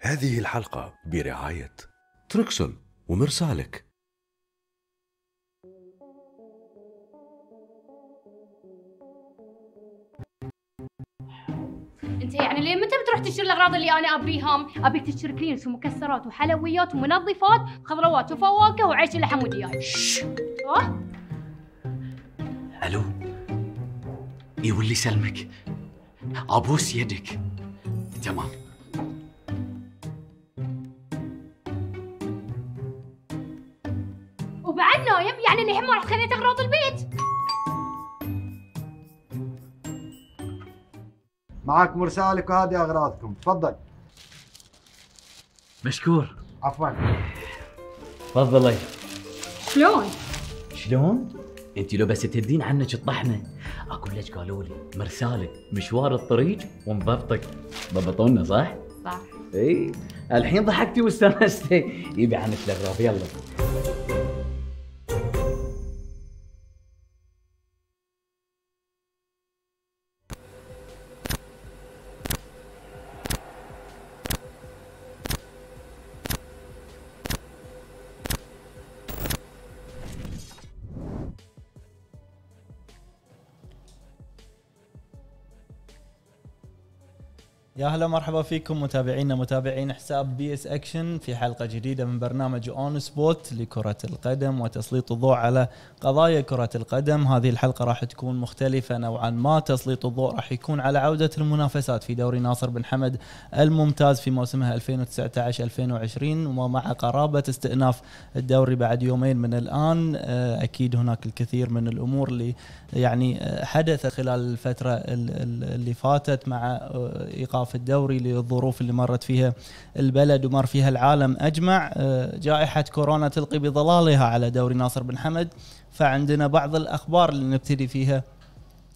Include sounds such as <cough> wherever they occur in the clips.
هذه الحلقة برعاية تركسون ومرسالك انت يعني ليه متى بتروح تشتري الاغراض اللي انا ابيهم؟ ابيك تشتري كريمس ومكسرات وحلويات ومنظفات خضروات وفواكه وعيش لحم ودياي. شش الو يولي سلمك ابوس يدك تمام وهذاك رسالك وهذه اغراضكم تفضل مشكور عفوا تفضلي شلون؟ شلون؟ انت لو بس تدين عنك الطحنه اقول لك قالوا لي مرسالك مشوار الطريق ونضبطك ضبطونا صح؟ صح اي الحين ضحكتي واستانستي يبي عنك الاغراض يلا اهلا مرحبا فيكم متابعينا متابعين حساب بي اس اكشن في حلقه جديده من برنامج اون سبوت لكره القدم وتسليط الضوء على قضايا كره القدم، هذه الحلقه راح تكون مختلفه نوعا ما، تسليط الضوء راح يكون على عوده المنافسات في دوري ناصر بن حمد الممتاز في موسمها 2019 2020 ومع قرابه استئناف الدوري بعد يومين من الان آه، اكيد هناك الكثير من الامور اللي يعني آه، حدثت خلال الفتره اللي فاتت مع آه، ايقاف الدوري للظروف اللي مرت فيها البلد ومر فيها العالم اجمع آه، جائحه كورونا تلقي بظلالها على دوري ناصر بن حمد فعندنا بعض الاخبار اللي نبتدي فيها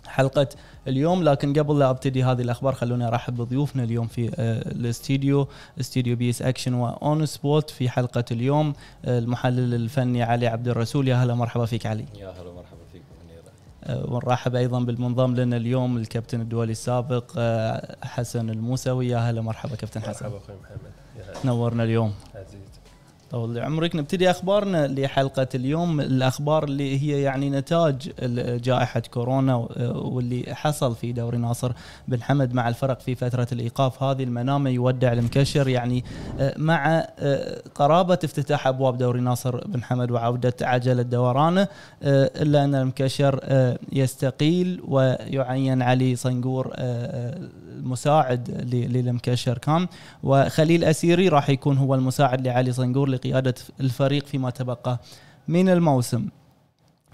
حلقه اليوم لكن قبل لا ابتدي هذه الاخبار خلوني ارحب بضيوفنا اليوم في آه، الاستديو استديو بيس اكشن واون سبوت في حلقه اليوم آه، المحلل الفني علي عبد الرسول يا هلا مرحبا فيك علي يا هلا آه، ونرحب ايضا بالمنضم لنا اليوم الكابتن الدولي السابق آه، حسن الموسوي يا هلا مرحبا كابتن حسن مرحبا اخوي محمد نورنا اليوم عزيز طول عمرك نبتدي اخبارنا لحلقه اليوم الاخبار اللي هي يعني نتاج جائحه كورونا واللي حصل في دوري ناصر بن حمد مع الفرق في فتره الايقاف هذه المنامه يودع المكشر يعني آه، مع آه، قرابه افتتاح ابواب دوري ناصر بن حمد وعوده عجله دورانه آه، الا ان المكشر يستقيل ويعين علي صنقور مساعد للمكشر كان وخليل اسيري راح يكون هو المساعد لعلي صنقور قيادة الفريق فيما تبقى من الموسم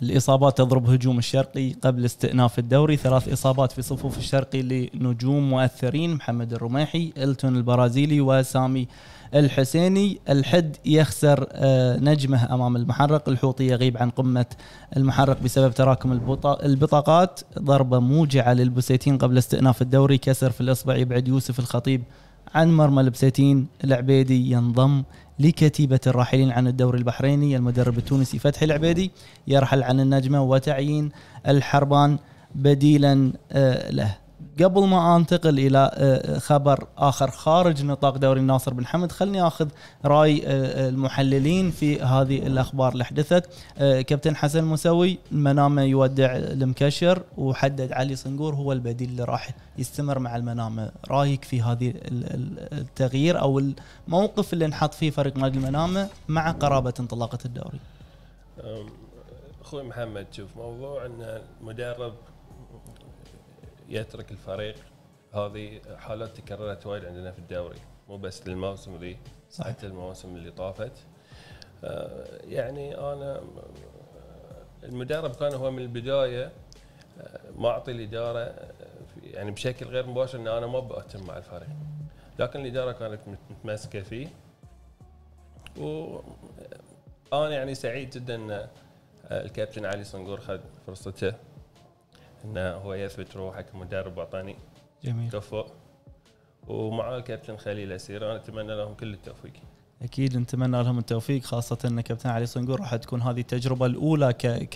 الإصابات تضرب هجوم الشرقي قبل استئناف الدوري ثلاث إصابات في صفوف الشرقي لنجوم مؤثرين محمد الرميحي إلتون البرازيلي وسامي الحسيني الحد يخسر آه، نجمه أمام المحرق الحوطي يغيب عن قمة المحرق بسبب تراكم البطاقات ضربة موجعة للبسيتين قبل استئناف الدوري كسر في الإصبع يبعد يوسف الخطيب عن مرمى البسيتين العبيدي ينضم لكتيبة الراحلين عن الدوري البحريني المدرب التونسي فتحي العبيدي يرحل عن النجمة وتعيين الحربان بديلا آه، له قبل ما انتقل الى آه، آه، خبر اخر خارج نطاق دوري الناصر بن حمد خلني اخذ راي آه، المحللين في هذه الاخبار اللي حدثت كابتن حسن المسوي المنامه يودع المكشر وحدد علي صنقور هو البديل اللي راح يستمر مع المنامه رايك في هذه التغيير او الموقف اللي انحط فيه فريق نادي المنامه مع قرابه انطلاقه الدوري اخوي محمد شوف موضوع ان المدرب يترك الفريق هذه حالات تكررت وايد عندنا في الدوري مو بس للموسم اللي صحيح حتى المواسم اللي طافت آه، يعني انا آه، المدرب كان هو من البدايه آه، ما اعطي الاداره يعني بشكل غير مباشر ان انا ما باتم مع الفريق لكن الاداره كانت متمسكه فيه وانا يعني سعيد جدا ان الكابتن علي صنقور خذ فرصته انه هو يثبت روحه كمدرب وطني جميل كفو ومعاه كابتن خليل اسير انا اتمنى لهم كل التوفيق اكيد نتمنى لهم التوفيق خاصه ان كابتن علي صنقور راح تكون هذه التجربه الاولى ك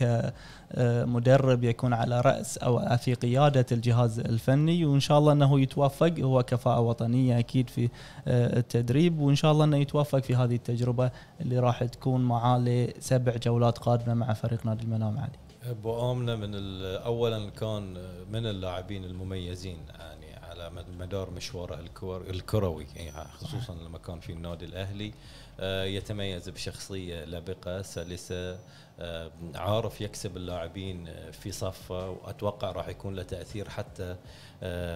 كمدرب يكون على راس او في قياده الجهاز الفني وان شاء الله انه يتوفق هو كفاءه وطنيه اكيد في آه، التدريب وان شاء الله انه يتوفق في هذه التجربه اللي راح تكون معاه لسبع جولات قادمه مع فريق نادي المنام علي. ابو امنا من اولا كان من اللاعبين المميزين يعني على مدار مشواره الكور الكروي يعني خصوصا لما كان في النادي الاهلي آه، يتميز بشخصيه لبقه سلسه آه، عارف يكسب اللاعبين آه، في صفه واتوقع راح يكون له تاثير حتى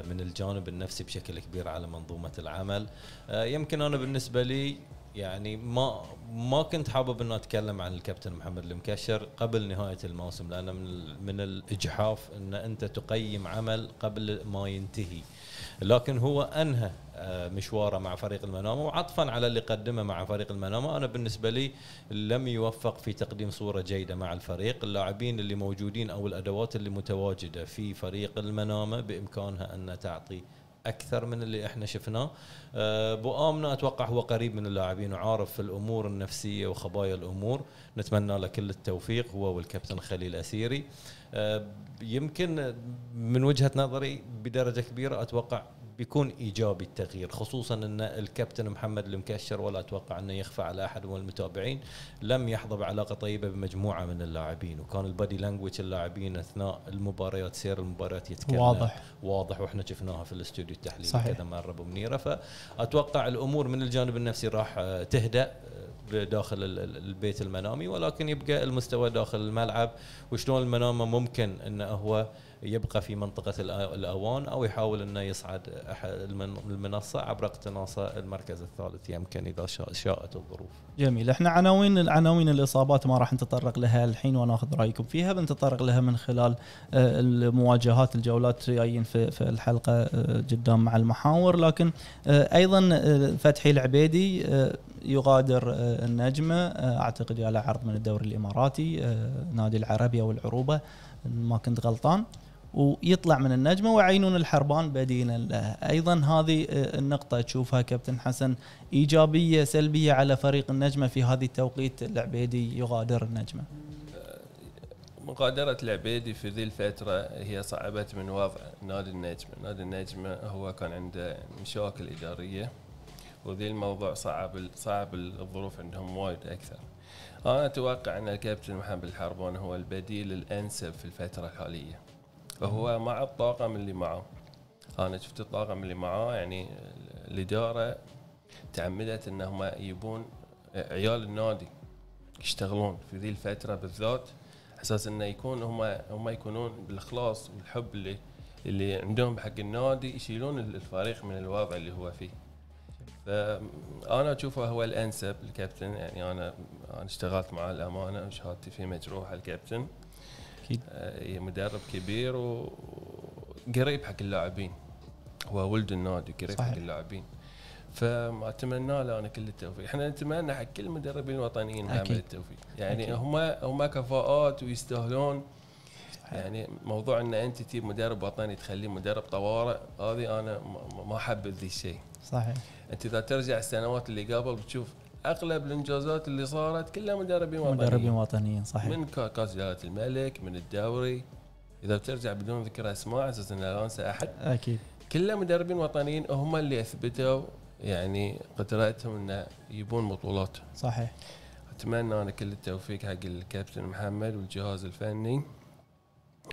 من الجانب النفسي بشكل كبير على منظومه العمل يمكن انا بالنسبه لي يعني ما ما كنت حابب انه اتكلم عن الكابتن محمد المكشر قبل نهايه الموسم لانه من من الاجحاف ان انت تقيم عمل قبل ما ينتهي لكن هو انهى آه، مشواره مع فريق المنامه وعطفا على اللي قدمه مع فريق المنامه انا بالنسبه لي لم يوفق في تقديم صوره جيده مع الفريق اللاعبين اللي موجودين او الادوات اللي متواجده في فريق المنامه بامكانها ان تعطي اكثر من اللي احنا شفناه آه، بؤامنا امنا اتوقع هو قريب من اللاعبين وعارف في الامور النفسيه وخبايا الامور نتمنى له كل التوفيق هو والكابتن خليل اسيري آه، يمكن من وجهه نظري بدرجه كبيره اتوقع بيكون ايجابي التغيير خصوصا ان الكابتن محمد المكشر ولا اتوقع انه يخفى على احد من المتابعين لم يحظى بعلاقه طيبه بمجموعه من اللاعبين وكان البادي لانجوج اللاعبين اثناء المباريات سير المباريات يتكلم واضح واضح واحنا شفناها في الاستوديو التحليلي صحيح. كذا مره ابو منيره فاتوقع الامور من الجانب النفسي راح تهدأ داخل البيت المنامي ولكن يبقى المستوى داخل الملعب وشلون المنامه ممكن انه هو يبقى في منطقه الاوان او يحاول انه يصعد المنصه عبر اقتناص المركز الثالث يمكن اذا شاءت الظروف. جميل احنا عناوين عناوين الاصابات ما راح نتطرق لها الحين وناخذ رايكم فيها بنتطرق لها من خلال آه، المواجهات الجولات جايين في, في الحلقه آه، قدام مع المحاور لكن آه، ايضا فتحي العبيدي يغادر النجمه اعتقد على عرض من الدوري الاماراتي نادي العربي او العروبه ما كنت غلطان ويطلع من النجمه ويعينون الحربان بديلا له ايضا هذه آه، النقطه تشوفها كابتن حسن ايجابيه سلبيه على فريق النجمه في هذه التوقيت العبيدي يغادر النجمه مغادرة العبيدي في ذي الفترة هي صعبت من وضع نادي النجمة نادي النجمة هو كان عنده مشاكل إدارية وذي الموضوع صعب صعب الظروف عندهم وايد أكثر أنا أتوقع أن الكابتن محمد الحربون هو البديل الأنسب في الفترة الحالية فهو مع الطاقم اللي معه انا شفت الطاقم اللي معاه يعني الاداره تعمدت انهم يبون عيال النادي يشتغلون في ذي الفتره بالذات اساس انه يكون هم هم يكونون بالاخلاص والحب اللي اللي عندهم حق النادي يشيلون الفريق من الوضع اللي هو فيه. فانا اشوفه هو الانسب الكابتن يعني انا انا اشتغلت معاه الامانه وشهادتي فيه مجروحه الكابتن. اكيد آه، إيه، مدرب كبير وقريب حق اللاعبين هو ولد النادي قريب حق اللاعبين فما اتمنى له انا كل التوفيق احنا نتمنى حق كل المدربين الوطنيين هم التوفيق يعني هم هم كفاءات ويستاهلون يعني موضوع ان انت تجيب مدرب وطني تخليه مدرب طوارئ هذه انا ما احب ذي الشيء صحيح انت اذا ترجع السنوات اللي قبل بتشوف اغلب الانجازات اللي صارت كلها مدربين وطنيين مدربين وطنيين صحيح من كاس جلاله الملك من الدوري اذا بترجع بدون ذكر اسماء اساس ان لا انسى احد اكيد كلها مدربين وطنيين هم اللي اثبتوا يعني قدرتهم انه يبون بطولات صحيح اتمنى انا كل التوفيق حق الكابتن محمد والجهاز الفني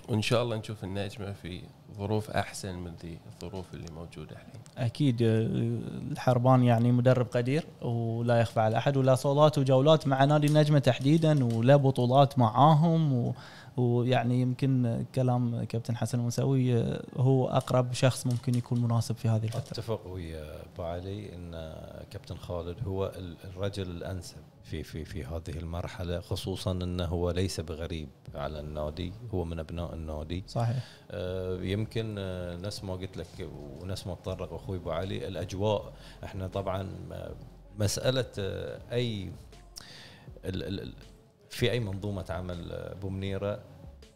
وان شاء الله نشوف النجمه في ظروف احسن من ذي الظروف اللي موجوده الحين. اكيد آه، الحربان يعني مدرب قدير ولا يخفى على احد ولا صولات وجولات مع نادي النجمه تحديدا ولا بطولات معاهم و ويعني يمكن كلام كابتن حسن المساوي آه، هو اقرب شخص ممكن يكون مناسب في هذه الفتره. اتفق ويا ابو علي ان كابتن خالد هو الرجل الانسب في في في هذه المرحله خصوصا انه هو ليس بغريب على النادي هو من ابناء النادي. صحيح. آه، يمكن آه، نفس ما قلت لك ونفس ما تطرق اخوي ابو علي الاجواء احنا طبعا آه، مساله اي في اي منظومه عمل بومنيره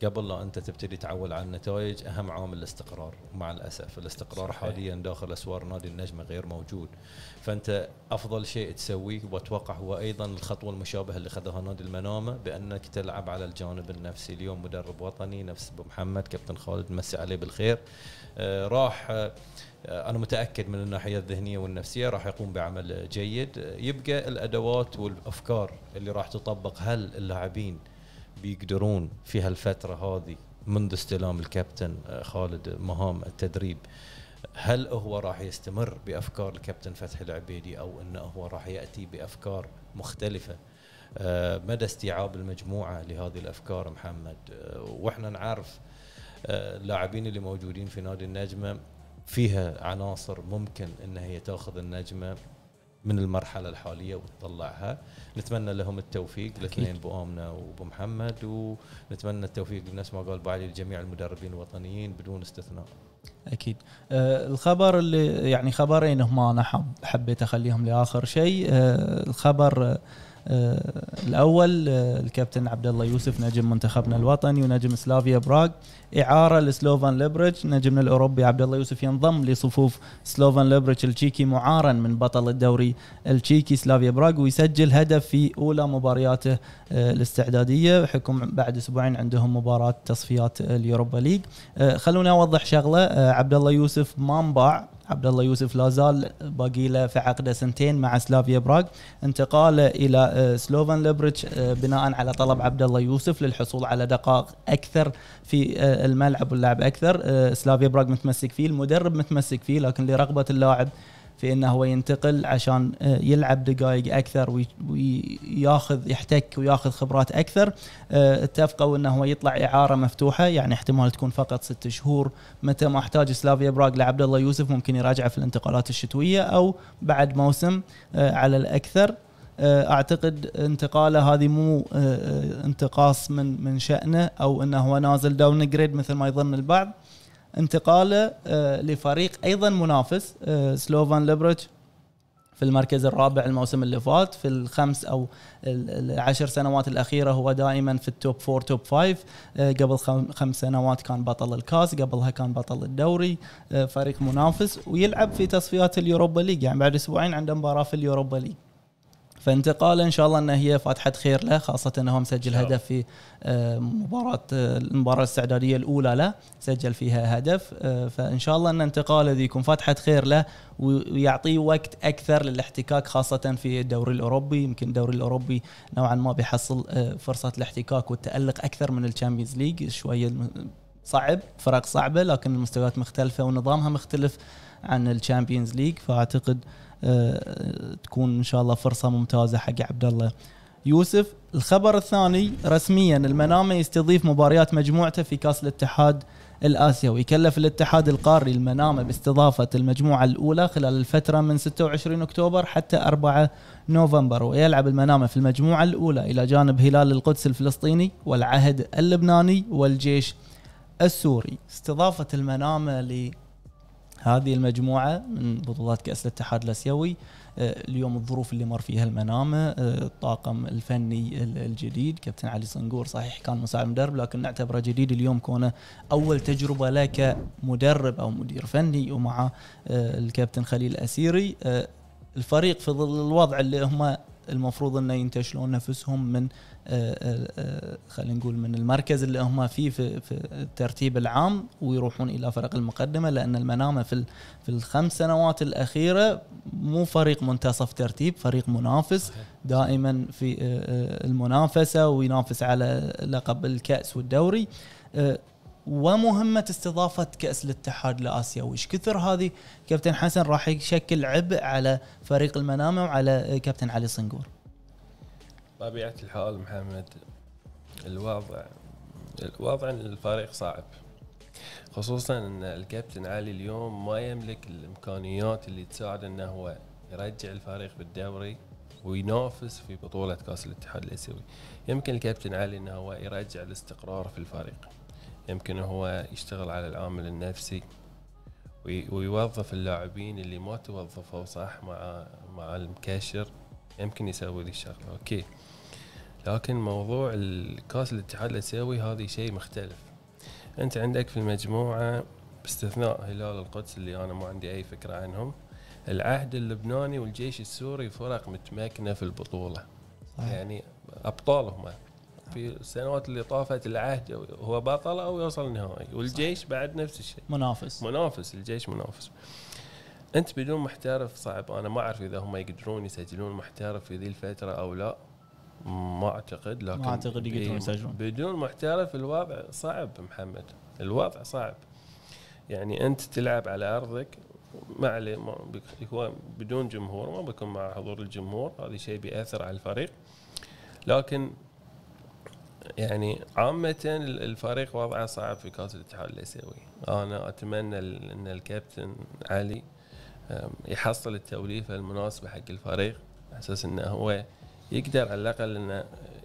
قبل لا انت تبتدي تعول على النتائج اهم عامل الاستقرار مع الاسف الاستقرار صحيح. حاليا داخل اسوار نادي النجمه غير موجود فانت افضل شيء تسويه واتوقع هو ايضا الخطوه المشابهه اللي خذها نادي المنامه بانك تلعب على الجانب النفسي اليوم مدرب وطني نفس ابو محمد كابتن خالد مسي عليه بالخير آه، راح آه، انا متاكد من الناحيه الذهنيه والنفسيه راح يقوم بعمل جيد آه، يبقى الادوات والافكار اللي راح تطبق هل اللاعبين بيقدرون في هالفتره هذه منذ استلام الكابتن آه، خالد مهام التدريب هل هو راح يستمر بافكار الكابتن فتحي العبيدي او انه هو راح ياتي بافكار مختلفه آه، مدى استيعاب المجموعه لهذه الافكار محمد آه، واحنا نعرف اللاعبين اللي موجودين في نادي النجمه فيها عناصر ممكن ان هي تاخذ النجمه من المرحلة الحالية وتطلعها نتمنى لهم التوفيق الاثنين بأمنا وبمحمد ونتمنى التوفيق نفس ما قال بعلي علي لجميع المدربين الوطنيين بدون استثناء اكيد أه الخبر اللي يعني خبرين هما انا حبيت اخليهم لاخر شيء أه الخبر أه آه، الاول آه، الكابتن عبد الله يوسف نجم منتخبنا الوطني ونجم سلافيا براغ اعاره لسلوفان ليبريتش نجمنا الاوروبي عبد الله يوسف ينضم لصفوف سلوفان ليبريتش التشيكي معارا من بطل الدوري التشيكي سلافيا براغ ويسجل هدف في اولى مبارياته آه، الاستعداديه بحكم بعد اسبوعين عندهم مباراه تصفيات اليوروبا ليج خلونا اوضح شغله عبد الله يوسف ما انباع عبد الله يوسف لا زال باقي له في عقده سنتين مع سلافيا براغ انتقاله الى آه، سلوفان ليبريتش آه، بناء على طلب عبد الله يوسف للحصول على دقائق اكثر في آه، الملعب واللعب اكثر سلافيا براغ متمسك فيه المدرب متمسك فيه لكن لرغبه اللاعب في انه هو ينتقل عشان آه، يلعب دقائق اكثر وياخذ يحتك وياخذ خبرات اكثر آه، اتفقوا انه هو يطلع اعاره مفتوحه يعني احتمال تكون فقط ست شهور متى ما احتاج سلافيا براغ لعبد الله يوسف ممكن يراجعه في الانتقالات الشتويه او بعد موسم آه، على الاكثر اعتقد انتقاله هذه مو انتقاص من من شانه او انه هو نازل داون جريد مثل ما يظن البعض انتقاله آه، لفريق ايضا منافس آه، سلوفان ليبرتش في المركز الرابع الموسم اللي فات في الخمس او العشر سنوات الاخيره هو دائما في التوب فور توب فايف آه، قبل خمس سنوات كان بطل الكاس قبلها كان بطل الدوري فريق منافس ويلعب في تصفيات اليوروبا ليج يعني بعد اسبوعين عنده مباراه في اليوروبا ليج فانتقاله ان شاء الله انه هي فاتحه خير له خاصه انه هو مسجل هدف في آه، مباراه آه، المباراه الاستعداديه الاولى له سجل فيها هدف آه، فان شاء الله ان انتقاله ذي يكون فاتحه خير له ويعطيه وقت اكثر للاحتكاك خاصه في الدوري الاوروبي يمكن الدوري الاوروبي نوعا ما بيحصل فرصه الاحتكاك والتالق اكثر من الشامبيونز ليج شويه صعب فرق صعبه لكن المستويات مختلفه ونظامها مختلف عن الشامبيونز ليج فاعتقد آه، تكون ان شاء الله فرصه ممتازه حق عبد الله يوسف الخبر الثاني رسميا المنامه يستضيف مباريات مجموعته في كاس الاتحاد الاسيوي كلف الاتحاد القاري المنامه باستضافه المجموعه الاولى خلال الفتره من 26 اكتوبر حتى 4 نوفمبر ويلعب المنامه في المجموعه الاولى الى جانب هلال القدس الفلسطيني والعهد اللبناني والجيش السوري استضافه المنامه هذه المجموعه من بطولات كاس الاتحاد الاسيوي آه، اليوم الظروف اللي مر فيها المنامه آه، الطاقم الفني الجديد كابتن علي صنقور صحيح كان مساعد مدرب لكن نعتبره جديد اليوم كونه اول تجربه له كمدرب او مدير فني ومع آه، الكابتن خليل اسيري الفريق في ظل الوضع اللي هم المفروض انه ينتشلون نفسهم من آه، آه، آه، خلينا نقول من المركز اللي هم فيه في, في الترتيب العام ويروحون الى فرق المقدمه لان المنامه في في الخمس سنوات الاخيره مو فريق منتصف ترتيب فريق منافس دائما في المنافسه وينافس على لقب الكاس والدوري ومهمة استضافة كأس الاتحاد لآسيا وش كثر هذه كابتن حسن راح يشكل عبء على فريق المنامة وعلى كابتن علي صنقور طبيعة الحال محمد الوضع الوضع الفريق صعب خصوصا ان الكابتن علي اليوم ما يملك الامكانيات اللي تساعد انه هو يرجع الفريق بالدوري وينافس في بطولة كأس الاتحاد الآسيوي يمكن الكابتن علي أنه هو يرجع الاستقرار في الفريق يمكن هو يشتغل على العامل النفسي ويوظف اللاعبين اللي ما توظفوا صح مع مع المكاشر يمكن يسوي لي الشغله اوكي لكن موضوع الكاس الاتحاد الاسيوي هذه شيء مختلف انت عندك في المجموعه باستثناء هلال القدس اللي انا ما عندي اي فكره عنهم العهد اللبناني والجيش السوري فرق متمكنه في البطوله صحيح. يعني ابطالهم في السنوات اللي طافت العهد هو بطل او يوصل النهائي والجيش صحيح. بعد نفس الشيء منافس منافس الجيش منافس انت بدون محترف صعب انا ما اعرف اذا هم يقدرون يسجلون محترف في ذي الفتره او لا ما اعتقد لكن ما اعتقد يقدرون يسجلون بدون محترف الوضع صعب محمد الوضع صعب يعني انت تلعب على ارضك ما عليه هو بدون جمهور ما بيكون مع حضور الجمهور هذا شيء بياثر على الفريق لكن يعني عامة الفريق وضعه صعب في كأس الاتحاد الآسيوي أنا أتمنى أن الكابتن علي يحصل التوليفة المناسبة حق الفريق على أساس أنه هو يقدر على الاقل انه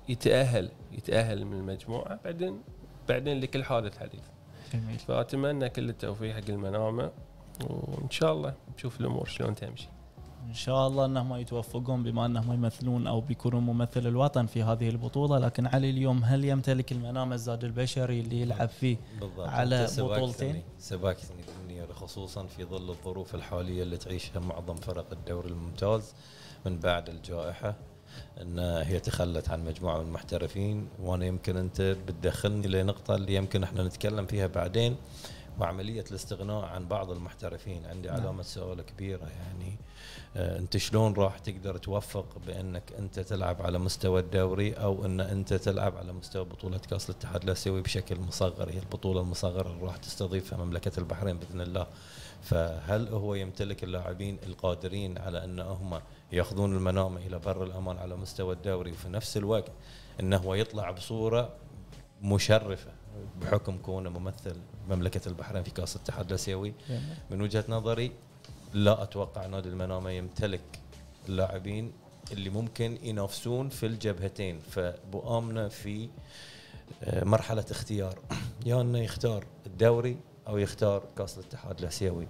يتاهل يتاهل من المجموعه بعدين بعدين لكل حادث حديث. جميل. فاتمنى كل التوفيق حق المنامه وان شاء الله نشوف الامور شلون تمشي. ان شاء الله انهم يتوفقون بما انهم يمثلون او بيكونون ممثل الوطن في هذه البطوله لكن علي اليوم هل يمتلك المنامه الزاد البشري اللي يلعب فيه بالضبط. على بطولتين؟ سباك الامنيه خصوصا في ظل الظروف الحاليه اللي تعيشها معظم فرق الدوري الممتاز من بعد الجائحه ان هي تخلت عن مجموعه من المحترفين وانا يمكن انت بتدخلني لنقطه اللي يمكن احنا نتكلم فيها بعدين وعمليه الاستغناء عن بعض المحترفين عندي نعم. علامه سؤال كبيره يعني آه، انت شلون راح تقدر توفق بانك انت تلعب على مستوى الدوري او ان انت تلعب على مستوى بطوله كاس الاتحاد الاسيوي بشكل مصغر هي البطوله المصغره اللي راح تستضيفها مملكه البحرين باذن الله فهل هو يمتلك اللاعبين القادرين على ان هم ياخذون المنامه الى بر الامان على مستوى الدوري وفي نفس الوقت انه هو يطلع بصوره مشرفه بحكم كونه ممثل مملكه البحرين في كاس الاتحاد الاسيوي من وجهه نظري لا اتوقع نادي المنامه يمتلك اللاعبين اللي ممكن ينافسون في الجبهتين فبؤامنا في آه، مرحله اختيار <clears throat> يا انه يختار الدوري او يختار كاس الاتحاد الاسيوي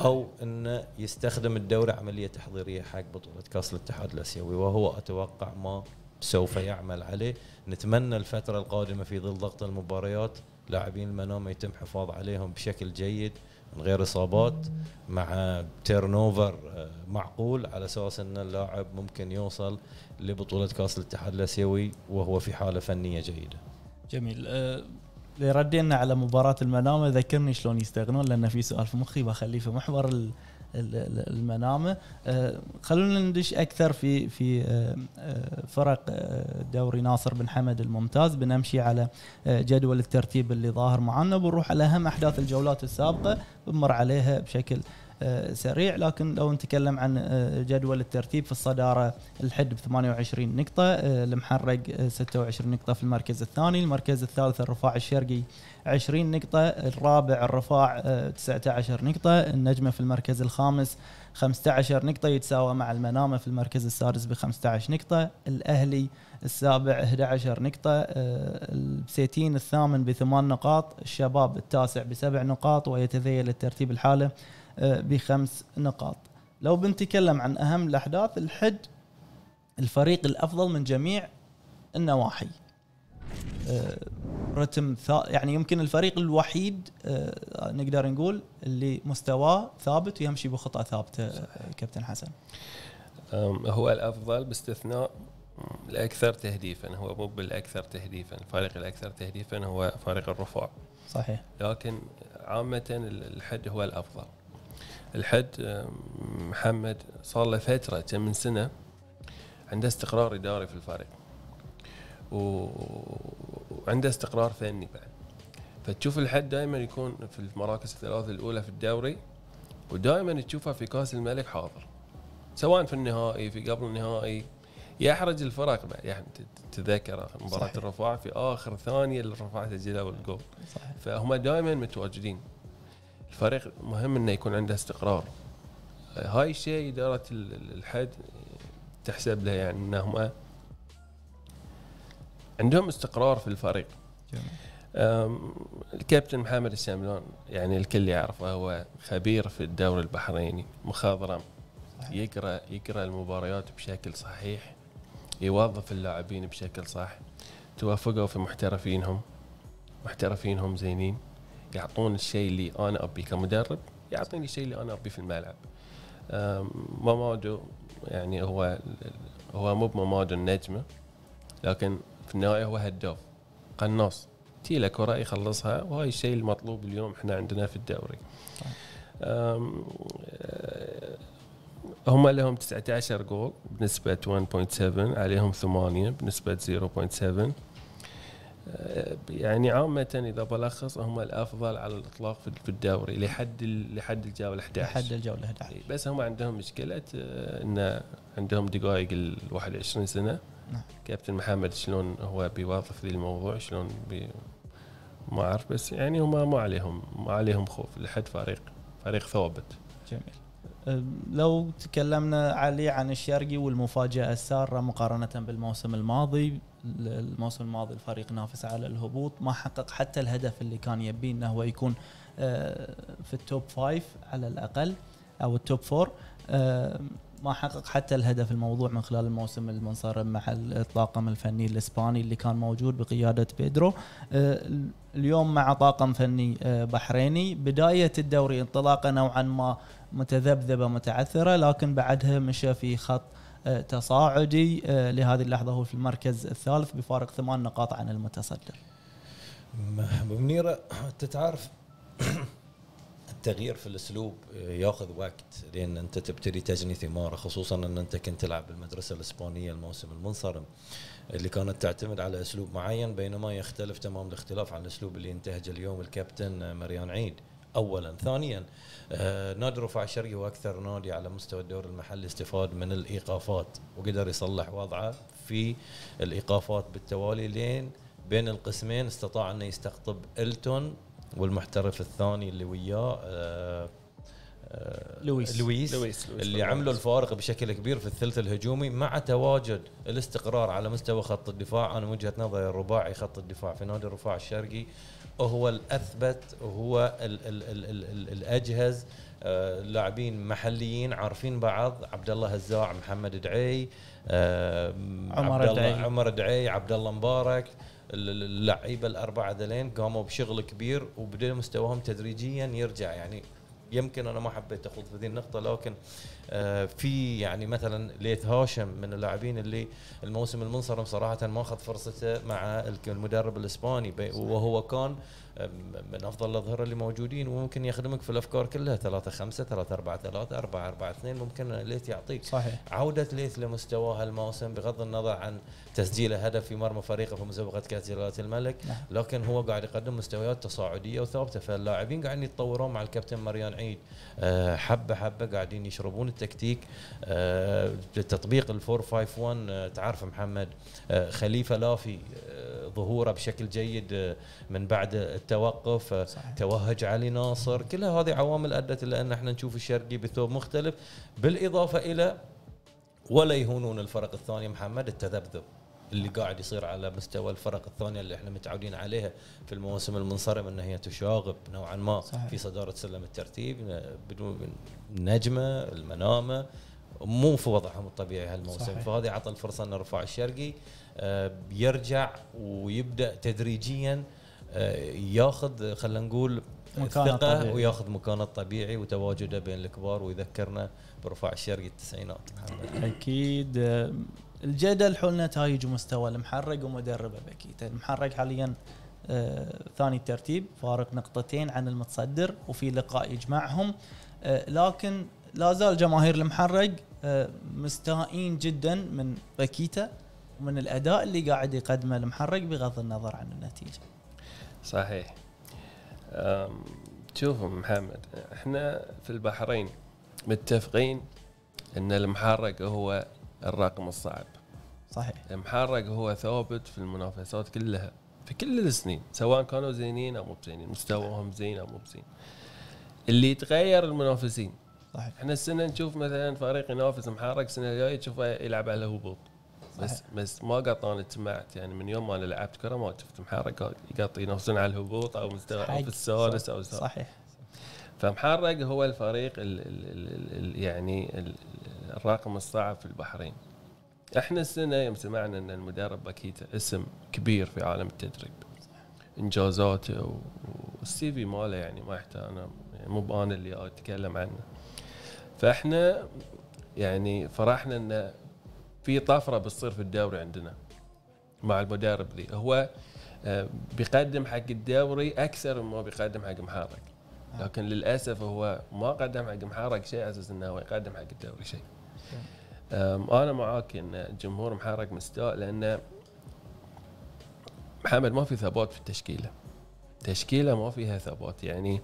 او انه يستخدم الدوري عمليه تحضيريه حق بطوله كاس الاتحاد الاسيوي وهو اتوقع ما سوف يعمل عليه نتمنى الفتره القادمه في ظل ضغط المباريات لاعبين المنام يتم حفاظ عليهم بشكل جيد من غير اصابات مع اوفر آه، معقول على اساس ان اللاعب ممكن يوصل لبطوله كاس الاتحاد الاسيوي وهو في حاله فنيه جيده. جميل آه، اللي ردينا على مباراه المنامه ذكرني شلون يستغنون لان في سؤال في مخي بخليه في محور المنامه آه، خلونا ندش اكثر في في آه، آه، فرق دوري ناصر بن حمد الممتاز بنمشي على جدول الترتيب اللي ظاهر معنا بنروح على اهم احداث الجولات السابقه بنمر عليها بشكل آه، سريع لكن لو نتكلم عن آه، جدول الترتيب في الصداره الحد ب 28 نقطه آه، المحرق 26 نقطه في المركز الثاني المركز الثالث الرفاع الشرقي 20 نقطه الرابع الرفاع 19 نقطه النجمه في المركز الخامس 15 نقطة يتساوى مع المنامة في المركز السادس ب 15 نقطة، الأهلي السابع 11 نقطة، البسيتين الثامن بثمان نقاط، الشباب التاسع بسبع نقاط ويتذيل الترتيب الحالة آه، بخمس نقاط لو بنتكلم عن أهم الأحداث الحج الفريق الأفضل من جميع النواحي آه، رتم يعني يمكن الفريق الوحيد آه، نقدر نقول اللي مستواه ثابت ويمشي بخطى ثابته كابتن حسن هو الافضل باستثناء الاكثر تهديفا هو مو بالاكثر تهديفا الفريق الاكثر تهديفا هو فريق الرفاع صحيح لكن عامه الحد هو الافضل الحد آه، محمد صار له فتره كم من سنه عنده استقرار اداري في الفريق وعنده استقرار فني بعد فتشوف الحد دائما يكون في المراكز الثلاثه الاولى في الدوري ودائما تشوفه في كاس الملك حاضر سواء في النهائي في قبل النهائي يحرج الفرق بعد يعني تتذكر مباراه الرفاع في اخر ثانيه الرفاع سجلها والجول فهم دائما متواجدين الفريق مهم انه يكون عنده استقرار آه، هاي الشيء اداره الحد تحسب له يعني انهم عندهم استقرار في الفريق الكابتن محمد السملون يعني الكل يعرفه هو خبير في الدوري البحريني مخضرم يقرا يقرا المباريات بشكل صحيح يوظف اللاعبين بشكل صح توافقوا في محترفينهم محترفينهم زينين يعطون الشيء اللي انا ابيه كمدرب يعطيني الشيء اللي انا ابيه في الملعب مامادو يعني هو هو مو بمامادو النجمه لكن في النهايه هو هداف قناص تي له كره يخلصها وهاي الشيء المطلوب اليوم احنا عندنا في الدوري آه، هم لهم 19 جول بنسبة 1.7 عليهم 8 بنسبة 0.7 يعني عامة إذا بلخص هم الأفضل على الإطلاق في الدوري لحد لحد الجولة 11 لحد الجولة 11 بس هم عندهم مشكلة آه، أن عندهم دقائق ال 21 سنة نعم. كابتن محمد شلون هو بيوظف ذي الموضوع شلون بي ما أعرف بس يعني هم ما عليهم ما عليهم خوف لحد فريق فريق ثابت جميل لو تكلمنا علي عن الشرقي والمفاجاه الساره مقارنه بالموسم الماضي الموسم الماضي الفريق نافس على الهبوط ما حقق حتى الهدف اللي كان يبيه انه هو يكون آه، في التوب فايف على الاقل او التوب فور آه، ما حقق حتى الهدف الموضوع من خلال الموسم المنصرم مع الطاقم الفني الاسباني اللي كان موجود بقياده بيدرو آه، اليوم مع طاقم فني بحريني بدايه الدوري انطلاقه نوعا ما متذبذبه متعثره لكن بعدها مشى في خط آه، تصاعدي آه، لهذه اللحظه هو في المركز الثالث بفارق ثمان نقاط عن المتصدر. ابو منيره انت تعرف <clears throat> التغيير في الاسلوب آه، ياخذ وقت لان انت تبتدي تجني ثماره خصوصا ان انت كنت تلعب بالمدرسه الاسبانيه الموسم المنصرم اللي كانت تعتمد على اسلوب معين بينما يختلف تمام الاختلاف عن الاسلوب اللي ينتهجه اليوم الكابتن مريان عيد. اولا ثانيا آه، نادي رفع الشرقي هو اكثر نادي على مستوى الدوري المحلي استفاد من الايقافات وقدر يصلح وضعه في الايقافات بالتوالي لين بين القسمين استطاع انه يستقطب التون والمحترف الثاني اللي وياه آه, آه، لويس. لويس لويس اللي عملوا الفارق بشكل كبير في الثلث الهجومي مع تواجد الاستقرار على مستوى خط الدفاع انا وجهه نظري الرباعي خط الدفاع في نادي الرفاع الشرقي هو الاثبت هو الـ الـ الـ الـ الـ الاجهز آه، لاعبين محليين عارفين بعض عبد الله هزاع محمد آه، دعي عمر دعي عمر دعي عبد الله مبارك اللعيبه الاربعه ذلين قاموا بشغل كبير وبدا مستواهم تدريجيا يرجع يعني يمكن انا ما حبيت اخوض في هذه النقطه لكن آه، في يعني مثلا ليث هاشم من اللاعبين اللي الموسم المنصرم صراحه ما اخذ فرصته مع المدرب الاسباني وهو كان آه، من افضل الاظهره اللي موجودين وممكن يخدمك في الافكار كلها 3 5 3 4 3 4 4 2 ممكن ليث يعطيك صحيح عوده ليث لمستواه الموسم بغض النظر عن تسجيل هدف في مرمى فريقه في مسابقه كاس جلاله الملك نعم. لكن هو قاعد يقدم مستويات تصاعديه وثابته فاللاعبين قاعدين يتطورون مع الكابتن مريان عيد آه، حبه حبه قاعدين يشربون التكتيك تطبيق الفور 5 1 تعرف محمد آه، خليفه لافي آه، ظهوره بشكل جيد من بعد التوقف صحيح. توهج علي ناصر كل هذه عوامل ادت الى ان احنا نشوف الشرقي بثوب مختلف بالاضافه الى ولا يهونون الفرق الثانيه محمد التذبذب اللي قاعد يصير على مستوى الفرق الثانيه اللي احنا متعودين عليها في المواسم المنصرمه ان هي تشاغب نوعا ما صحيح. في صداره سلم الترتيب بدون النجمه المنامه مو في وضعهم الطبيعي هالموسم فهذا عطى الفرصه ان رفاع الشرقي آه، يرجع ويبدا تدريجيا آه، ياخذ خلينا نقول الثقة وياخذ مكانه الطبيعي وتواجده بين الكبار ويذكرنا برفاع الشرقي التسعينات اكيد آه، الجدل حول نتائج ومستوى المحرق ومدربه بكيتا المحرق حاليا آه ثاني الترتيب فارق نقطتين عن المتصدر وفي لقاء يجمعهم آه لكن لا زال جماهير المحرق آه مستائين جدا من بكيتا ومن الاداء اللي قاعد يقدمه المحرق بغض النظر عن النتيجه. صحيح. شوف محمد احنا في البحرين متفقين ان المحرق هو الرقم الصعب صحيح محرق هو ثابت في المنافسات كلها في كل السنين سواء كانوا زينين او مو بزينين مستواهم زين او مو بزين اللي يتغير المنافسين صحيح احنا السنه نشوف مثلا فريق ينافس محرق السنه الجايه تشوفه يلعب على الهبوط بس بس ما قط انا سمعت يعني من يوم ما انا لعبت كره ما شفت محرق يقط ينافسون على الهبوط او مستوى في السادس او صحيح فمحرق هو الفريق ال ال ال ال يعني ال الراقم الصعب في البحرين احنا السنه يوم سمعنا ان المدرب باكيتا اسم كبير في عالم التدريب انجازاته والسي في ماله يعني ما يحتاج انا يعني مو بانا اللي اتكلم عنه فاحنا يعني فرحنا ان في طفره بتصير في الدوري عندنا مع المدرب ذي هو آه، بيقدم حق الدوري اكثر مما بيقدم حق محرك آه. لكن للاسف هو ما قدم حق محرك شيء على اساس انه هو يقدم حق الدوري شيء انا معاك ان الجمهور محرك مستاء لان محمد ما في ثبات في التشكيله تشكيله ما فيها ثبات يعني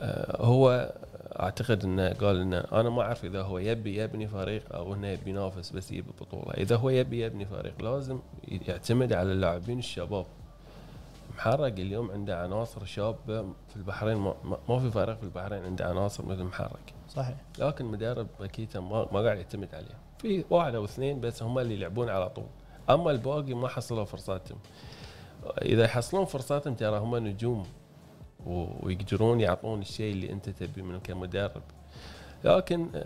أه، هو اعتقد انه قال انه انا ما اعرف اذا هو يبي يبني فريق او انه يبي ينافس بس يبي بطوله اذا هو يبي يبني فريق لازم يعتمد على اللاعبين الشباب محرق اليوم عنده عناصر شابه في البحرين ما, ما في فريق في البحرين عنده عناصر مثل محرق صحيح لكن مدرب ماكيتا ما, ما قاعد يعتمد عليه في واحد او اثنين بس هم اللي يلعبون على طول اما الباقي ما حصلوا فرصاتهم اذا يحصلون فرصاتهم ترى هم نجوم ويقدرون يعطون الشيء اللي انت تبيه منهم كمدرب لكن آه،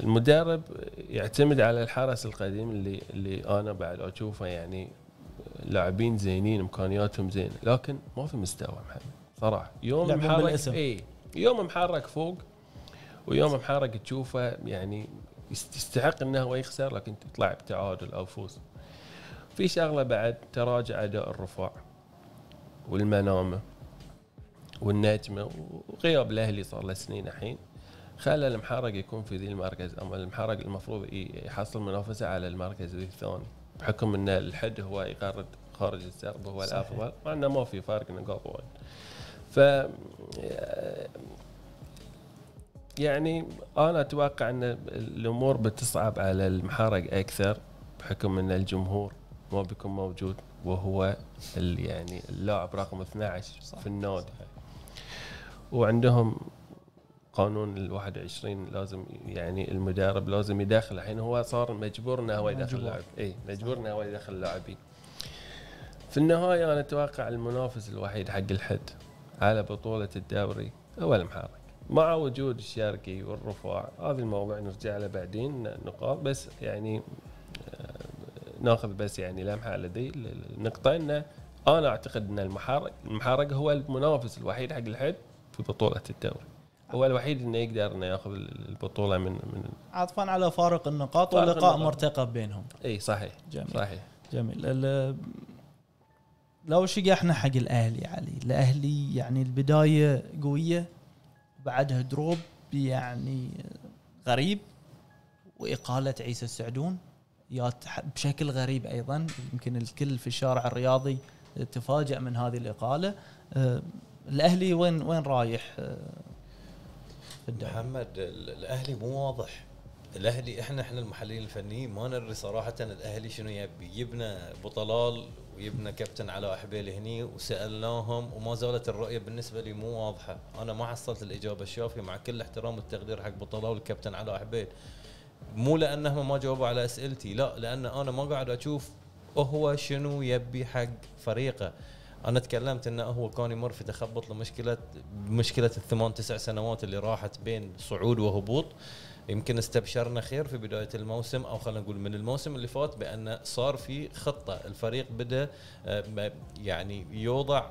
المدرب يعتمد على الحرس القديم اللي اللي انا بعد اشوفه يعني آه، لاعبين زينين امكانياتهم زينه لكن ما في مستوى محمد صراحه يوم محرك اي يوم محرك فوق ويوم محارق تشوفه يعني يستحق انه هو يخسر لكن تطلع بتعادل او فوز في شغله بعد تراجع اداء الرفاع والمنامه والنجمه وغياب الاهلي صار له سنين الحين خلى المحرق يكون في ذي المركز اما المحرق المفروض يحصل منافسه على المركز الثاني بحكم ان الحد هو يقرد خارج السرب هو الافضل مع انه ما في فرق نقاط وايد ف آه، يعني انا اتوقع ان الامور بتصعب على المحرق اكثر بحكم ان الجمهور ما بيكون موجود وهو يعني اللاعب رقم 12 صح في النادي وعندهم قانون ال 21 لازم يعني المدرب لازم يدخل الحين هو صار مجبور انه هو يدخل لاعب اي مجبور انه هو يدخل لاعبين في النهايه انا اتوقع المنافس الوحيد حق الحد على بطوله الدوري هو المحارق مع وجود الشارقي والرفاع هذا الموضوع نرجع له بعدين نقاط بس يعني آه، ناخذ بس يعني لمحه لدي النقطه انه انا اعتقد ان المحرق المحرق هو المنافس الوحيد حق الحد في بطوله الدوري هو الوحيد انه يقدر انه ياخذ البطوله من من عطفا على فارق النقاط واللقاء مرتقب بينهم اي صحيح جميل صحيح جميل لو شقحنا حق الاهلي علي الاهلي يعني البدايه قويه بعدها دروب يعني غريب واقاله عيسى السعدون يات بشكل غريب ايضا يمكن الكل في الشارع الرياضي تفاجأ من هذه الاقاله أه، الاهلي وين وين رايح أه، محمد الاهلي مو واضح الاهلي احنا احنا المحللين الفنيين ما ندري صراحه الاهلي شنو يبي يبنى ابو طلال ويبنا كابتن علاء حبيلي هني وسالناهم وما زالت الرؤيه بالنسبه لي مو واضحه، انا ما حصلت الاجابه الشافيه مع كل احترام والتقدير حق بطلاء والكابتن علاء حبيل. مو لانهم ما جاوبوا على اسئلتي، لا لان انا ما قاعد اشوف هو شنو يبي حق فريقه. انا تكلمت انه هو كان يمر في تخبط لمشكله مشكله الثمان تسع سنوات اللي راحت بين صعود وهبوط. يمكن استبشرنا خير في بدايه الموسم او خلينا نقول من الموسم اللي فات بان صار في خطه الفريق بدا آه، يعني يوضع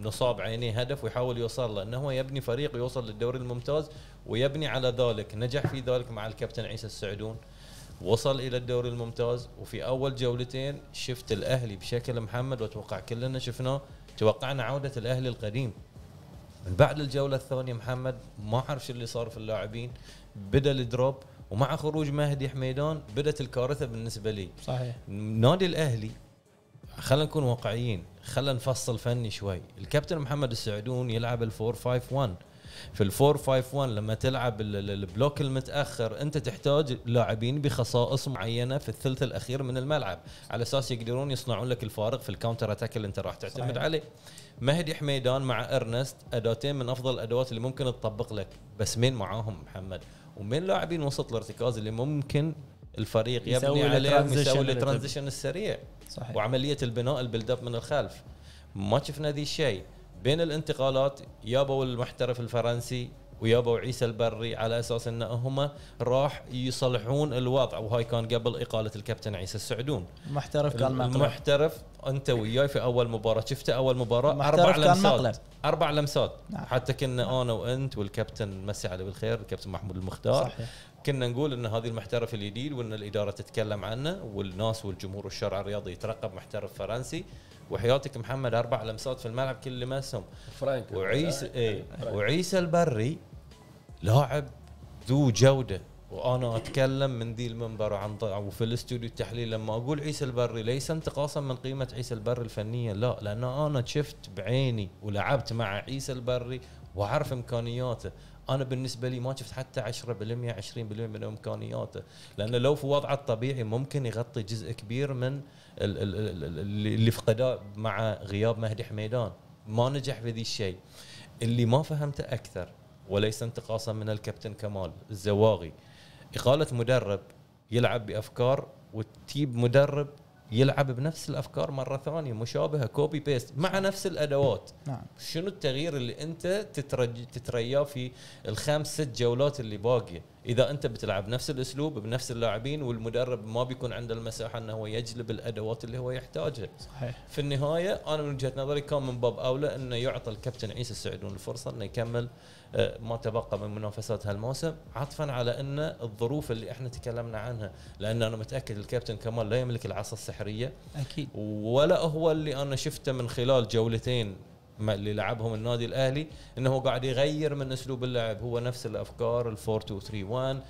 نصاب عينيه هدف ويحاول يوصل له انه هو يبني فريق يوصل للدوري الممتاز ويبني على ذلك نجح في ذلك مع الكابتن عيسى السعدون وصل الى الدوري الممتاز وفي اول جولتين شفت الاهلي بشكل محمد واتوقع كلنا شفناه توقعنا عوده الاهلي القديم من بعد الجوله الثانيه محمد ما اعرف اللي صار في اللاعبين بدا الدروب ومع خروج مهدي حميدان بدات الكارثه بالنسبه لي صحيح نادي الاهلي خلينا نكون واقعيين خلينا نفصل فني شوي الكابتن محمد السعدون يلعب الفور 5 1 في الفور 5 1 لما تلعب البلوك المتاخر انت تحتاج لاعبين بخصائص معينه في الثلث الاخير من الملعب على اساس يقدرون يصنعون لك الفارق في الكاونتر اتاك اللي انت راح تعتمد صحيح. عليه مهدي حميدان مع ارنست اداتين من افضل الادوات اللي ممكن تطبق لك بس مين معاهم محمد ومن لاعبين وسط الارتكاز اللي ممكن الفريق يبني عليهم يسوي الترانزيشن السريع صحيح. وعمليه البناء البيلد اب من الخلف ما شفنا ذي الشيء بين الانتقالات يابوا المحترف الفرنسي ويابوا عيسى البري على اساس ان هم راح يصلحون الوضع وهاي كان قبل اقاله الكابتن عيسى السعدون محترف كان مقلب محترف انت وياي في اول مباراه شفته اول مباراه اربع لمسات مقلب. اربع لمسات نعم. حتى كنا نعم. انا وانت والكابتن مسي عليه بالخير الكابتن محمود المختار صحيح. كنا نقول ان هذه المحترف الجديد وان الاداره تتكلم عنه والناس والجمهور والشارع الرياضي يترقب محترف فرنسي وحياتك محمد اربع لمسات في الملعب كل لمسهم فرانك وعيسى ايه وعيسى البري لاعب ذو جوده وانا اتكلم من ذي المنبر عن وفي الاستوديو التحليل لما اقول عيسى البري ليس انتقاصا من قيمه عيسى البري الفنيه لا لان انا شفت بعيني ولعبت مع عيسى البري واعرف امكانياته انا بالنسبه لي ما شفت حتى 10% 20% من امكانياته لانه لو في وضعه الطبيعي ممكن يغطي جزء كبير من اللي فقده مع غياب مهدي حميدان ما نجح في ذي الشيء اللي ما فهمته اكثر وليس انتقاصا من الكابتن كمال الزواغي إقالة مدرب يلعب بأفكار وتجيب مدرب يلعب بنفس الافكار مره ثانيه مشابهه كوبي بيست مع نفس الادوات نعم شنو التغيير اللي انت تترياه في الخمس ست جولات اللي باقيه اذا انت بتلعب نفس الاسلوب بنفس اللاعبين والمدرب ما بيكون عنده المساحه انه هو يجلب الادوات اللي هو يحتاجها صحيح في النهايه انا من وجهه نظري كان من باب اولى انه يعطى الكابتن عيسى السعدون الفرصه انه يكمل آه، ما تبقى من منافسات هالموسم عطفا على ان الظروف اللي احنا تكلمنا عنها لان انا متاكد الكابتن كمال لا يملك العصا السحريه اكيد ولا هو اللي انا شفته من خلال جولتين اللي لعبهم النادي الاهلي انه قاعد يغير من اسلوب اللعب هو نفس الافكار ال 4 2 3 1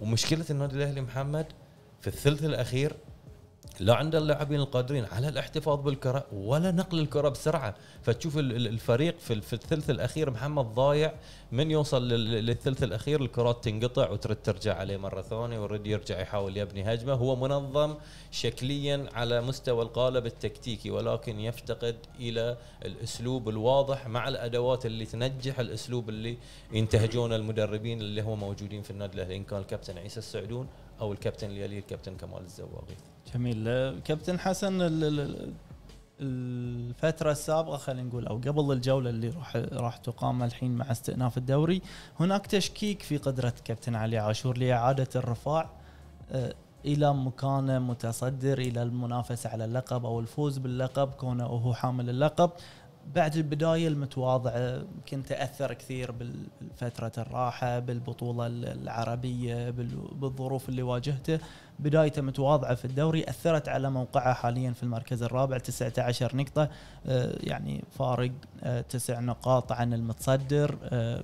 ومشكله النادي الاهلي محمد في الثلث الاخير لا عند اللاعبين القادرين على الاحتفاظ بالكره ولا نقل الكره بسرعه فتشوف الفريق في الثلث الاخير محمد ضايع من يوصل للثلث الاخير الكرات تنقطع وترد ترجع عليه مره ثانيه ويرد يرجع يحاول يبني هجمه هو منظم شكليا على مستوى القالب التكتيكي ولكن يفتقد الى الاسلوب الواضح مع الادوات اللي تنجح الاسلوب اللي ينتهجون المدربين اللي هو موجودين في النادي الاهلي ان كان الكابتن عيسى السعدون او الكابتن اللي يليه الكابتن كمال الزواغي جميل كابتن حسن الفترة السابقة خلينا نقول أو قبل الجولة اللي راح راح تقام الحين مع استئناف الدوري هناك تشكيك في قدرة كابتن علي عاشور لإعادة الرفاع آه، إلى مكانه متصدر إلى المنافسة على اللقب أو الفوز باللقب كونه هو حامل اللقب بعد البدايه المتواضعه كنت اثر كثير بالفتره الراحه بالبطوله العربيه بالظروف اللي واجهته بدايته متواضعه في الدوري اثرت على موقعه حاليا في المركز الرابع 19 نقطه آه، يعني فارق آه، تسع نقاط عن المتصدر آه،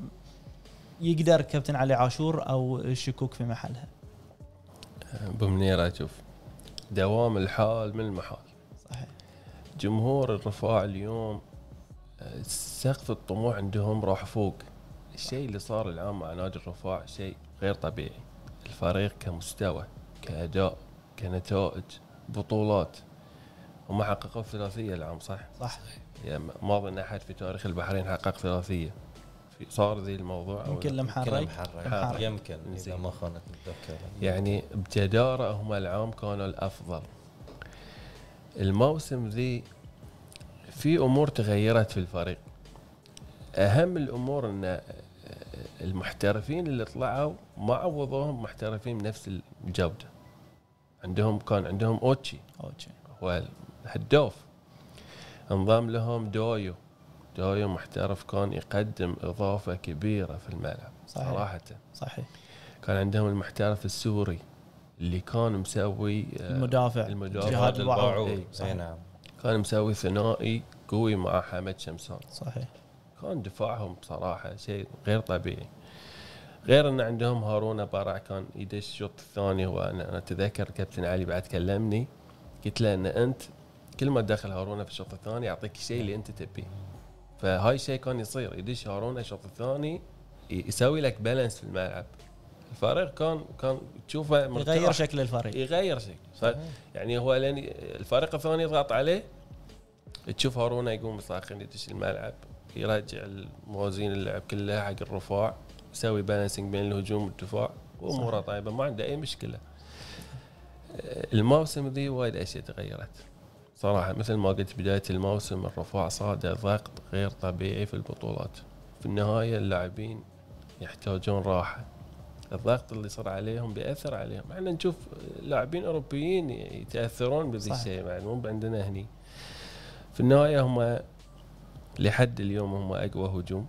يقدر كابتن علي عاشور او الشكوك في محلها ابو اشوف دوام الحال من المحال صحيح جمهور الرفاع اليوم سقف الطموح عندهم راح فوق الشيء اللي صار الان مع نادي الرفاع شيء غير طبيعي الفريق كمستوى كاداء كنتائج بطولات هم حققوا ثلاثيه العام صح؟ صح يعني ما اظن احد في تاريخ البحرين حقق ثلاثيه صار ذي الموضوع يمكن المحرق يمكن اذا ما خانت الذاكره يعني بجداره هم العام كانوا الافضل الموسم ذي في امور تغيرت في الفريق اهم الامور ان المحترفين اللي طلعوا ما عوضوهم محترفين بنفس الجوده عندهم كان عندهم اوتشي اوتشي هو هداف انضم لهم دويو دويو محترف كان يقدم اضافه كبيره في الملعب صحيح. صراحه صحيح كان عندهم المحترف السوري اللي كان مسوي آه، المدافع المدافع جهاد الوعود إيه، اي نعم كان مسوي ثنائي قوي مع حمد شمسان صحيح كان دفاعهم بصراحه شيء غير طبيعي غير ان عندهم هارون بارع كان يدش الشوط الثاني وانا اتذكر كابتن علي بعد كلمني قلت له ان انت كل ما تدخل هارون في الشوط الثاني يعطيك الشيء اللي انت تبيه فهاي الشيء كان يصير يدش هارون الشوط الثاني يسوي لك بالانس في الملعب الفريق كان كان تشوفه يغير شكل الفريق يغير شكل يعني هو لين الفريق الثاني يضغط عليه تشوف هارونا يقوم مثلا يدش الملعب يرجع الموازين اللعب كلها حق الرفاع يسوي بالانسنج بين الهجوم والدفاع واموره طيبه ما عنده اي مشكله الموسم ذي وايد اشياء تغيرت صراحه مثل ما قلت بدايه الموسم الرفاع صادر ضغط غير طبيعي في البطولات في النهايه اللاعبين يحتاجون راحه الضغط اللي صار عليهم بياثر عليهم احنا نشوف لاعبين اوروبيين يتاثرون بهذا الشيء يعني مو عندنا هني في النهايه هم لحد اليوم هم اقوى هجوم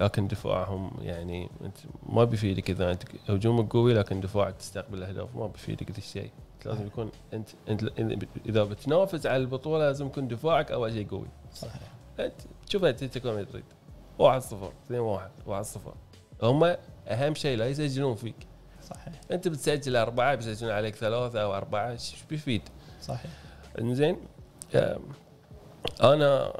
لكن دفاعهم يعني انت ما بيفيدك اذا انت هجومك قوي لكن دفاعك تستقبل اهداف ما بيفيدك ذا الشيء لازم يكون انت انت اذا بتنافس على البطوله لازم يكون دفاعك اول شيء قوي صحيح انت انت اتلتيكو مدريد 1 0 2 1 1 0 هم اهم شيء لا يسجلون فيك صحيح انت بتسجل اربعه بيسجلون عليك ثلاثه او اربعه ايش بيفيد؟ صحيح انزين آه، انا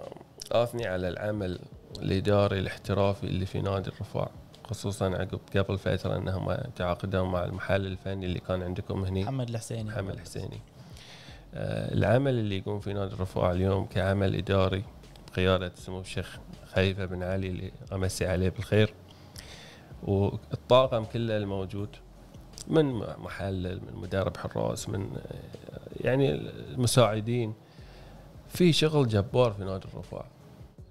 اثني على العمل الاداري الاحترافي اللي في نادي الرفاع خصوصا عقب قبل فتره انهم تعاقدوا مع المحل الفني اللي كان عندكم هنا محمد الحسيني محمد الحسيني آه، العمل اللي يقوم في نادي الرفاع اليوم كعمل اداري بقياده سمو الشيخ خليفه بن علي اللي امسي عليه بالخير والطاقم كله الموجود من محلل من مدرب حراس من يعني المساعدين في شغل جبار في نادي الرفاع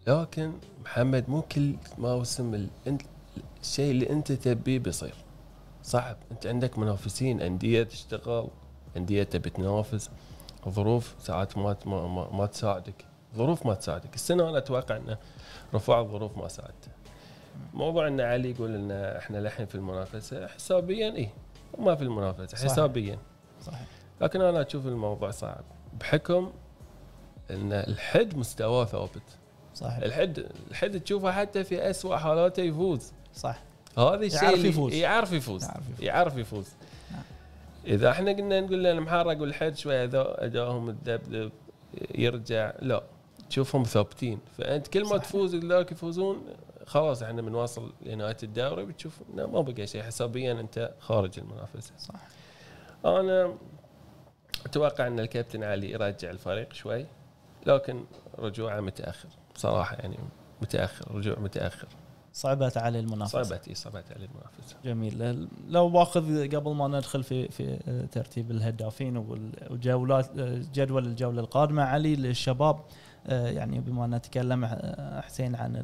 لكن محمد مو كل موسم الشيء اللي انت تبيه بيصير صعب انت عندك منافسين انديه تشتغل انديه تبي تنافس ظروف ساعات ما ما, ما تساعدك ظروف ما تساعدك السنه انا اتوقع انه رفع الظروف ما ساعدته موضوع ان علي يقول ان احنا للحين في المنافسه حسابيا اي وما في المنافسه حسابيا صحيح لكن انا اشوف الموضوع صعب بحكم ان الحد مستواه ثابت صحيح الحد الحد تشوفه حتى في اسوء حالاته يفوز صح هذا الشيء يعرف يفوز يعرف يفوز يعرف يفوز, يعرف يفوز. نعم. اذا احنا قلنا نقول له المحرق والحد شويه اجاهم الدبدب يرجع لا تشوفهم ثابتين فانت كل ما تفوز يقول يفوزون خلاص احنا بنواصل لنهايه الدوري بتشوف انه ما بقى شيء حسابيا انت خارج المنافسه صح انا اتوقع ان الكابتن علي يرجع الفريق شوي لكن رجوعه متاخر بصراحه يعني متاخر رجوع متاخر صعبت على المنافسه صعبت اي صعبت على المنافسه جميل لو باخذ قبل ما ندخل في في ترتيب الهدافين وجولات جدول الجوله القادمه علي للشباب آه، يعني بما ان نتكلم آه، حسين عن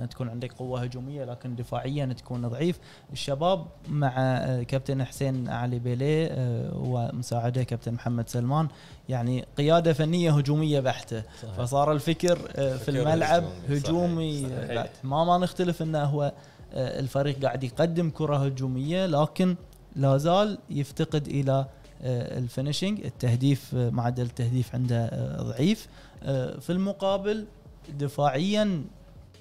ان تكون عندك قوه هجوميه لكن دفاعيا تكون ضعيف الشباب مع آه، كابتن حسين علي بيلي ومساعده كابتن محمد سلمان يعني قياده فنيه هجوميه بحته صحيح. فصار الفكر في الملعب هجومي صحيح. صحيح. ما ما نختلف انه هو الفريق قاعد يقدم كره هجوميه لكن لا زال يفتقد الى الفينشينج التهديف معدل التهديف عنده ضعيف آه، في المقابل دفاعيا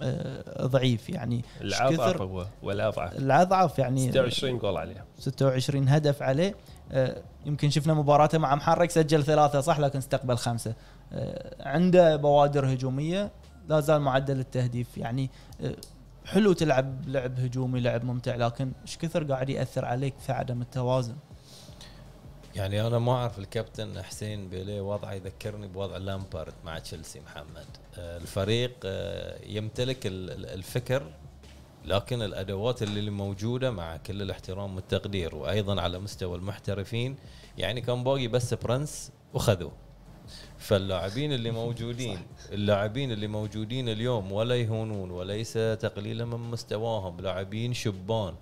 آه، ضعيف يعني العضعف هو والاضعف الاضعف يعني 26 جول عليه 26 هدف عليه آه، يمكن شفنا مباراته مع محرك سجل ثلاثه صح لكن استقبل خمسه عنده بوادر هجوميه لا زال معدل التهديف يعني حلو تلعب لعب هجومي لعب ممتع لكن ايش كثر قاعد ياثر عليك في عدم التوازن يعني انا ما اعرف الكابتن حسين بيليه وضعه يذكرني بوضع لامبارد مع تشيلسي محمد آه، الفريق آه، يمتلك الفكر لكن الادوات اللي موجوده مع كل الاحترام والتقدير وايضا على مستوى المحترفين يعني كان باقي بس برنس وخذوه فاللاعبين اللي <laughs> موجودين اللاعبين اللي موجودين اليوم ولا يهونون وليس تقليلا من مستواهم لاعبين شبان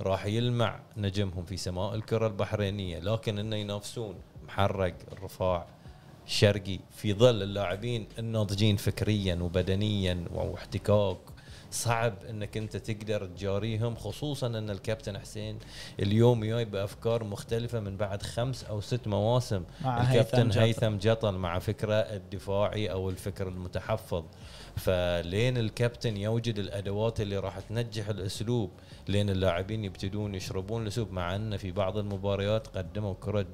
راح يلمع نجمهم في سماء الكره البحرينيه لكن انه ينافسون محرق الرفاع الشرقي في ظل اللاعبين الناضجين فكريا وبدنيا واحتكاك صعب انك انت تقدر تجاريهم خصوصا ان الكابتن حسين اليوم جاي بافكار مختلفه من بعد خمس او ست مواسم الكابتن هيثم جطل مع فكره الدفاعي او الفكر المتحفظ فلين الكابتن يوجد الادوات اللي راح تنجح الاسلوب لين اللاعبين يبتدون يشربون الاسلوب مع ان في بعض المباريات قدموا كره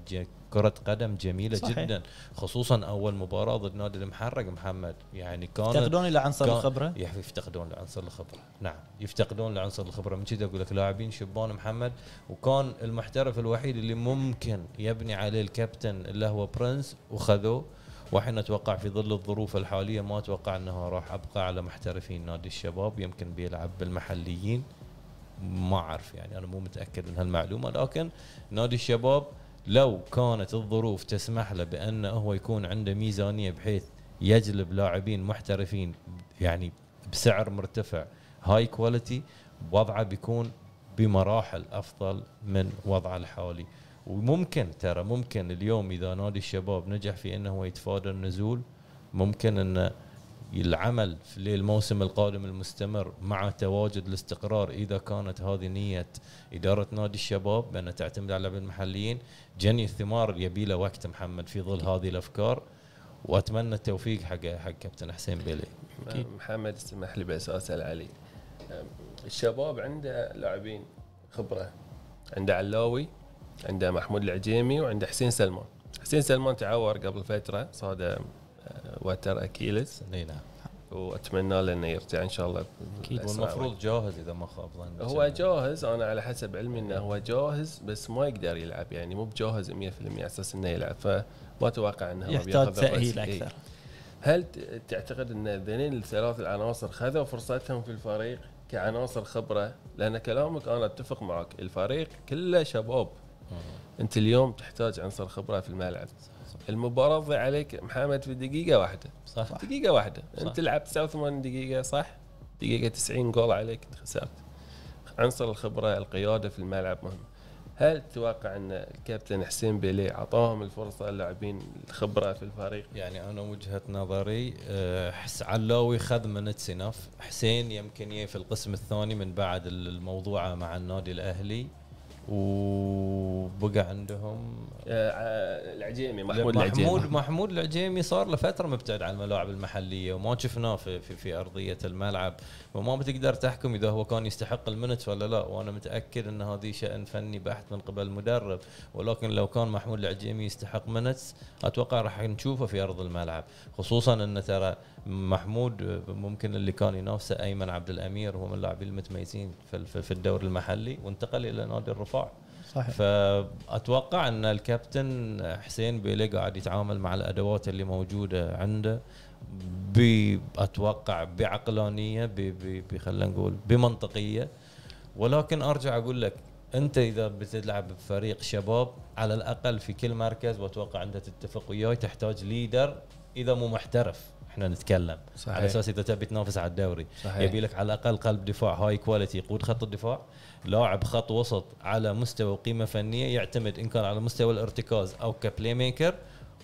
كرة قدم جميلة صحيح. جدا خصوصا اول مباراة ضد نادي المحرق محمد يعني كان يفتقدون الى عنصر كان الخبرة يفتقدون لعنصر الخبرة نعم يفتقدون لعنصر الخبرة من كذا اقول لك لاعبين شبان محمد وكان المحترف الوحيد اللي ممكن يبني عليه الكابتن اللي هو برنس وخذوه واحنا اتوقع في ظل الظروف الحاليه ما اتوقع انه راح ابقى على محترفين نادي الشباب يمكن بيلعب بالمحليين ما اعرف يعني انا مو متاكد من هالمعلومه لكن نادي الشباب لو كانت الظروف تسمح له بانه هو يكون عنده ميزانيه بحيث يجلب لاعبين محترفين يعني بسعر مرتفع هاي كواليتي وضعه بيكون بمراحل افضل من وضعه الحالي وممكن ترى ممكن اليوم اذا نادي الشباب نجح في انه هو يتفادى النزول ممكن ان العمل في الموسم القادم المستمر مع تواجد الاستقرار اذا كانت هذه نيه اداره نادي الشباب بان تعتمد على اللاعبين المحليين جني الثمار يبي له وقت محمد في ظل هذه الافكار واتمنى التوفيق حق حق كابتن حسين بيلي محمد اسمح لي بس اسال علي الشباب عنده لاعبين خبره عنده علاوي عنده محمود العجيمي وعنده حسين سلمان حسين سلمان تعور قبل فتره صاده آه، وتر اكيلس اي نعم واتمنى له انه يرجع ان شاء الله اكيد والمفروض جاهز اذا ما خاب ظني هو جاهز انا على حسب علمي انه هو جاهز بس ما يقدر يلعب يعني مو بجاهز 100% على اساس انه يلعب فما اتوقع انه يحتاج تاهيل اكثر هل تعتقد ان الذنين الثلاث العناصر خذوا فرصتهم في الفريق كعناصر خبره؟ لان كلامك انا اتفق معك الفريق كله شباب انت اليوم تحتاج عنصر خبره في الملعب صح المباراه تضيع عليك محمد في دقيقه واحده صح, دقيقه واحده صح. انت لعبت 89 دقيقه صح دقيقه 90 جول عليك انت خسرت عنصر الخبره القياده في الملعب مهم هل تتوقع ان الكابتن حسين بيلي اعطاهم الفرصه اللاعبين الخبره في الفريق؟ يعني انا وجهه نظري آه، حس علاوي خذ من اتسناف حسين يمكن في القسم الثاني من بعد الموضوعه مع النادي الاهلي وبقى عندهم آه، آه، العجيمي محمود العجيمي محمود محمود العجيمي صار له فتره مبتعد عن الملاعب المحليه وما شفناه في, في, في ارضيه الملعب وما بتقدر تحكم اذا هو كان يستحق المنت ولا لا وانا متاكد ان هذه شان فني بحت من قبل المدرب ولكن لو كان محمود العجيمي يستحق منت اتوقع راح نشوفه في ارض الملعب خصوصا ان ترى محمود ممكن اللي كان ينافسه ايمن عبد الامير هو من اللاعبين المتميزين في الدوري المحلي وانتقل الى نادي الرفاع صحيح فاتوقع ان الكابتن حسين بيلي قاعد يتعامل مع الادوات اللي موجوده عنده اتوقع بعقلانيه خلينا نقول بمنطقيه ولكن ارجع اقول لك انت اذا بتلعب بفريق شباب على الاقل في كل مركز واتوقع انت تتفق وياي تحتاج ليدر اذا مو محترف احنا نتكلم صحيح. على اساس اذا تبي تنافس على الدوري صحيح. يبي لك على الاقل قلب دفاع هاي كواليتي يقود خط الدفاع لاعب خط وسط على مستوى قيمه فنيه يعتمد ان كان على مستوى الارتكاز او كبلاي ميكر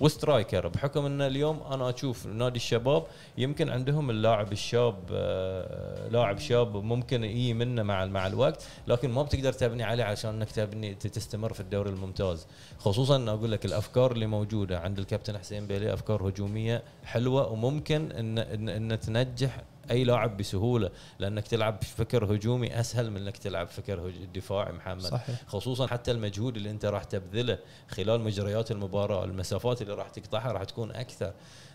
وسترايكر بحكم ان اليوم انا اشوف نادي الشباب يمكن عندهم اللاعب الشاب آه، لاعب شاب ممكن يجي منه مع مع الوقت لكن ما بتقدر تبني عليه عشان انك تبني تستمر في الدوري الممتاز خصوصا اقول لك الافكار اللي موجوده عند الكابتن حسين بيلي افكار هجوميه حلوه وممكن ان ان, إن تنجح اي لاعب بسهوله لانك تلعب فكر هجومي اسهل من انك تلعب فكر دفاعي محمد صحيح. خصوصا حتى المجهود اللي انت راح تبذله خلال مجريات المباراه المسافات اللي راح تقطعها راح تكون اكثر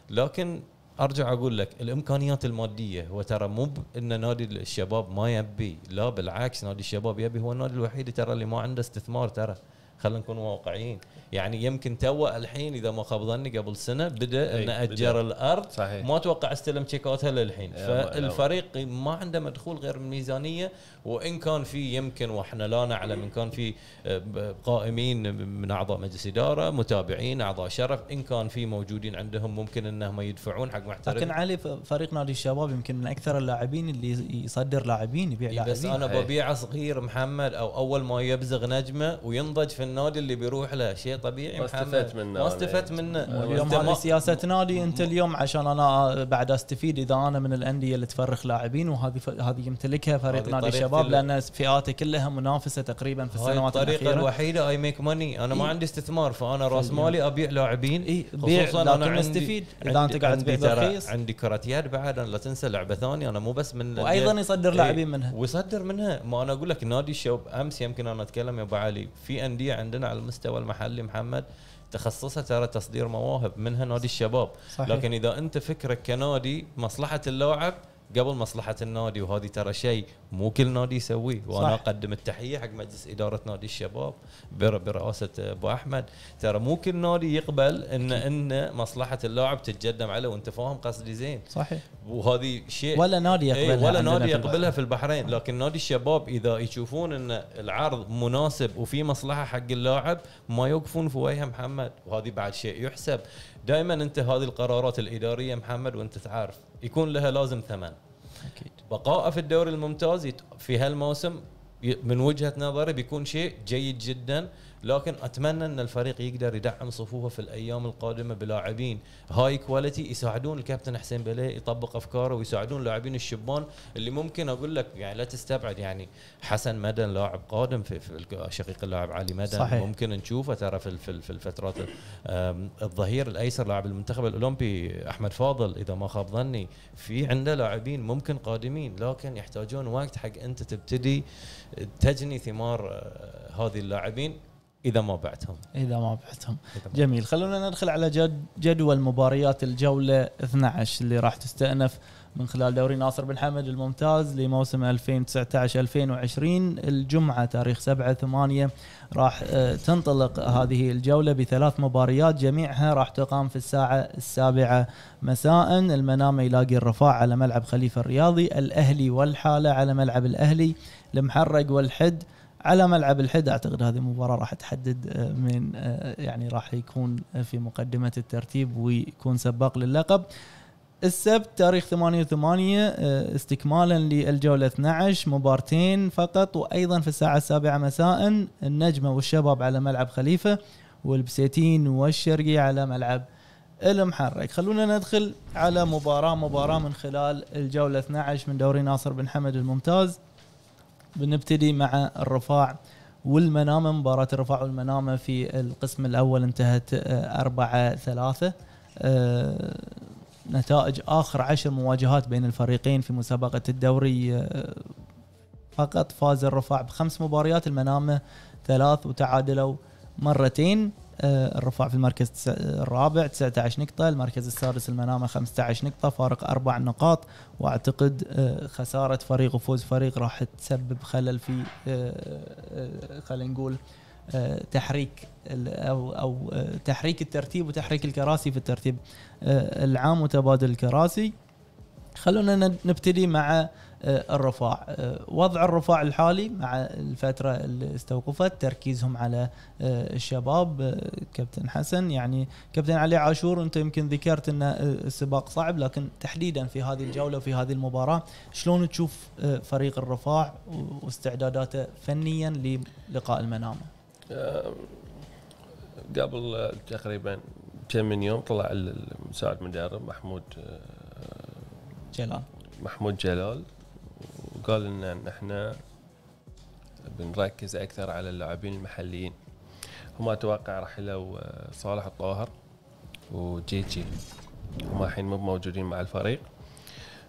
لكن ارجع اقول لك الامكانيات الماديه هو ترى مو ان نادي الشباب ما يبي لا بالعكس نادي الشباب يبي هو النادي الوحيد ترى اللي ما عنده استثمار ترى خلينا نكون واقعيين يعني يمكن تو الحين اذا ما خاب ظني قبل سنه بدا إيه، ان اجر الارض صحيح. ما اتوقع استلم تشيك للحين فالفريق ما عنده مدخول غير الميزانيه وان كان في يمكن واحنا لا نعلم ان كان في آه، قائمين من اعضاء مجلس اداره متابعين اعضاء شرف ان كان في موجودين عندهم ممكن انهم يدفعون حق محترف لكن علي فريق نادي الشباب يمكن من اكثر اللاعبين اللي يصدر لاعبين يبيع إيه، لاعبين بس انا إيه. ببيعه صغير محمد او اول ما يبزغ نجمه وينضج في النادي اللي بيروح له شيء طبيعي ما استفدت منه ما استفدت يعني. منه اليوم هذه سياسه نادي انت اليوم عشان انا بعد استفيد اذا انا من الانديه اللي تفرخ لاعبين وهذه ف... هذه يمتلكها فريق نادي الشباب لان فئاته كلها منافسه تقريبا في السنوات الاخيره الطريقه الوحيده اي ميك ماني انا ما عندي استثمار فانا راس مالي ابيع لاعبين اي بيع انا عندي استفيد اذا انت قاعد تبيع رخيص عندي كره يد بعد لا تنسى لعبه ثانيه انا مو بس من وايضا يصدر لاعبين منها ويصدر منها ما انا اقول لك نادي الشباب امس يمكن انا اتكلم يا ابو علي في انديه عندنا على المستوى المحلي محمد تخصصها ترى تصدير مواهب منها نادي الشباب صحيح. لكن اذا انت فكرك كنادي مصلحه اللاعب قبل مصلحه النادي وهذه ترى شيء مو كل نادي يسويه وانا اقدم التحيه حق مجلس اداره نادي الشباب برئاسه ابو احمد ترى مو كل نادي يقبل ان ان مصلحه اللاعب تتقدم عليه وانت فاهم قصدي زين صحيح وهذه شيء ولا نادي يقبلها ايه ولا نادي يقبلها في البحرين لكن نادي الشباب اذا يشوفون ان العرض مناسب وفي مصلحه حق اللاعب ما يوقفون في وجه محمد وهذه بعد شيء يحسب دائما انت هذه القرارات الاداريه محمد وانت تعرف يكون لها لازم ثمن اكيد بقائه في الدوري الممتاز في هالموسم من وجهه نظري بيكون شيء جيد جدا لكن اتمنى ان الفريق يقدر يدعم صفوفه في الايام القادمه بلاعبين هاي كواليتي يساعدون الكابتن حسين بليه يطبق افكاره ويساعدون لاعبين الشبان اللي ممكن اقول لك يعني لا تستبعد يعني حسن مدن لاعب قادم في, في شقيق اللاعب علي مدن صحيح. ممكن نشوفه ترى في في الفترات الظهير الايسر لاعب المنتخب الاولمبي احمد فاضل اذا ما خاب ظني في عنده لاعبين ممكن قادمين لكن يحتاجون وقت حق انت تبتدي تجني ثمار آه، هذه اللاعبين اذا ما بعتهم اذا ما بعتهم جميل خلونا ندخل على جد جدول مباريات الجوله 12 اللي راح تستأنف من خلال دوري ناصر بن حمد الممتاز لموسم 2019 2020 الجمعه تاريخ 7 8 راح آه، تنطلق هذه الجوله بثلاث مباريات جميعها راح تقام في الساعه السابعه مساء المنامه يلاقي الرفاع على ملعب خليفه الرياضي الاهلي والحاله على ملعب الاهلي المحرق والحد على ملعب الحد اعتقد هذه المباراه راح تحدد آه، من آه، يعني راح يكون آه، في مقدمه الترتيب ويكون سباق للقب السبت تاريخ 8 8 استكمالا للجوله 12 مبارتين فقط وايضا في الساعه السابعه مساء النجمه والشباب على ملعب خليفه والبسيتين والشرقي على ملعب المحرك خلونا ندخل على مباراة مباراة من خلال الجولة 12 من دوري ناصر بن حمد الممتاز بنبتدي مع الرفاع والمنامه مباراه الرفاع والمنامه في القسم الاول انتهت آه، أربعة ثلاثة آه، نتائج اخر عشر مواجهات بين الفريقين في مسابقه الدوري آه، فقط فاز الرفاع بخمس مباريات المنامه ثلاث وتعادلوا مرتين آه، الرفاع في المركز الرابع 19 نقطة المركز السادس المنامة 15 نقطة فارق أربع نقاط وأعتقد آه، خسارة فريق وفوز فريق راح تسبب خلل في آه، خلينا نقول تحريك او او تحريك الترتيب وتحريك الكراسي في الترتيب العام وتبادل الكراسي خلونا نبتدي مع آه، الرفاع آه، وضع الرفاع الحالي مع الفترة اللي استوقفت تركيزهم على آه، الشباب كابتن حسن يعني كابتن علي عاشور انت يمكن ذكرت ان السباق صعب لكن تحديدا في هذه الجولة وفي هذه المباراة شلون تشوف فريق الرفاع واستعداداته فنيا للقاء المنامة قبل تقريبا كم من يوم طلع المساعد مدرب محمود جلال محمود جلال وقال لنا ان احنا بنركز اكثر على اللاعبين المحليين هما اتوقع رحلوا صالح الطاهر وجيجي هما الحين مو موجودين مع الفريق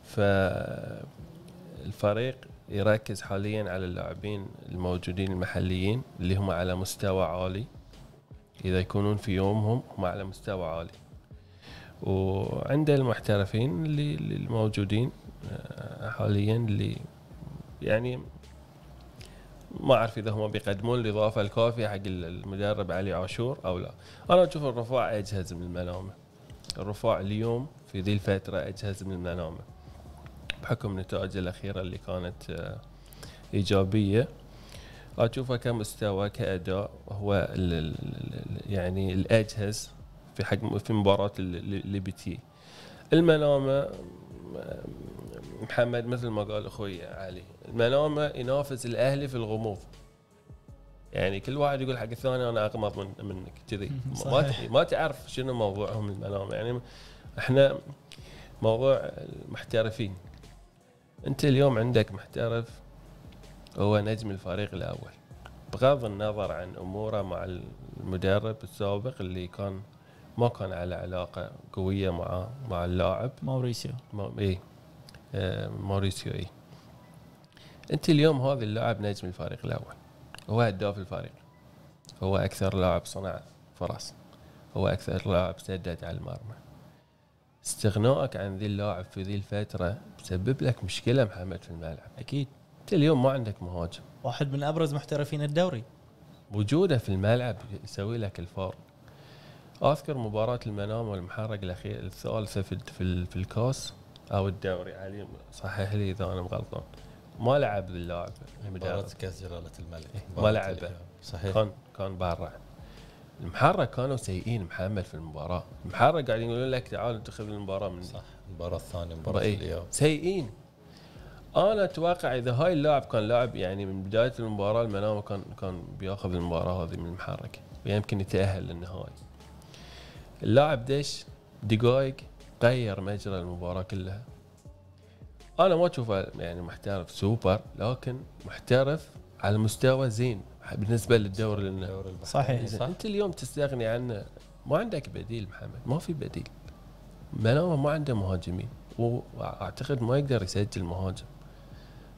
فالفريق يركز حاليا على اللاعبين الموجودين المحليين اللي هم على مستوى عالي اذا يكونون في يومهم هم على مستوى عالي وعنده المحترفين اللي الموجودين آه، حاليا اللي يعني ما اعرف اذا هم بيقدمون الاضافه الكافيه حق المدرب علي عاشور او لا انا اشوف الرفاع اجهز من المنامه الرفاع اليوم في ذي الفتره اجهز من المنامه بحكم النتائج الاخيره اللي كانت آه، ايجابيه اشوفه كمستوى كاداء هو الـ يعني الاجهز في حق في مباراه اللي بتي المنامه محمد مثل ما قال اخوي علي المنامه ينافس الاهلي في الغموض يعني كل واحد يقول حق الثاني انا اغمض من منك كذي ما ما تعرف شنو موضوعهم المنامه يعني احنا موضوع المحترفين انت اليوم عندك محترف هو نجم الفريق الاول بغض النظر عن اموره مع المدرب السابق اللي كان ما كان على علاقه قويه مع مع اللاعب موريسيو اي موريسيو اي انت اليوم هذا اللاعب نجم الفريق الاول هو هداف الفريق هو اكثر لاعب صنع فرص هو اكثر لاعب سدد على المرمى استغنائك عن ذي اللاعب في ذي الفتره مسبب لك مشكله محمد في الملعب اكيد انت اليوم ما عندك مهاجم واحد من ابرز محترفين الدوري وجوده في الملعب يسوي لك الفار اذكر مباراه المنام والمحرق الاخير الثالثه في الكاس او الدوري علي صحح لي اذا انا مغلطان ما لعب اللاعب مباراة كاس جلالة الملك إيه، ما لعبه صحيح كان كان برا المحرك كانوا سيئين محمد في المباراة المحرك قاعدين يقولون لك تعال انتخب المباراة من صح المباراة الثانية مباراة إيه، اليوم سيئين انا اتوقع اذا هاي اللاعب كان لاعب يعني من بداية المباراة المناوى كان كان بياخذ المباراة هذه من المحرك ويمكن يتأهل للنهائي اللاعب دش دقائق غير مجرى المباراه كلها انا ما اشوفه يعني محترف سوبر لكن محترف على مستوى زين بالنسبه للدوري لنا صحيح صح؟ انت اليوم تستغني عنه ما عندك بديل محمد ما في بديل ملاوه ما عنده مهاجمين واعتقد ما يقدر يسجل مهاجم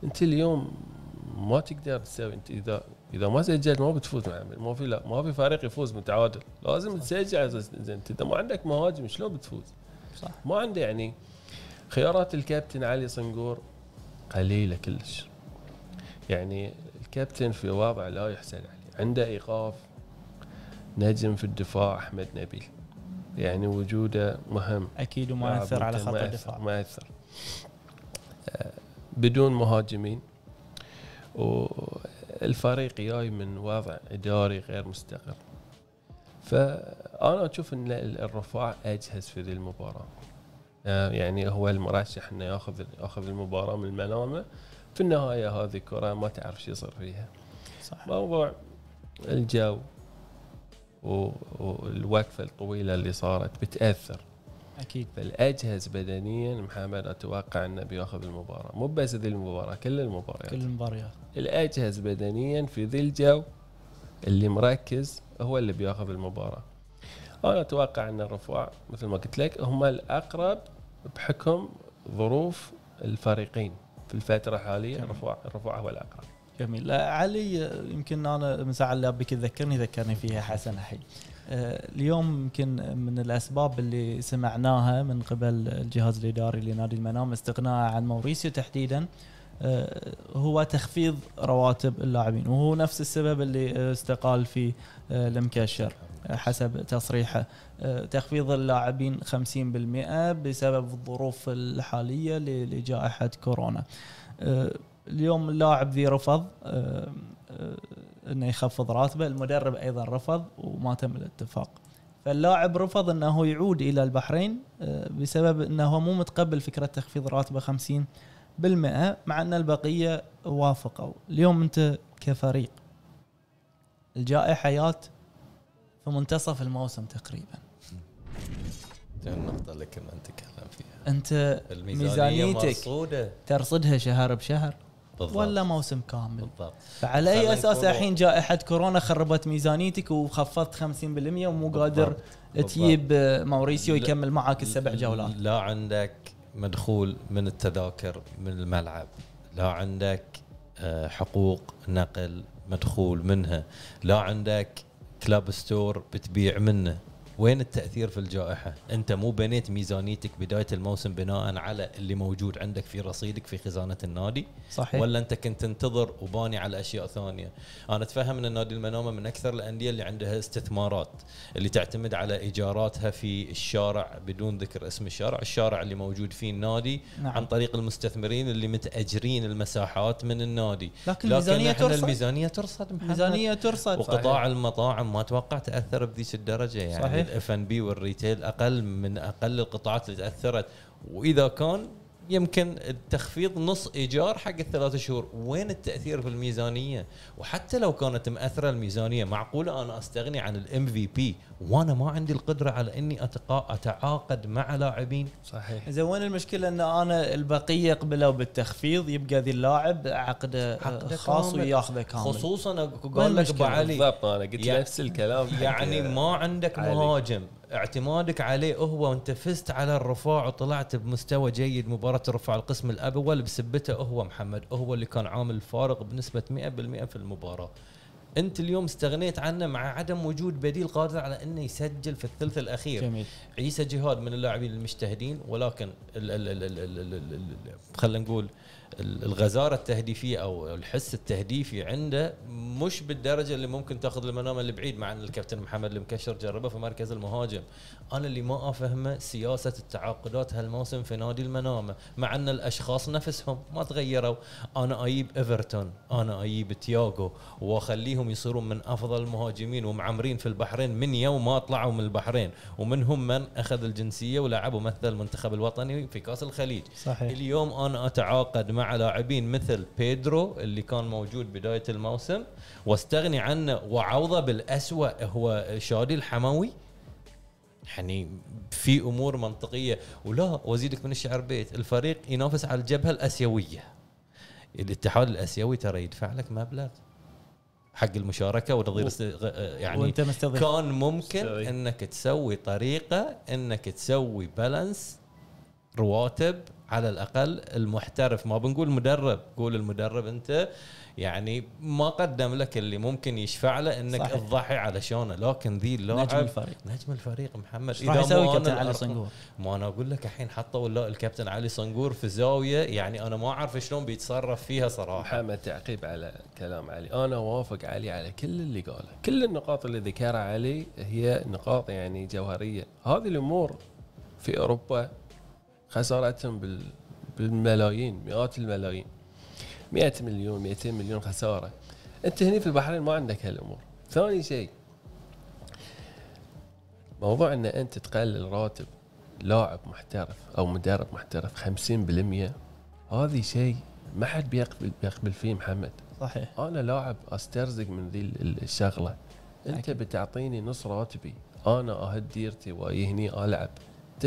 انت اليوم ما تقدر تسوي انت اذا اذا ما سجلت ما بتفوز ما في لا ما في فريق يفوز متعادل لازم تسجل انت اذا ما عندك مهاجم شلون بتفوز صح ما عنده يعني خيارات الكابتن علي صنقور قليله كلش يعني الكابتن في وضع لا يحسن عليه عنده ايقاف نجم في الدفاع احمد نبيل يعني وجوده مهم اكيد وما اثر على خط الدفاع ما اثر آه، بدون مهاجمين والفريق جاي من وضع اداري غير مستقر فانا اشوف ان الرفاع اجهز في ذي المباراه آه، يعني هو المرشح انه ياخذ ياخذ المباراه من الملامه في النهايه هذه كره ما تعرف شو يصير فيها صح موضوع الجو والوقفه الطويله اللي صارت بتاثر اكيد فالاجهز بدنيا محمد اتوقع انه بياخذ المباراه مو بس ذي المباراه كل المباريات كل المباريات الاجهز بدنيا في ذي الجو اللي مركز هو اللي بياخذ المباراه انا اتوقع ان الرفاع مثل ما قلت لك هم الاقرب بحكم ظروف الفريقين في الفتره الحاليه الرفاع الرفاع هو الاقرب جميل علي يمكن انا من ساعه اللي ابيك تذكرني ذكرني فيها حسن الحين آه، اليوم يمكن من الاسباب اللي سمعناها من قبل الجهاز الاداري لنادي المنام استغناء عن موريسيو تحديدا آه، هو تخفيض رواتب اللاعبين وهو نفس السبب اللي استقال فيه آه، المكشر حسب تصريحه آه، تخفيض اللاعبين 50% بسبب الظروف الحاليه لجائحه كورونا اليوم اللاعب ذي رفض انه يخفض راتبه المدرب ايضا رفض وما تم الاتفاق فاللاعب رفض انه يعود الى البحرين بسبب انه مو متقبل فكره تخفيض راتبه 50 بالمئة مع أن البقية وافقوا اليوم أنت كفريق الجائحة جات في منتصف الموسم تقريبا النقطة اللي كنا نتكلم فيها أنت ميزانيتك ترصدها شهر بشهر بالضبط. ولا موسم كامل بالضبط. فعلى اي اساس الحين جائحه كورونا خربت ميزانيتك وخفضت 50% ومو قادر تجيب موريسيو يكمل معك السبع جولات لا عندك مدخول من التذاكر من الملعب لا عندك آه، حقوق نقل مدخول منها لا عندك كلاب ستور بتبيع منه وين التاثير في الجائحه؟ انت مو بنيت ميزانيتك بدايه الموسم بناء على اللي موجود عندك في رصيدك في خزانه النادي؟ صحيح ولا انت كنت تنتظر وباني على اشياء ثانيه؟ انا اتفهم ان نادي المنامه من اكثر الانديه اللي عندها استثمارات اللي تعتمد على ايجاراتها في الشارع بدون ذكر اسم الشارع، الشارع اللي موجود فيه النادي نعم. عن طريق المستثمرين اللي متاجرين المساحات من النادي، لكن, لكن الميزانيه ترصد الميزانيه ترصد الميزانيه ترصد وقطاع صحيح. المطاعم ما اتوقع تاثر بذيك الدرجه يعني صحيح. الاف ان بي والريتيل اقل من اقل القطاعات اللي تاثرت واذا كان يمكن التخفيض نص ايجار حق الثلاث شهور وين التاثير في الميزانيه وحتى لو كانت مأثره الميزانيه معقوله انا استغني عن الام في بي وانا ما عندي القدره على اني أتقا... اتعاقد مع لاعبين صحيح زين وين المشكله ان انا البقيه قبلوا بالتخفيض يبقى ذي اللاعب عقده, عقده خاص وياخذه كامل خصوصا اقول لك بعلي بالضبط انا قلت نفس الكلام يعني ما عندك مهاجم اعتمادك عليه هو وانت فزت على الرفاع وطلعت بمستوى جيد مباراه الرفاع القسم الاول بسبته هو محمد هو اللي كان عامل الفارق بنسبه 100% في المباراه. انت اليوم استغنيت عنه مع عدم وجود بديل قادر على انه يسجل في الثلث الاخير جميل. عيسى جهاد من اللاعبين المجتهدين ولكن خلينا نقول الغزاره التهديفيه او الحس التهديفي عنده مش بالدرجه اللي ممكن تاخذ المنامه اللي بعيد مع ان الكابتن محمد المكشر جربه في مركز المهاجم انا اللي ما افهمه سياسه التعاقدات هالموسم في نادي المنامه مع ان الاشخاص نفسهم ما تغيروا انا اجيب ايفرتون انا اجيب تياغو واخليهم يصيرون من افضل المهاجمين ومعمرين في البحرين من يوم ما طلعوا من البحرين ومنهم من اخذ الجنسيه ولعب ومثل المنتخب الوطني في كاس الخليج صحيح. اليوم انا اتعاقد مع مع لاعبين مثل بيدرو اللي كان موجود بدايه الموسم واستغني عنه وعوضه بالاسوء هو شادي الحموي يعني في امور منطقيه ولا وازيدك من الشعر بيت الفريق ينافس على الجبهه الاسيويه الاتحاد الاسيوي ترى يدفع لك مبلغ حق المشاركه ونظير يعني وانت مستضيف كان ممكن مستضيف. انك تسوي طريقه انك تسوي بالانس رواتب على الاقل المحترف ما بنقول مدرب قول المدرب انت يعني ما قدم لك اللي ممكن يشفع له انك صحيح. تضحي على شونه لكن ذي اللاعب نجم الفريق نجم الفريق محمد اذا ما كابتن علي صنقور ما انا اقول لك الحين حطوا الكابتن علي صنقور في زاويه يعني انا ما اعرف شلون بيتصرف فيها صراحه محمد تعقيب على كلام علي انا وافق علي على كل اللي قاله كل النقاط اللي ذكرها علي هي نقاط يعني جوهريه هذه الامور في اوروبا خسارتهم بال بالملايين مئات الملايين 100 مليون 200 مليون خساره انت هنا في البحرين ما عندك هالامور ثاني شيء موضوع ان انت تقلل راتب لاعب محترف او مدرب محترف 50% هذه شيء ما حد بيقبل بيقبل فيه محمد صحيح انا لاعب استرزق من ذي الشغله انت بتعطيني نص راتبي انا اهد ديرتي واجي هني العب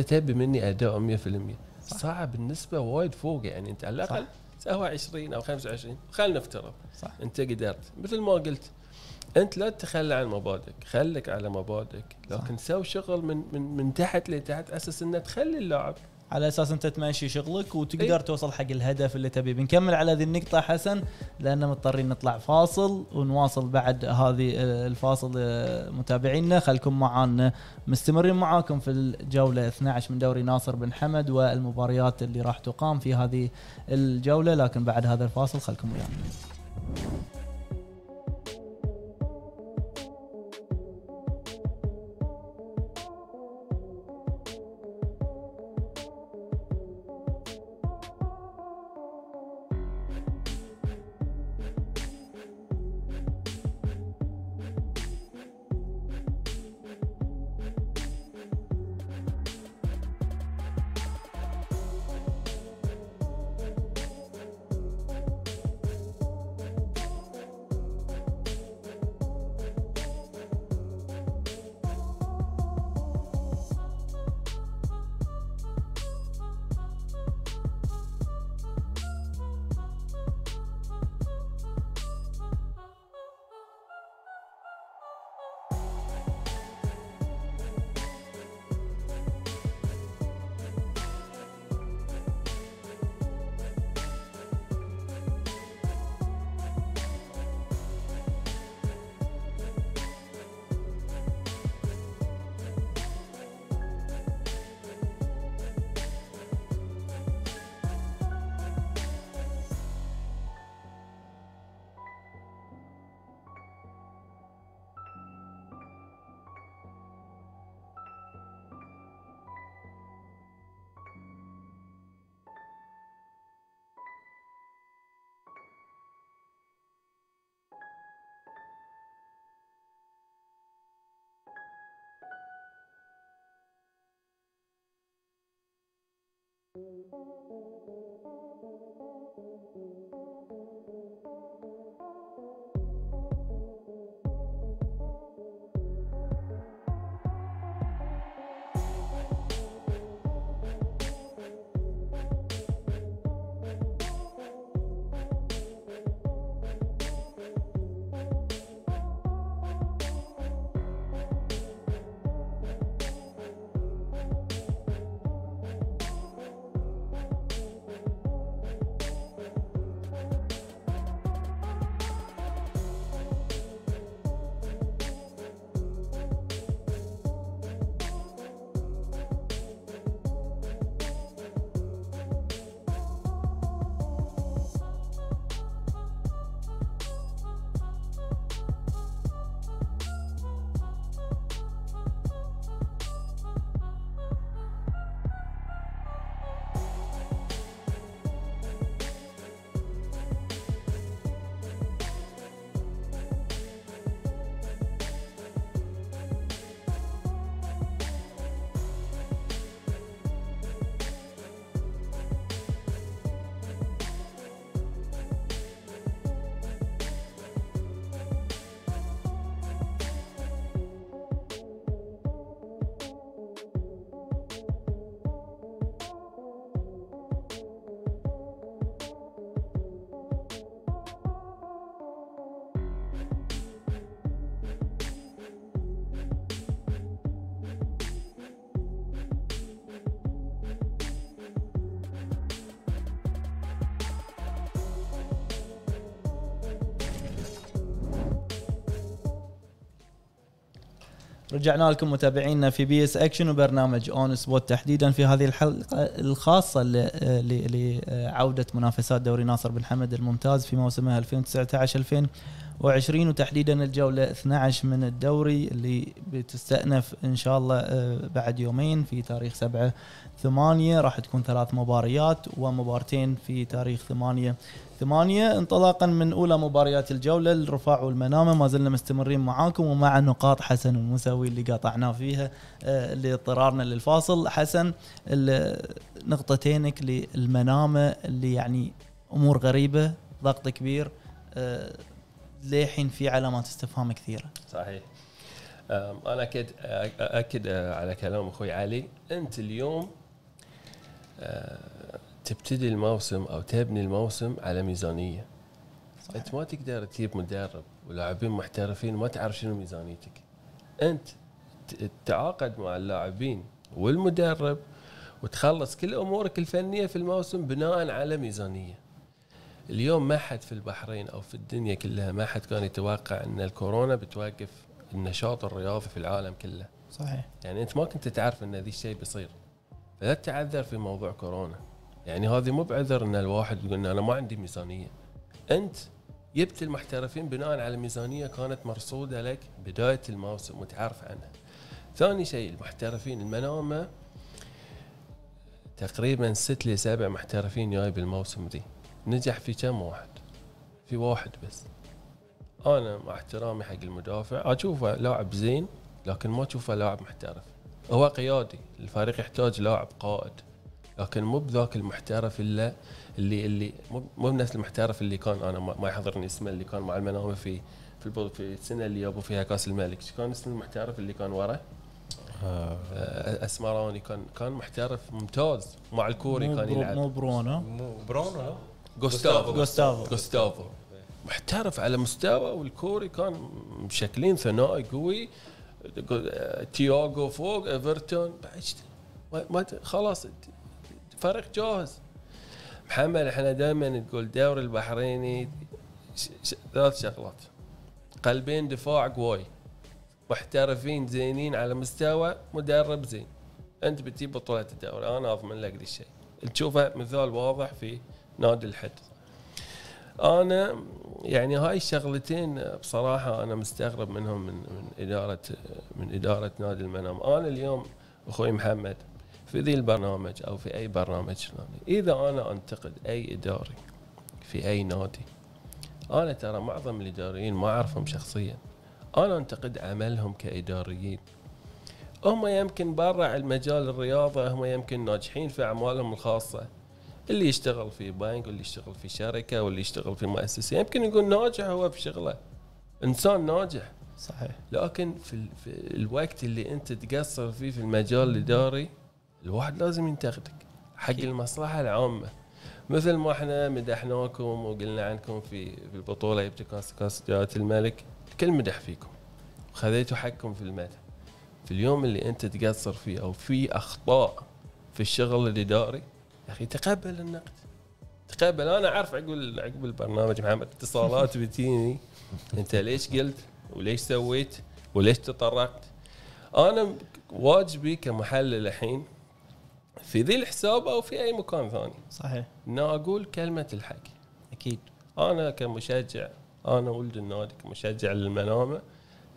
تبي مني اداء 100% صعب النسبه وايد فوق يعني انت على الاقل سوى 20 او 25 خلينا نفترض صح. انت قدرت مثل ما قلت انت لا تتخلى عن مبادئك خليك على مبادئك لكن سوي شغل من من من تحت لتحت اساس انه تخلي اللاعب على اساس انت تمشي شغلك وتقدر إيه؟ توصل حق الهدف اللي تبيه بنكمل على هذه النقطه حسن لان مضطرين نطلع فاصل ونواصل بعد هذه الفاصل آه، متابعينا خلكم معانا مستمرين معاكم في الجوله 12 من دوري ناصر بن حمد والمباريات اللي راح تقام في هذه الجوله لكن بعد هذا الفاصل خلكم ويانا Thank you. رجعنا لكم متابعينا في بي اس اكشن وبرنامج اون سبوت تحديدا في هذه الحلقه الخاصه لعوده منافسات دوري ناصر بن حمد الممتاز في موسمه 2019 2000 وعشرين وتحديدا الجولة 12 من الدوري اللي بتستأنف إن شاء الله آه، بعد يومين في تاريخ 7 ثمانية راح تكون ثلاث مباريات ومبارتين في تاريخ ثمانية ثمانية انطلاقا من أولى مباريات الجولة الرفاع والمنامة ما زلنا مستمرين معاكم ومع نقاط حسن ومساوي اللي قاطعناه فيها اللي آه، اضطرارنا للفاصل حسن نقطتينك للمنامة اللي يعني أمور غريبة ضغط كبير آه، للحين في علامات استفهام كثيره صحيح انا اكد اكد آه، على كلام اخوي علي انت اليوم آه، تبتدي الموسم او تبني الموسم على ميزانيه صحيح. انت ما تقدر تجيب مدرب ولاعبين محترفين ما تعرف شنو ميزانيتك انت تتعاقد مع اللاعبين والمدرب وتخلص كل امورك الفنيه في الموسم بناء على ميزانيه اليوم ما حد في البحرين او في الدنيا كلها ما حد كان يتوقع ان الكورونا بتوقف النشاط الرياضي في العالم كله صحيح يعني انت ما كنت تعرف ان ذي الشيء بيصير فلا تعذر في موضوع كورونا يعني هذه مو بعذر ان الواحد يقول انا ما عندي ميزانيه انت جبت المحترفين بناء على ميزانيه كانت مرصوده لك بدايه الموسم وتعرف عنها ثاني شيء المحترفين المنامه تقريبا ست لسبع محترفين جاي بالموسم ذي نجح في كم واحد في واحد بس انا مع احترامي حق المدافع اشوفه لاعب زين لكن ما اشوفه لاعب محترف هو قيادي الفريق يحتاج لاعب قائد لكن مو بذاك المحترف اللي اللي اللي مو بنفس المحترف اللي كان انا ما يحضرني اسمه اللي كان مع المنامه في في في السنه اللي جابوا فيها كاس الملك كان اسم المحترف اللي كان ورا آه. آه. اسمراني كان كان محترف ممتاز مع الكوري كان يلعب مو برونو مو برونو جوستافو جوستافو جوستافو محترف على مستوى والكوري كان مشكلين ثنائي قوي تياغو فوق ايفرتون بعد خلاص فريق جاهز محمد احنا دائما نقول دوري البحريني ثلاث شغلات قلبين دفاع قوي محترفين زينين على مستوى مدرب زين انت بتجيب بطوله الدوري انا اضمن لك الشيء تشوفه مثال واضح في نادي الحد انا يعني هاي الشغلتين بصراحه انا مستغرب منهم من من اداره من اداره نادي المنام انا اليوم اخوي محمد في ذي البرنامج او في اي برنامج اذا انا انتقد اي اداري في اي نادي انا ترى معظم الاداريين ما اعرفهم شخصيا انا انتقد عملهم كاداريين هم يمكن برا المجال الرياضه هم يمكن ناجحين في اعمالهم الخاصه اللي يشتغل في بنك واللي يشتغل في شركه واللي يشتغل في مؤسسه يمكن يقول ناجح هو في شغله انسان ناجح صحيح لكن في, في الوقت اللي انت تقصر فيه في المجال الاداري الواحد لازم ينتقدك حق المصلحه العامه مثل ما احنا مدحناكم وقلنا عنكم في في البطوله ابتكاس كاس جلاله الملك الكل مدح فيكم خذيتوا حقكم في المدح في اليوم اللي انت تقصر فيه او في اخطاء في الشغل الاداري يا اخي تقبل النقد تقبل انا اعرف عقب عقب البرنامج محمد اتصالات بتجيني انت ليش قلت وليش سويت وليش تطرقت انا واجبي كمحلل الحين في ذي الحساب او في اي مكان ثاني صحيح ان اقول كلمه الحق اكيد انا كمشجع انا ولد النادي كمشجع للمنامه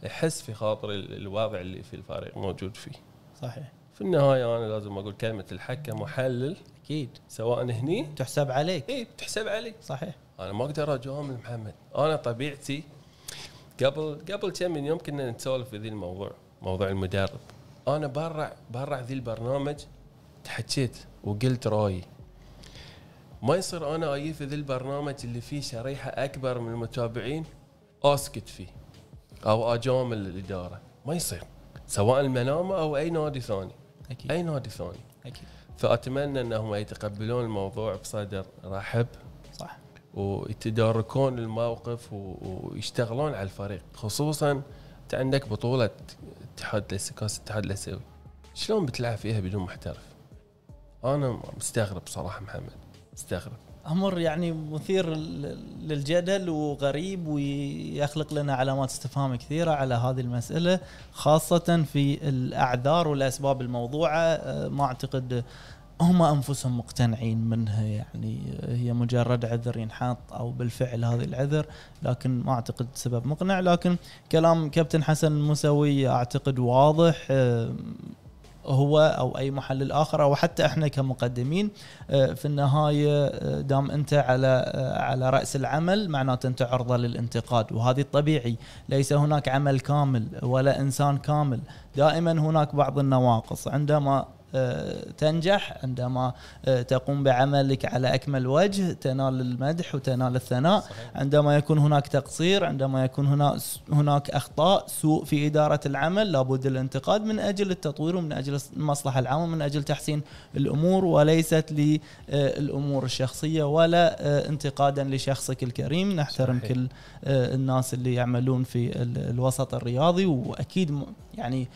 احس في خاطري الوضع اللي في الفريق موجود فيه صحيح في النهايه انا لازم اقول كلمه الحكة محلل اكيد سواء هني تحسب عليك اي تحسب علي صحيح انا ما اقدر اجامل محمد انا طبيعتي قبل قبل كم من يوم كنا نتسولف في ذي الموضوع موضوع المدرب انا برع برع ذي البرنامج تحكيت وقلت رايي ما يصير انا اجي في ذي البرنامج اللي فيه شريحه اكبر من المتابعين اسكت فيه او اجامل الاداره ما يصير سواء المنامه او اي نادي ثاني أكيد. اي نادي ثاني اكيد فاتمنى انهم يتقبلون الموضوع بصدر رحب صح ويتداركون الموقف ويشتغلون على الفريق خصوصا انت عندك بطوله اتحاد كاس الاتحاد الاسيوي شلون بتلعب فيها بدون محترف؟ انا مستغرب صراحه محمد مستغرب امر يعني مثير للجدل وغريب ويخلق لنا علامات استفهام كثيره على هذه المساله خاصه في الاعذار والاسباب الموضوعه آه، ما اعتقد هم انفسهم مقتنعين منها يعني هي مجرد عذر ينحط او بالفعل هذا العذر لكن ما اعتقد سبب مقنع لكن كلام كابتن حسن المسوي اعتقد واضح آه، هو او اي محلل اخر او حتى احنا كمقدمين آه، في النهايه آه، دام انت على آه، على راس العمل معناته انت عرضه للانتقاد وهذه الطبيعي ليس هناك عمل كامل ولا انسان كامل دائما هناك بعض النواقص عندما تنجح عندما آه، تقوم بعملك على اكمل وجه تنال المدح وتنال الثناء صحيح. عندما يكون هناك تقصير عندما يكون هنا هناك اخطاء سوء في اداره العمل لابد الانتقاد من اجل التطوير ومن اجل المصلحه العامه من اجل تحسين الامور وليست للامور آه، الشخصيه ولا آه، انتقادا لشخصك الكريم نحترم صحيح. كل الناس اللي يعملون في الوسط الرياضي واكيد يعني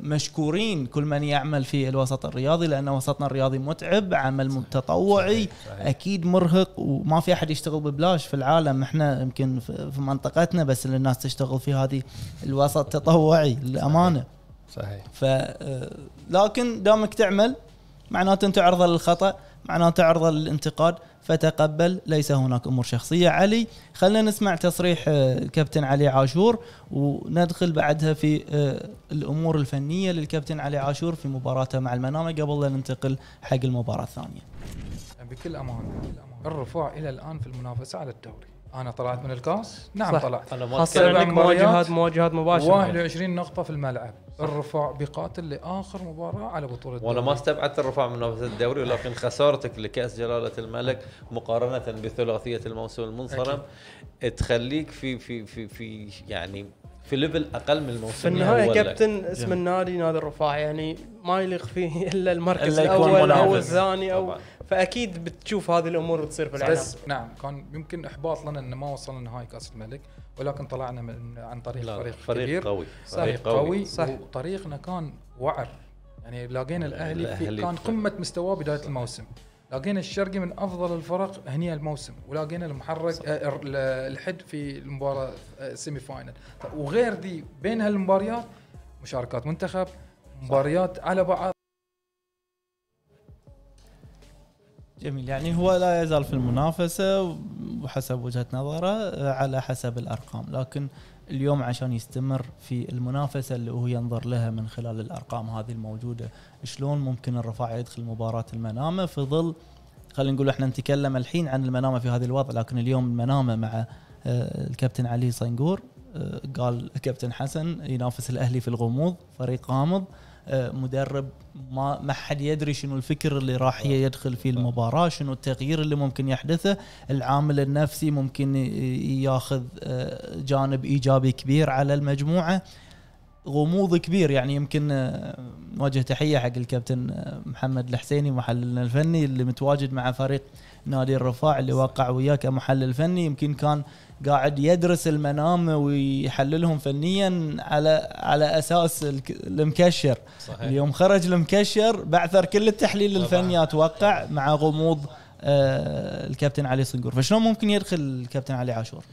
مشكورين كل من يعمل في الوسط الوسط الرياضي لان وسطنا الرياضي متعب عمل صحيح. تطوعي صحيح. صحيح. اكيد مرهق وما في احد يشتغل ببلاش في العالم احنا يمكن في منطقتنا بس اللي الناس تشتغل في هذه الوسط تطوعي للامانه صحيح ف آه، لكن دامك تعمل معناته انت عرضه للخطا معناته عرضه للانتقاد فتقبل ليس هناك امور شخصيه علي خلينا نسمع تصريح الكابتن آه، علي عاشور وندخل بعدها في آه، الامور الفنيه للكابتن علي عاشور في مباراته مع المنامه قبل لا ننتقل حق المباراه الثانيه بكل امانه الرفوع الى الان في المنافسه على الدوري انا طلعت من الكاس نعم صح. طلعت خاصه انك مواجهات مواجهات مباشره 21 نقطه في الملعب الرفع بقاتل لاخر مباراه على بطوله وانا ما استبعدت الرفع من منافسه الدوري ولكن خسارتك لكاس جلاله الملك مقارنه بثلاثيه الموسم المنصرم تخليك في في في في يعني في ليفل اقل من الموسم في النهايه كابتن اسم النادي نادي الرفاع يعني ما يليق فيه الا المركز إلا الاول او الثاني او فاكيد بتشوف هذه الامور بتصير في بس نعم كان يمكن احباط لنا انه ما وصلنا نهائي كاس الملك ولكن طلعنا من عن طريق فريق, فريق كبير قوي فريق قوي صح وطريقنا كان وعر يعني لاقينا الاهلي, الأهلي كان قمه مستواه بدايه صح. الموسم لقينا الشرقي من افضل الفرق هني الموسم ولقينا المحرك صح. آه، الحد في المباراه السيمي آه، فاينل وغير ذي بين هالمباريات مشاركات منتخب مباريات صح. على بعض جميل يعني هو لا يزال في المنافسه وحسب وجهه نظره آه، على حسب الارقام لكن اليوم عشان يستمر في المنافسه اللي هو ينظر لها من خلال الارقام هذه الموجوده شلون ممكن الرفاع يدخل مباراه المنامه في ظل خلينا نقول احنا نتكلم الحين عن المنامه في هذا الوضع لكن اليوم المنامه مع آه، الكابتن علي صنقور آه، قال كابتن حسن ينافس الاهلي في الغموض فريق غامض آه، مدرب ما ما حد يدري شنو الفكر اللي راح يدخل فيه المباراه شنو التغيير اللي ممكن يحدثه العامل النفسي ممكن ياخذ آه، جانب ايجابي كبير على المجموعه غموض كبير يعني يمكن نوجه آه، تحيه حق الكابتن محمد الحسيني محللنا الفني اللي متواجد مع فريق نادي الرفاع اللي وقع وياه كمحلل فني يمكن كان قاعد يدرس المنام ويحللهم فنيا على على اساس المكشر صحيح. اليوم خرج المكشر بعثر كل التحليل الفني اتوقع مع غموض آه، الكابتن علي صقور فشلون ممكن يدخل الكابتن علي عاشور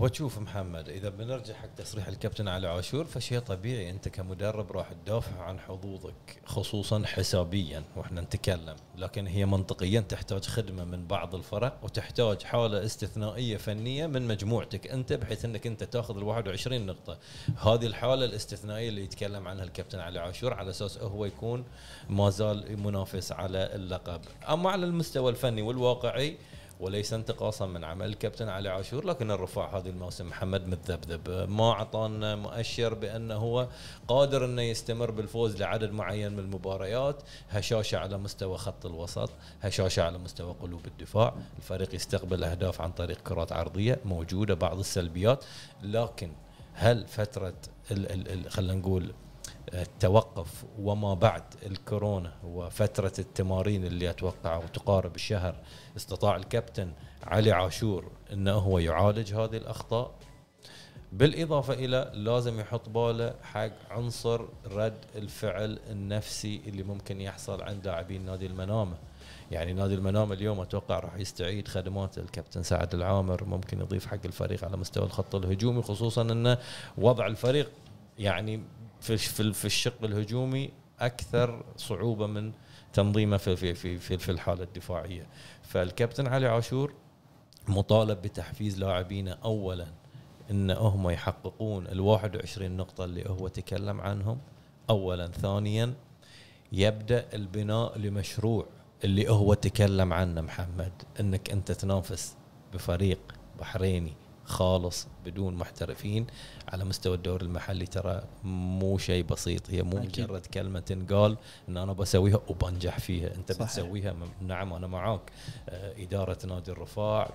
وتشوف محمد اذا بنرجع حق تصريح الكابتن على عاشور فشيء طبيعي انت كمدرب راح تدافع عن حظوظك خصوصا حسابيا واحنا نتكلم لكن هي منطقيا تحتاج خدمه من بعض الفرق وتحتاج حاله استثنائيه فنيه من مجموعتك انت بحيث انك انت تاخذ ال 21 نقطه هذه الحاله الاستثنائيه اللي يتكلم عنها الكابتن علي عاشور على اساس هو يكون ما زال منافس على اللقب اما على المستوى الفني والواقعي وليس انتقاصا من عمل الكابتن علي عاشور لكن الرفاع هذا الموسم محمد متذبذب ما اعطانا مؤشر بانه هو قادر انه يستمر بالفوز لعدد معين من المباريات هشاشه على مستوى خط الوسط هشاشه على مستوى قلوب الدفاع الفريق يستقبل اهداف عن طريق كرات عرضيه موجوده بعض السلبيات لكن هل فتره خلينا نقول التوقف وما بعد الكورونا وفترة التمارين اللي أتوقع وتقارب الشهر استطاع الكابتن علي عاشور أنه هو يعالج هذه الأخطاء بالإضافة إلى لازم يحط باله حق عنصر رد الفعل النفسي اللي ممكن يحصل عند لاعبين نادي المنامة يعني نادي المنامة اليوم اتوقع راح يستعيد خدمات الكابتن سعد العامر ممكن يضيف حق الفريق على مستوى الخط الهجومي خصوصا ان وضع الفريق يعني في في في الشق الهجومي اكثر صعوبه من تنظيمه في في في في, في الحاله الدفاعيه فالكابتن علي عاشور مطالب بتحفيز لاعبينا اولا ان هم يحققون ال 21 نقطه اللي هو تكلم عنهم اولا ثانيا يبدا البناء لمشروع اللي هو تكلم عنه محمد انك انت تنافس بفريق بحريني خالص بدون محترفين على مستوى الدوري المحلي ترى مو شيء بسيط هي مو مجرد كلمه تنقال ان انا بسويها وبنجح فيها انت صحيح. بتسويها نعم انا معاك آه، اداره نادي الرفاع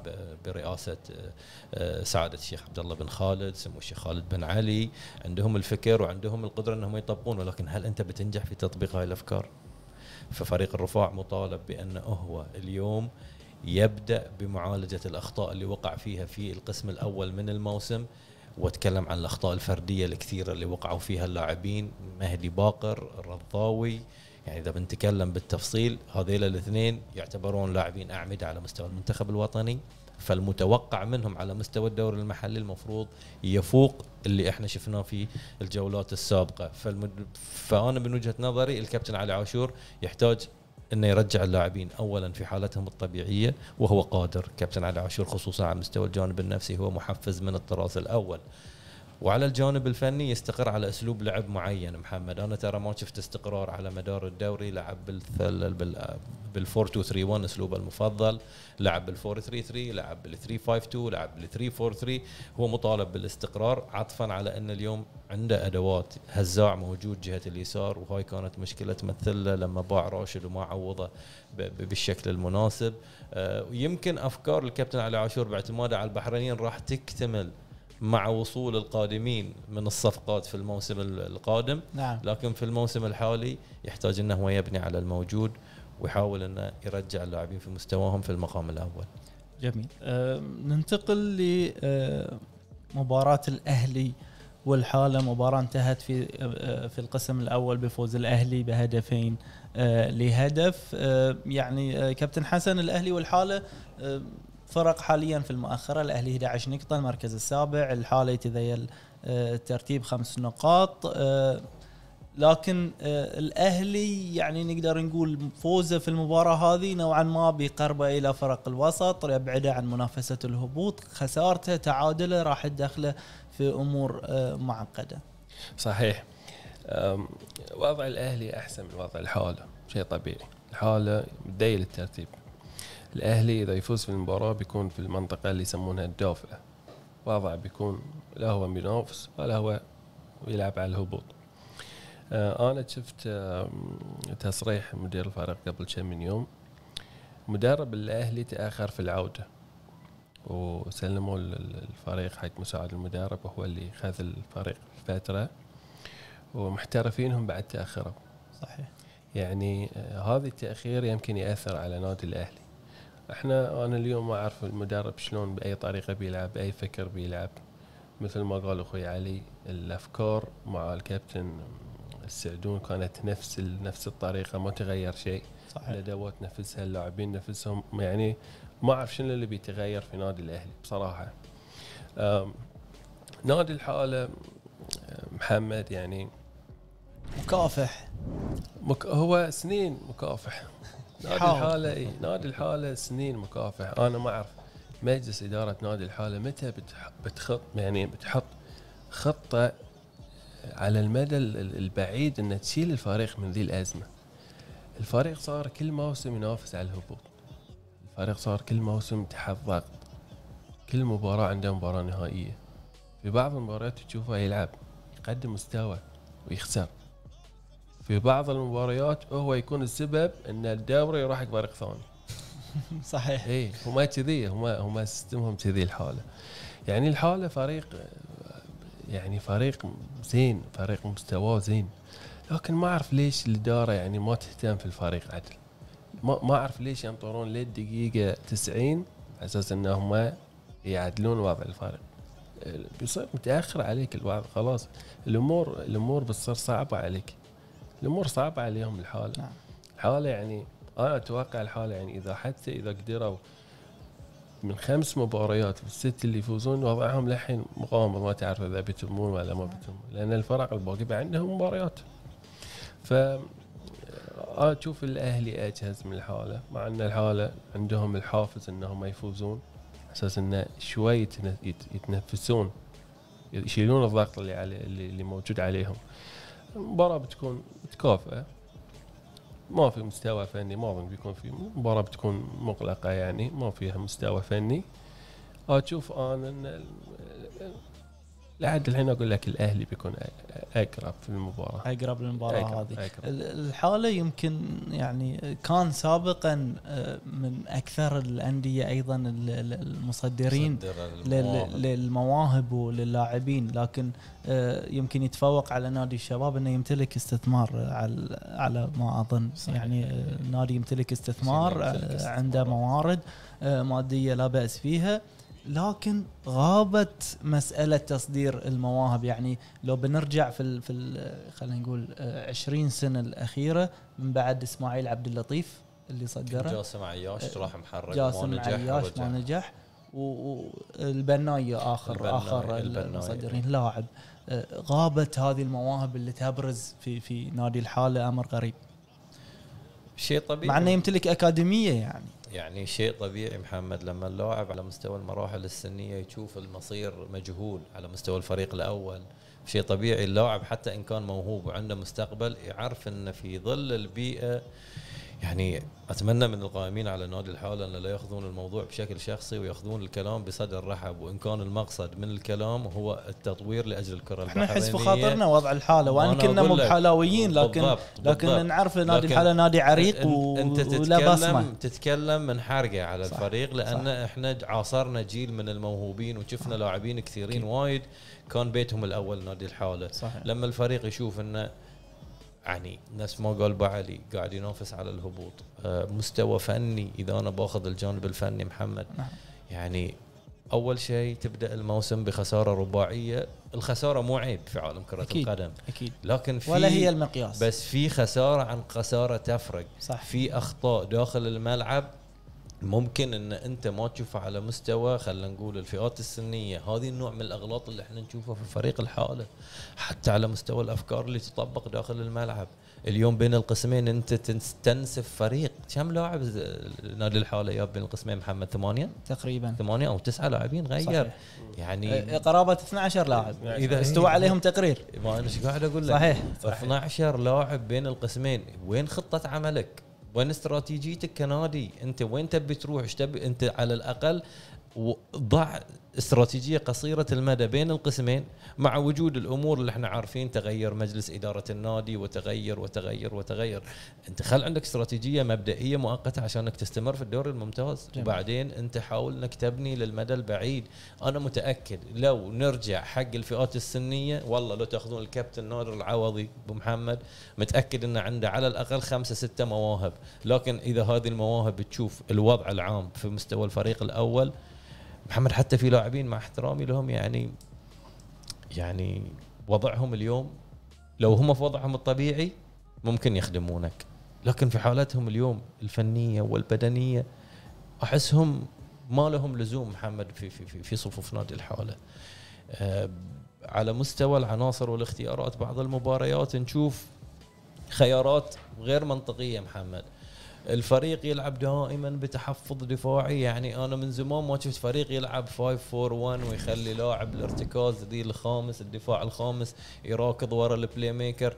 برئاسه آه، آه، سعاده الشيخ عبد الله بن خالد سمو الشيخ خالد بن علي عندهم الفكر وعندهم القدره انهم يطبقون ولكن هل انت بتنجح في تطبيق هاي الافكار؟ ففريق الرفاع مطالب بانه هو اليوم يبدا بمعالجه الاخطاء اللي وقع فيها في القسم الاول من الموسم واتكلم عن الاخطاء الفرديه الكثيره اللي وقعوا فيها اللاعبين مهدي باقر الرضاوي يعني اذا بنتكلم بالتفصيل هذيل الاثنين يعتبرون لاعبين اعمده على مستوى المنتخب الوطني فالمتوقع منهم على مستوى الدوري المحلي المفروض يفوق اللي احنا شفناه في الجولات السابقه فالمد... فانا من وجهه نظري الكابتن علي عاشور يحتاج انه يرجع اللاعبين اولا في حالتهم الطبيعيه وهو قادر كابتن علي عاشور خصوصا على مستوى الجانب النفسي هو محفز من الطراز الاول وعلى الجانب الفني يستقر على اسلوب لعب معين محمد انا ترى ما شفت استقرار على مدار الدوري لعب بالثل بال 4 2 3 1 اسلوبه المفضل لعب بال 4 3 3 لعب بال 3 5 2 لعب بال 3 4 3 هو مطالب بالاستقرار عطفا على ان اليوم عنده ادوات هزاع موجود جهه اليسار وهاي كانت مشكله تمثله لما باع راشد وما عوضه بالشكل المناسب آه، يمكن افكار الكابتن علي عاشور باعتماده على البحرينيين راح تكتمل مع وصول القادمين من الصفقات في الموسم القادم نعم. لكن في الموسم الحالي يحتاج انه هو يبني على الموجود ويحاول انه يرجع اللاعبين في مستواهم في المقام الاول جميل أه ننتقل لمباراة أه، الأهلي والحالة مباراة انتهت في أه، في القسم الأول بفوز الأهلي بهدفين أه، لهدف يعني كابتن حسن الأهلي والحالة فرق حاليا في المؤخرة الأهلي 11 نقطة المركز السابع الحالة يتذيل الترتيب آه، خمس نقاط آه، لكن آه، الأهلي يعني نقدر نقول فوزه في المباراة هذه نوعا ما بيقربه إلى فرق الوسط يبعده عن منافسة الهبوط خسارته تعادله راح تدخله في أمور معقدة صحيح وضع الأهلي أحسن من وضع الحالة شيء طبيعي الحالة مديل الترتيب الاهلي اذا يفوز في المباراه بيكون في المنطقه اللي يسمونها الدافئه وضع بيكون لا هو بينافس ولا هو يلعب على الهبوط آه انا شفت آه تصريح مدير الفريق قبل كم من يوم مدرب الاهلي تاخر في العوده وسلموا الفريق حق مساعد المدرب وهو اللي خذ الفريق فتره ومحترفينهم بعد تاخروا صحيح يعني آه، هذا التاخير يمكن ياثر على نادي الاهلي احنا انا اليوم ما اعرف المدرب شلون باي طريقه بيلعب باي فكر بيلعب مثل ما قال اخوي علي الافكار مع الكابتن السعدون كانت نفس نفس الطريقه ما تغير شيء صحيح الادوات نفسها اللاعبين نفسهم يعني ما اعرف شنو اللي بيتغير في نادي الاهلي بصراحه نادي الحاله محمد يعني مكافح مك... هو سنين مكافح نادي الحاله اي نادي الحاله سنين مكافح انا ما اعرف مجلس اداره نادي الحاله متى بتخط يعني بتحط خطه على المدى البعيد ان تشيل الفريق من ذي الازمه الفريق صار كل موسم ينافس على الهبوط الفريق صار كل موسم تحت ضغط كل مباراة عنده مباراة نهائية في بعض المباريات تشوفه يلعب يقدم مستوى ويخسر في بعض المباريات هو يكون السبب ان الدوري راح فريق ثاني <laughs> صحيح اي هم كذي هم هم سيستمهم كذي الحاله يعني الحاله فريق يعني فريق زين فريق مستواه زين لكن ما اعرف ليش الاداره يعني ما تهتم في الفريق عدل ما ما اعرف ليش ينطرون للدقيقه 90 على اساس انهم يعدلون وضع الفريق بيصير متاخر عليك الوضع خلاص الامور الامور بتصير صعبه عليك الامور صعبه عليهم الحاله نعم. الحاله يعني انا اتوقع الحاله يعني اذا حتى اذا قدروا من خمس مباريات الست اللي يفوزون وضعهم للحين مغامر ما تعرف اذا بيتمون ولا ما نعم. بيتمون لان الفرق الباقي بعد عندهم مباريات ف انا اشوف الاهلي اجهز من الحاله مع ان الحاله عندهم الحافز انهم يفوزون اساس انه شوي يتنفسون يشيلون الضغط اللي علي اللي موجود عليهم المباراه بتكون متكافئه ما في مستوى فني ما اظن بيكون في مباراه بتكون مغلقه يعني ما فيها مستوى فني اشوف انا ان لحد الحين اقول لك الاهلي بيكون اقرب في المباراه اقرب للمباراه هذه الحاله يمكن يعني كان سابقا من اكثر الانديه ايضا المصدرين للمواهب وللاعبين لكن يمكن يتفوق على نادي الشباب انه يمتلك استثمار على على ما اظن صحيح. يعني النادي يمتلك استثمار عنده موارد ماديه لا باس فيها لكن غابت مساله تصدير المواهب يعني لو بنرجع في الـ في خلينا نقول 20 آه، سنه الاخيره من بعد اسماعيل عبد اللطيف اللي صدره جاسم عياش راح محرك آه، جاسم ما نجح عياش ما نجح والبنايه اخر البناية اخر المصدرين لاعب آه، غابت هذه المواهب اللي تبرز في في نادي الحاله امر غريب شيء طبيعي مع انه يمتلك اكاديميه يعني يعني شيء طبيعي محمد لما اللاعب على مستوى المراحل السنيه يشوف المصير مجهول على مستوى الفريق الاول شيء طبيعي اللاعب حتى ان كان موهوب وعنده مستقبل يعرف انه في ظل البيئه يعني اتمنى من القائمين على نادي الحاله ان لا ياخذون الموضوع بشكل شخصي وياخذون الكلام بصدر رحب وان كان المقصد من الكلام هو التطوير لاجل الكره البحرينيه احنا نحس بخاطرنا وضع الحاله وان كنا مو بحلاويين لكن بالضبط لكن بالضبط نعرف نادي الحاله نادي عريق و... انت تتكلم بصمة. تتكلم من حرقه على صح الفريق لان صح احنا عاصرنا جيل من الموهوبين وشفنا لاعبين كثيرين وايد كان بيتهم الاول نادي الحاله صح لما الفريق يشوف انه يعني ناس ما قال بعلي قاعد ينافس على الهبوط آه، مستوى فني اذا انا باخذ الجانب الفني محمد نعم. يعني اول شيء تبدا الموسم بخساره رباعيه الخساره مو عيب في عالم كره أكيد القدم اكيد لكن في ولا هي المقياس بس في خساره عن خساره تفرق صح في اخطاء داخل الملعب ممكن ان انت ما تشوفه على مستوى خلينا نقول الفئات السنيه هذه النوع من الاغلاط اللي احنا نشوفها في الفريق الحالة حتى على مستوى الافكار اللي تطبق داخل الملعب اليوم بين القسمين انت تنسف فريق كم لاعب نادي الحاله يا بين القسمين محمد ثمانيه تقريبا ثمانيه او تسعه لاعبين غير صحيح. يعني إيه، إيه، قرابه 12 لاعب إيه، اذا استوى عليهم تقرير ما انا ايش قاعد اقول لك صحيح, صحيح. 12 لاعب بين القسمين وين خطه عملك وين استراتيجيتك كنادي انت وين تبي تروح ايش تبي انت على الاقل وضع استراتيجيه قصيره المدى بين القسمين مع وجود الامور اللي احنا عارفين تغير مجلس اداره النادي وتغير وتغير وتغير انت خل عندك استراتيجيه مبدئيه مؤقته عشان انك تستمر في الدوري الممتاز جميل. وبعدين انت حاول انك تبني للمدى البعيد انا متاكد لو نرجع حق الفئات السنيه والله لو تاخذون الكابتن نادر العوضي ابو محمد متاكد انه عنده على الاقل خمسه سته مواهب لكن اذا هذه المواهب تشوف الوضع العام في مستوى الفريق الاول محمد حتى في لاعبين مع احترامي لهم يعني يعني وضعهم اليوم لو هم في وضعهم الطبيعي ممكن يخدمونك لكن في حالتهم اليوم الفنيه والبدنيه احسهم ما لهم لزوم محمد في في في صفوف نادي الحاله أه على مستوى العناصر والاختيارات بعض المباريات نشوف خيارات غير منطقيه محمد الفريق يلعب دائما بتحفظ دفاعي يعني انا من زمان ما شفت فريق يلعب 5 4 1 ويخلي لاعب الارتكاز ذي الخامس الدفاع الخامس يراكض ورا البلاي ميكر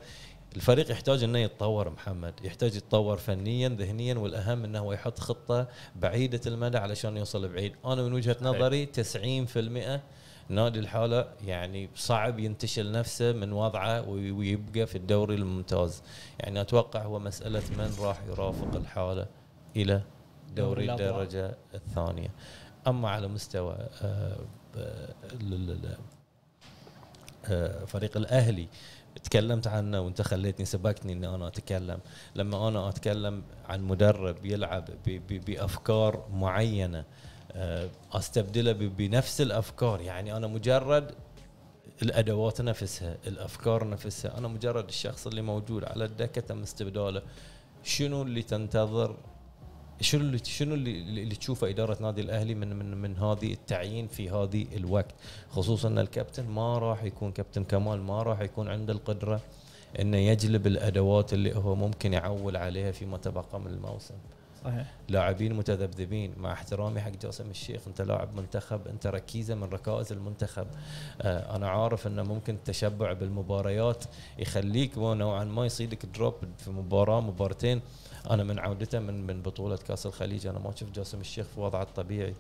الفريق يحتاج انه يتطور محمد يحتاج يتطور فنيا ذهنيا والاهم انه هو يحط خطه بعيده المدى علشان يوصل بعيد انا من وجهه نظري 90% نادي الحالة يعني صعب ينتشل نفسه من وضعه ويبقى في الدوري الممتاز يعني أتوقع هو مسألة من راح يرافق الحالة إلى دوري الدرجة الثانية أما على مستوى آه، آه، فريق الأهلي تكلمت عنه وانت خليتني سبقتني اني انا اتكلم لما انا اتكلم عن مدرب يلعب بافكار معينه آه، استبدله بنفس الافكار يعني انا مجرد الادوات نفسها الافكار نفسها انا مجرد الشخص اللي موجود على الدكه تم استبداله شنو اللي تنتظر شنو اللي شنو اللي, اللي تشوفه اداره نادي الاهلي من من من هذه التعيين في هذه الوقت خصوصا ان الكابتن ما راح يكون كابتن كمال ما راح يكون عنده القدره انه يجلب الادوات اللي هو ممكن يعول عليها فيما تبقى من الموسم لاعبين متذبذبين مع احترامي حق جاسم الشيخ انت لاعب منتخب انت ركيزه من ركائز المنتخب آه انا عارف انه ممكن التشبع بالمباريات يخليك نوعا ما يصيدك دروب في مباراه مبارتين انا من عودته من من بطوله كاس الخليج انا ما شفت جاسم الشيخ في وضعه الطبيعي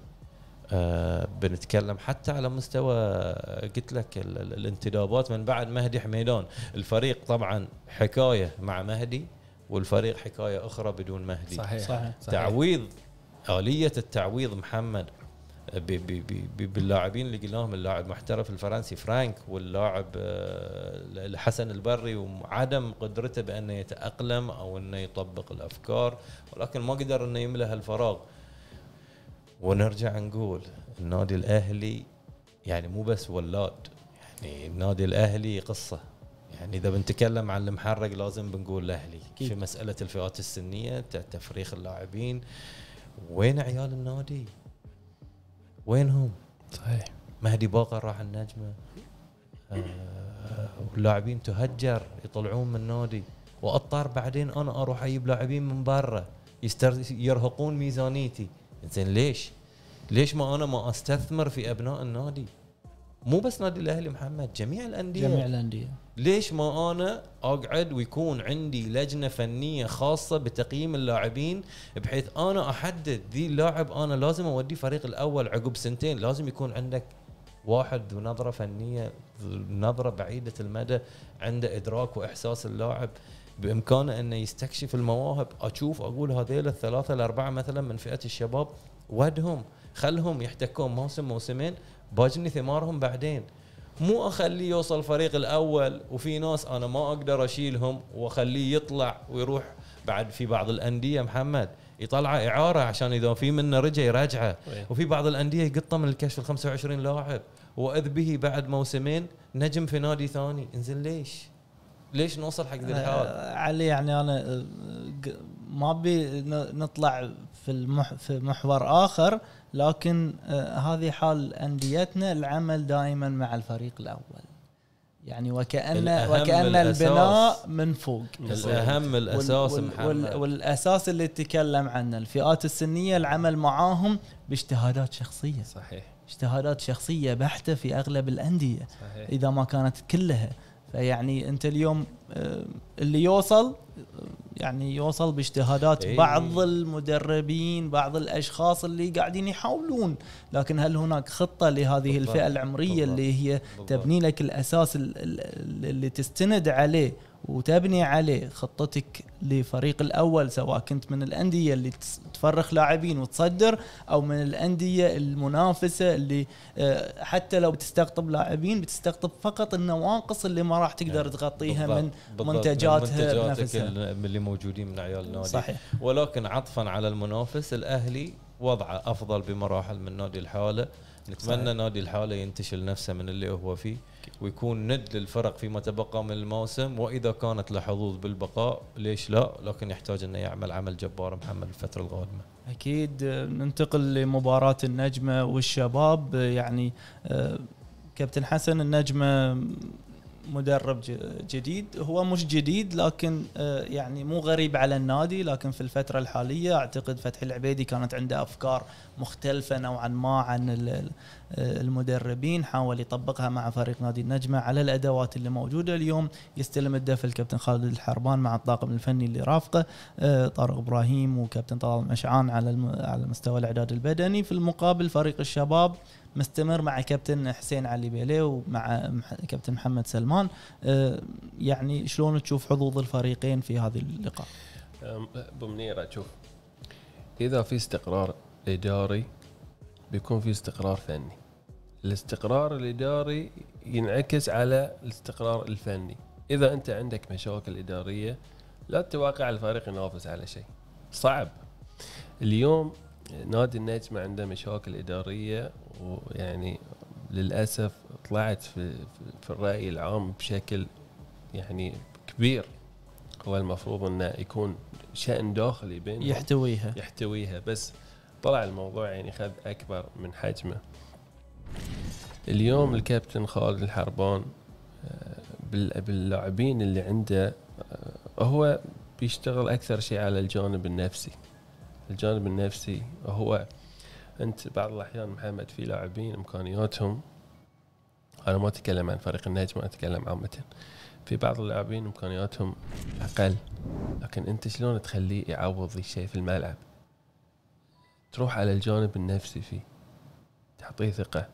آه بنتكلم حتى على مستوى آه، قلت لك الانتدابات من بعد مهدي حميدان الفريق طبعا حكايه مع مهدي والفريق حكايه اخرى بدون مهدي صحيح, صحيح. تعويض اليه التعويض محمد باللاعبين اللي قلناهم اللاعب محترف الفرنسي فرانك واللاعب الحسن آه، البري وعدم قدرته بانه يتاقلم او انه يطبق الافكار ولكن ما قدر انه يملى هالفراغ ونرجع نقول النادي الاهلي يعني مو بس ولاد يعني النادي الاهلي قصه يعني اذا بنتكلم عن المحرق لازم بنقول الاهلي في مساله الفئات السنيه تفريخ اللاعبين وين عيال النادي؟ وينهم؟ صحيح مهدي باقر راح النجمه آه واللاعبين تهجر يطلعون من النادي واضطر بعدين انا اروح اجيب لاعبين من برا يرهقون ميزانيتي زين ليش؟ ليش ما انا ما استثمر في ابناء النادي؟ مو بس نادي الاهلي محمد جميع الانديه جميع الانديه ليش ما انا اقعد ويكون عندي لجنه فنيه خاصه بتقييم اللاعبين بحيث انا احدد ذي اللاعب انا لازم اوديه فريق الاول عقب سنتين لازم يكون عندك واحد ذو نظره فنيه ذو نظره بعيده المدى عنده ادراك واحساس اللاعب بامكانه انه يستكشف المواهب اشوف اقول هذيل الثلاثه الاربعه مثلا من فئه الشباب ودهم خلهم يحتكون موسم موسمين باجني ثمارهم بعدين مو اخليه يوصل الفريق الاول وفي ناس انا ما اقدر اشيلهم واخليه يطلع ويروح بعد في بعض الانديه محمد يطلعه اعاره عشان اذا في منه رجع يرجعه وفي بعض الانديه يقطه من الكشف ال 25 لاعب واذ به بعد موسمين نجم في نادي ثاني انزين ليش؟ ليش نوصل حق ذي الحال؟ آه، علي يعني انا آه، ما ابي نطلع في المح في محور اخر لكن آه، هذه حال انديتنا العمل دائما مع الفريق الاول يعني وكان وكان البناء من فوق الاهم الاساس وال محمد وال والاساس اللي تكلم عنه الفئات السنيه العمل معاهم باجتهادات شخصيه صحيح اجتهادات شخصيه بحته في اغلب الانديه صحيح. اذا ما كانت كلها فيعني انت اليوم آه، اللي يوصل يعني يوصل باجتهادات إيه. بعض المدربين بعض الاشخاص اللي قاعدين يحاولون لكن هل هناك خطه لهذه بالضبط. الفئه العمريه بالضبط. اللي هي بالضبط. تبني لك الاساس اللي تستند عليه وتبني عليه خطتك لفريق الاول سواء كنت من الانديه اللي تفرخ لاعبين وتصدر او من الانديه المنافسه اللي آه، حتى لو بتستقطب لاعبين بتستقطب فقط النواقص اللي ما راح تقدر يعني تغطيها بالضبط من بالضبط منتجاتها من اللي موجودين من عيال النادي صحيح ولكن عطفا على المنافس الاهلي وضعه افضل بمراحل من نادي الحاله نتمنى صحيح. نادي الحاله ينتشل نفسه من اللي هو فيه ويكون ند للفرق فيما تبقى من الموسم واذا كانت له حظوظ بالبقاء ليش لا لكن يحتاج انه يعمل عمل جبار محمد الفتره القادمه اكيد آه، ننتقل لمباراه النجمه والشباب آه، يعني آه، كابتن حسن النجمه مدرب جديد هو مش جديد لكن يعني مو غريب على النادي لكن في الفترة الحالية أعتقد فتحي العبيدي كانت عنده أفكار مختلفة نوعا ما عن المدربين حاول يطبقها مع فريق نادي النجمة على الأدوات اللي موجودة اليوم يستلم الدفع الكابتن خالد الحربان مع الطاقم الفني اللي رافقه آه، طارق إبراهيم وكابتن طلال مشعان على على مستوى الإعداد البدني في المقابل فريق الشباب مستمر مع كابتن حسين علي بيلي ومع كابتن محمد سلمان آه، يعني شلون تشوف حظوظ الفريقين في هذه اللقاء؟ ابو منيره شوف اذا في استقرار اداري بيكون في استقرار فني الاستقرار الاداري ينعكس على الاستقرار الفني اذا انت عندك مشاكل اداريه لا تتوقع الفريق ينافس على شيء صعب اليوم نادي النجم عنده مشاكل اداريه ويعني للاسف طلعت في, في الراي العام بشكل يعني كبير هو المفروض انه يكون شان داخلي بين يحتويها يحتويها بس طلع الموضوع يعني خذ اكبر من حجمه اليوم الكابتن خالد الحربان آه، باللاعبين اللي عنده آه، هو بيشتغل اكثر شيء على الجانب النفسي الجانب النفسي هو انت بعض الاحيان محمد في لاعبين امكانياتهم انا ما اتكلم عن فريق النجم انا اتكلم عامه في بعض اللاعبين امكانياتهم اقل لكن انت شلون تخليه يعوض الشيء في الملعب تروح على الجانب النفسي فيه تعطيه ثقه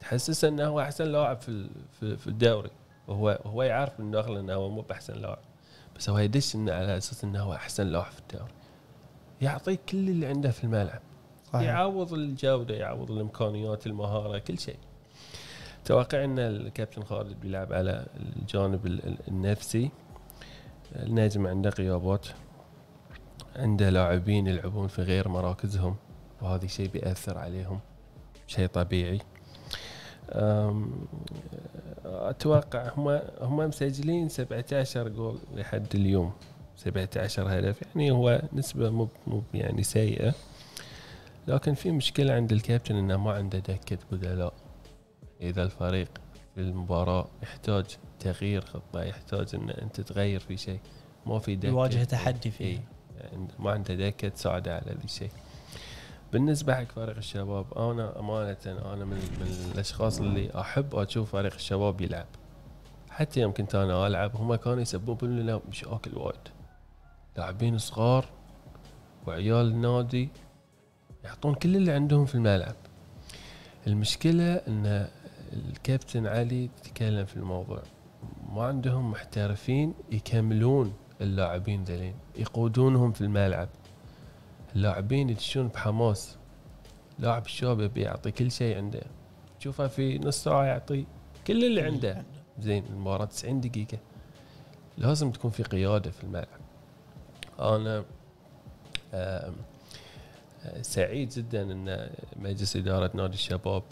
تحسسه انه هو احسن لاعب في في الدوري وهو هو يعرف من داخله انه هو مو باحسن لاعب بس هو يدش انه على اساس انه هو احسن لاعب في الدوري يعطيه كل اللي عنده في الملعب صحيح. يعوض الجوده يعوض الامكانيات المهاره كل شيء توقع ان الكابتن خالد بيلعب على الجانب النفسي النجم عنده غيابات عنده لاعبين يلعبون في غير مراكزهم وهذا شيء بيأثر عليهم شيء طبيعي اتوقع هم هم مسجلين 17 جول لحد اليوم 17 هدف يعني هو نسبه مو مو يعني سيئه لكن في مشكله عند الكابتن انه ما عنده دكه بدلاء اذا الفريق في المباراه يحتاج تغيير خطه يحتاج ان انت تغير في شيء ما في دكه يواجه تحدي فيه ما عنده ذاك تساعده على الشيء بالنسبة حق فريق الشباب أنا أمانة أنا من, من الأشخاص اللي أحب أشوف فريق الشباب يلعب حتى يوم كنت أنا ألعب هم كانوا يسبون لنا مشاكل وايد لاعبين صغار وعيال النادي يعطون كل اللي عندهم في الملعب المشكلة أن الكابتن علي تكلم في الموضوع ما عندهم محترفين يكملون اللاعبين ذلين يقودونهم في الملعب اللاعبين يدشون بحماس لاعب الشباب يعطي كل شيء عنده تشوفه في نص ساعه يعطي كل اللي عنده زين المباراه 90 دقيقه لازم تكون في قياده في الملعب انا سعيد جدا ان مجلس اداره نادي الشباب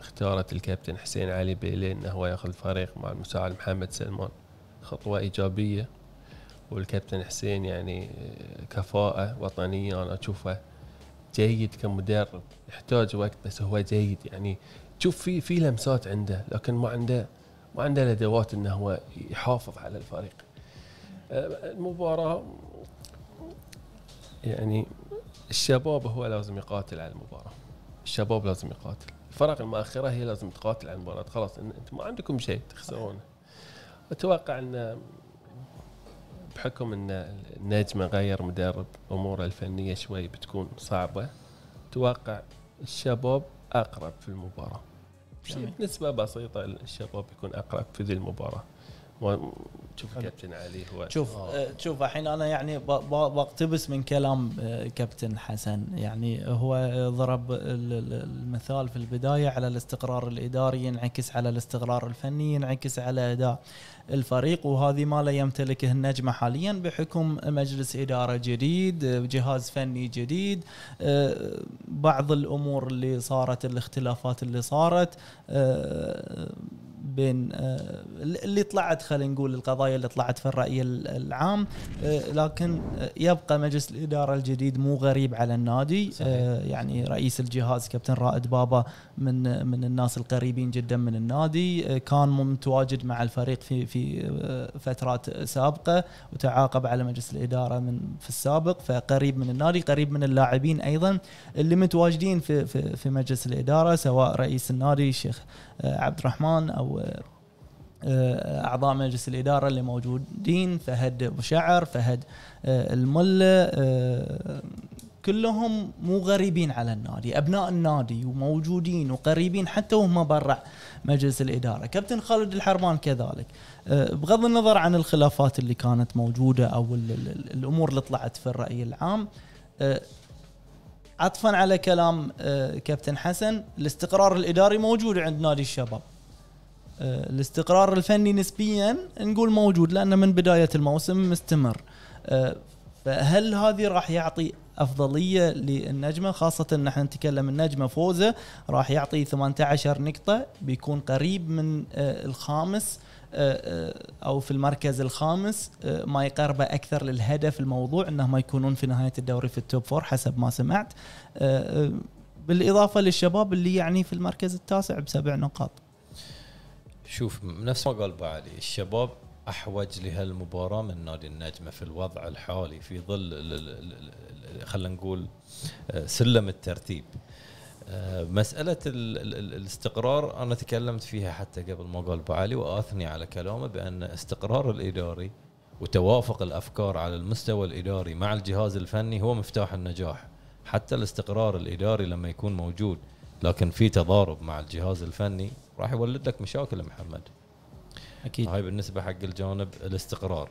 اختارت الكابتن حسين علي بيلي انه هو ياخذ الفريق مع المساعد محمد سلمان خطوه ايجابيه والكابتن حسين يعني كفاءة وطنية أنا أشوفه جيد كمدرب يحتاج وقت بس هو جيد يعني تشوف في في لمسات عنده لكن ما عنده ما عنده الادوات انه هو يحافظ على الفريق. المباراه يعني الشباب هو لازم يقاتل على المباراه. الشباب لازم يقاتل، الفرق المؤخره هي لازم تقاتل على المباراه، خلاص انت ما عندكم شيء تخسرونه. اتوقع ان بحكم ان النجمه غير مدرب اموره الفنيه شوي بتكون صعبه توقع الشباب اقرب في المباراه يعني بنسبه بسيطه الشباب يكون اقرب في ذي المباراه شوف كابتن علي هو شوف آه. آه، شوف الحين انا يعني بقتبس من كلام آه، كابتن حسن يعني هو ضرب المثال في البدايه على الاستقرار الاداري ينعكس على الاستقرار الفني ينعكس على اداء الفريق وهذه ما لا يمتلكه النجمه حاليا بحكم مجلس اداره جديد جهاز فني جديد آه، بعض الامور اللي صارت الاختلافات اللي صارت بين آه، اللي طلعت خلينا نقول القضايا اللي طلعت في الرأي العام آه، لكن يبقى مجلس الإدارة الجديد مو غريب على النادي صحيح. آه، يعني رئيس الجهاز كابتن رائد بابا من من الناس القريبين جدا من النادي كان متواجد مع الفريق في في فترات سابقة وتعاقب على مجلس الإدارة من في السابق فقريب من النادي قريب من اللاعبين أيضا اللي متواجدين في في, في مجلس الإدارة سواء رئيس النادي الشيخ آه، عبد الرحمن او آه، آه، اعضاء مجلس الاداره اللي موجودين فهد ابو شعر فهد المله كلهم مو غريبين على النادي ابناء النادي وموجودين وقريبين حتى وهم برا مجلس الاداره كابتن خالد الحربان كذلك بغض النظر عن الخلافات اللي كانت موجوده او الامور اللي طلعت في الراي العام عطفا على كلام آه، كابتن حسن الاستقرار الاداري موجود عند نادي الشباب آه، الاستقرار الفني نسبيا نقول موجود لانه من بدايه الموسم مستمر آه، فهل هذه راح يعطي افضليه للنجمه خاصه ان احنا نتكلم النجمه فوزه راح يعطي 18 نقطه بيكون قريب من الخامس آه، آه، او في المركز الخامس آه، ما يقربه اكثر للهدف الموضوع انه ما يكونون في نهايه الدوري في التوب فور حسب ما سمعت بالاضافه للشباب اللي يعني في المركز التاسع بسبع نقاط. شوف نفس ما قال علي الشباب احوج لهالمباراه من نادي النجمه في الوضع الحالي في ظل خلينا نقول سلم الترتيب آه، مسألة الاستقرار أنا تكلمت فيها حتى قبل ما قال علي وأثني على كلامه بأن استقرار الإداري وتوافق الأفكار على المستوى الإداري مع الجهاز الفني هو مفتاح النجاح حتى الاستقرار الإداري لما يكون موجود لكن في تضارب مع الجهاز الفني راح يولد لك مشاكل محمد أكيد هاي بالنسبة حق الجانب الاستقرار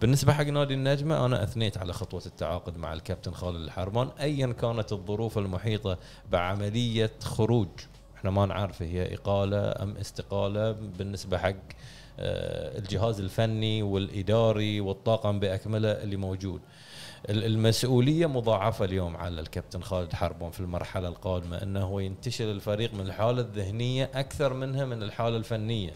بالنسبه حق نادي النجمه انا اثنيت على خطوه التعاقد مع الكابتن خالد الحرمان ايا كانت الظروف المحيطه بعمليه خروج احنا ما نعرف هي اقاله ام استقاله بالنسبه حق آه، الجهاز الفني والاداري والطاقم باكمله اللي موجود المسؤوليه مضاعفه اليوم على الكابتن خالد حربون في المرحله القادمه انه ينتشل الفريق من الحاله الذهنيه اكثر منها من الحاله الفنيه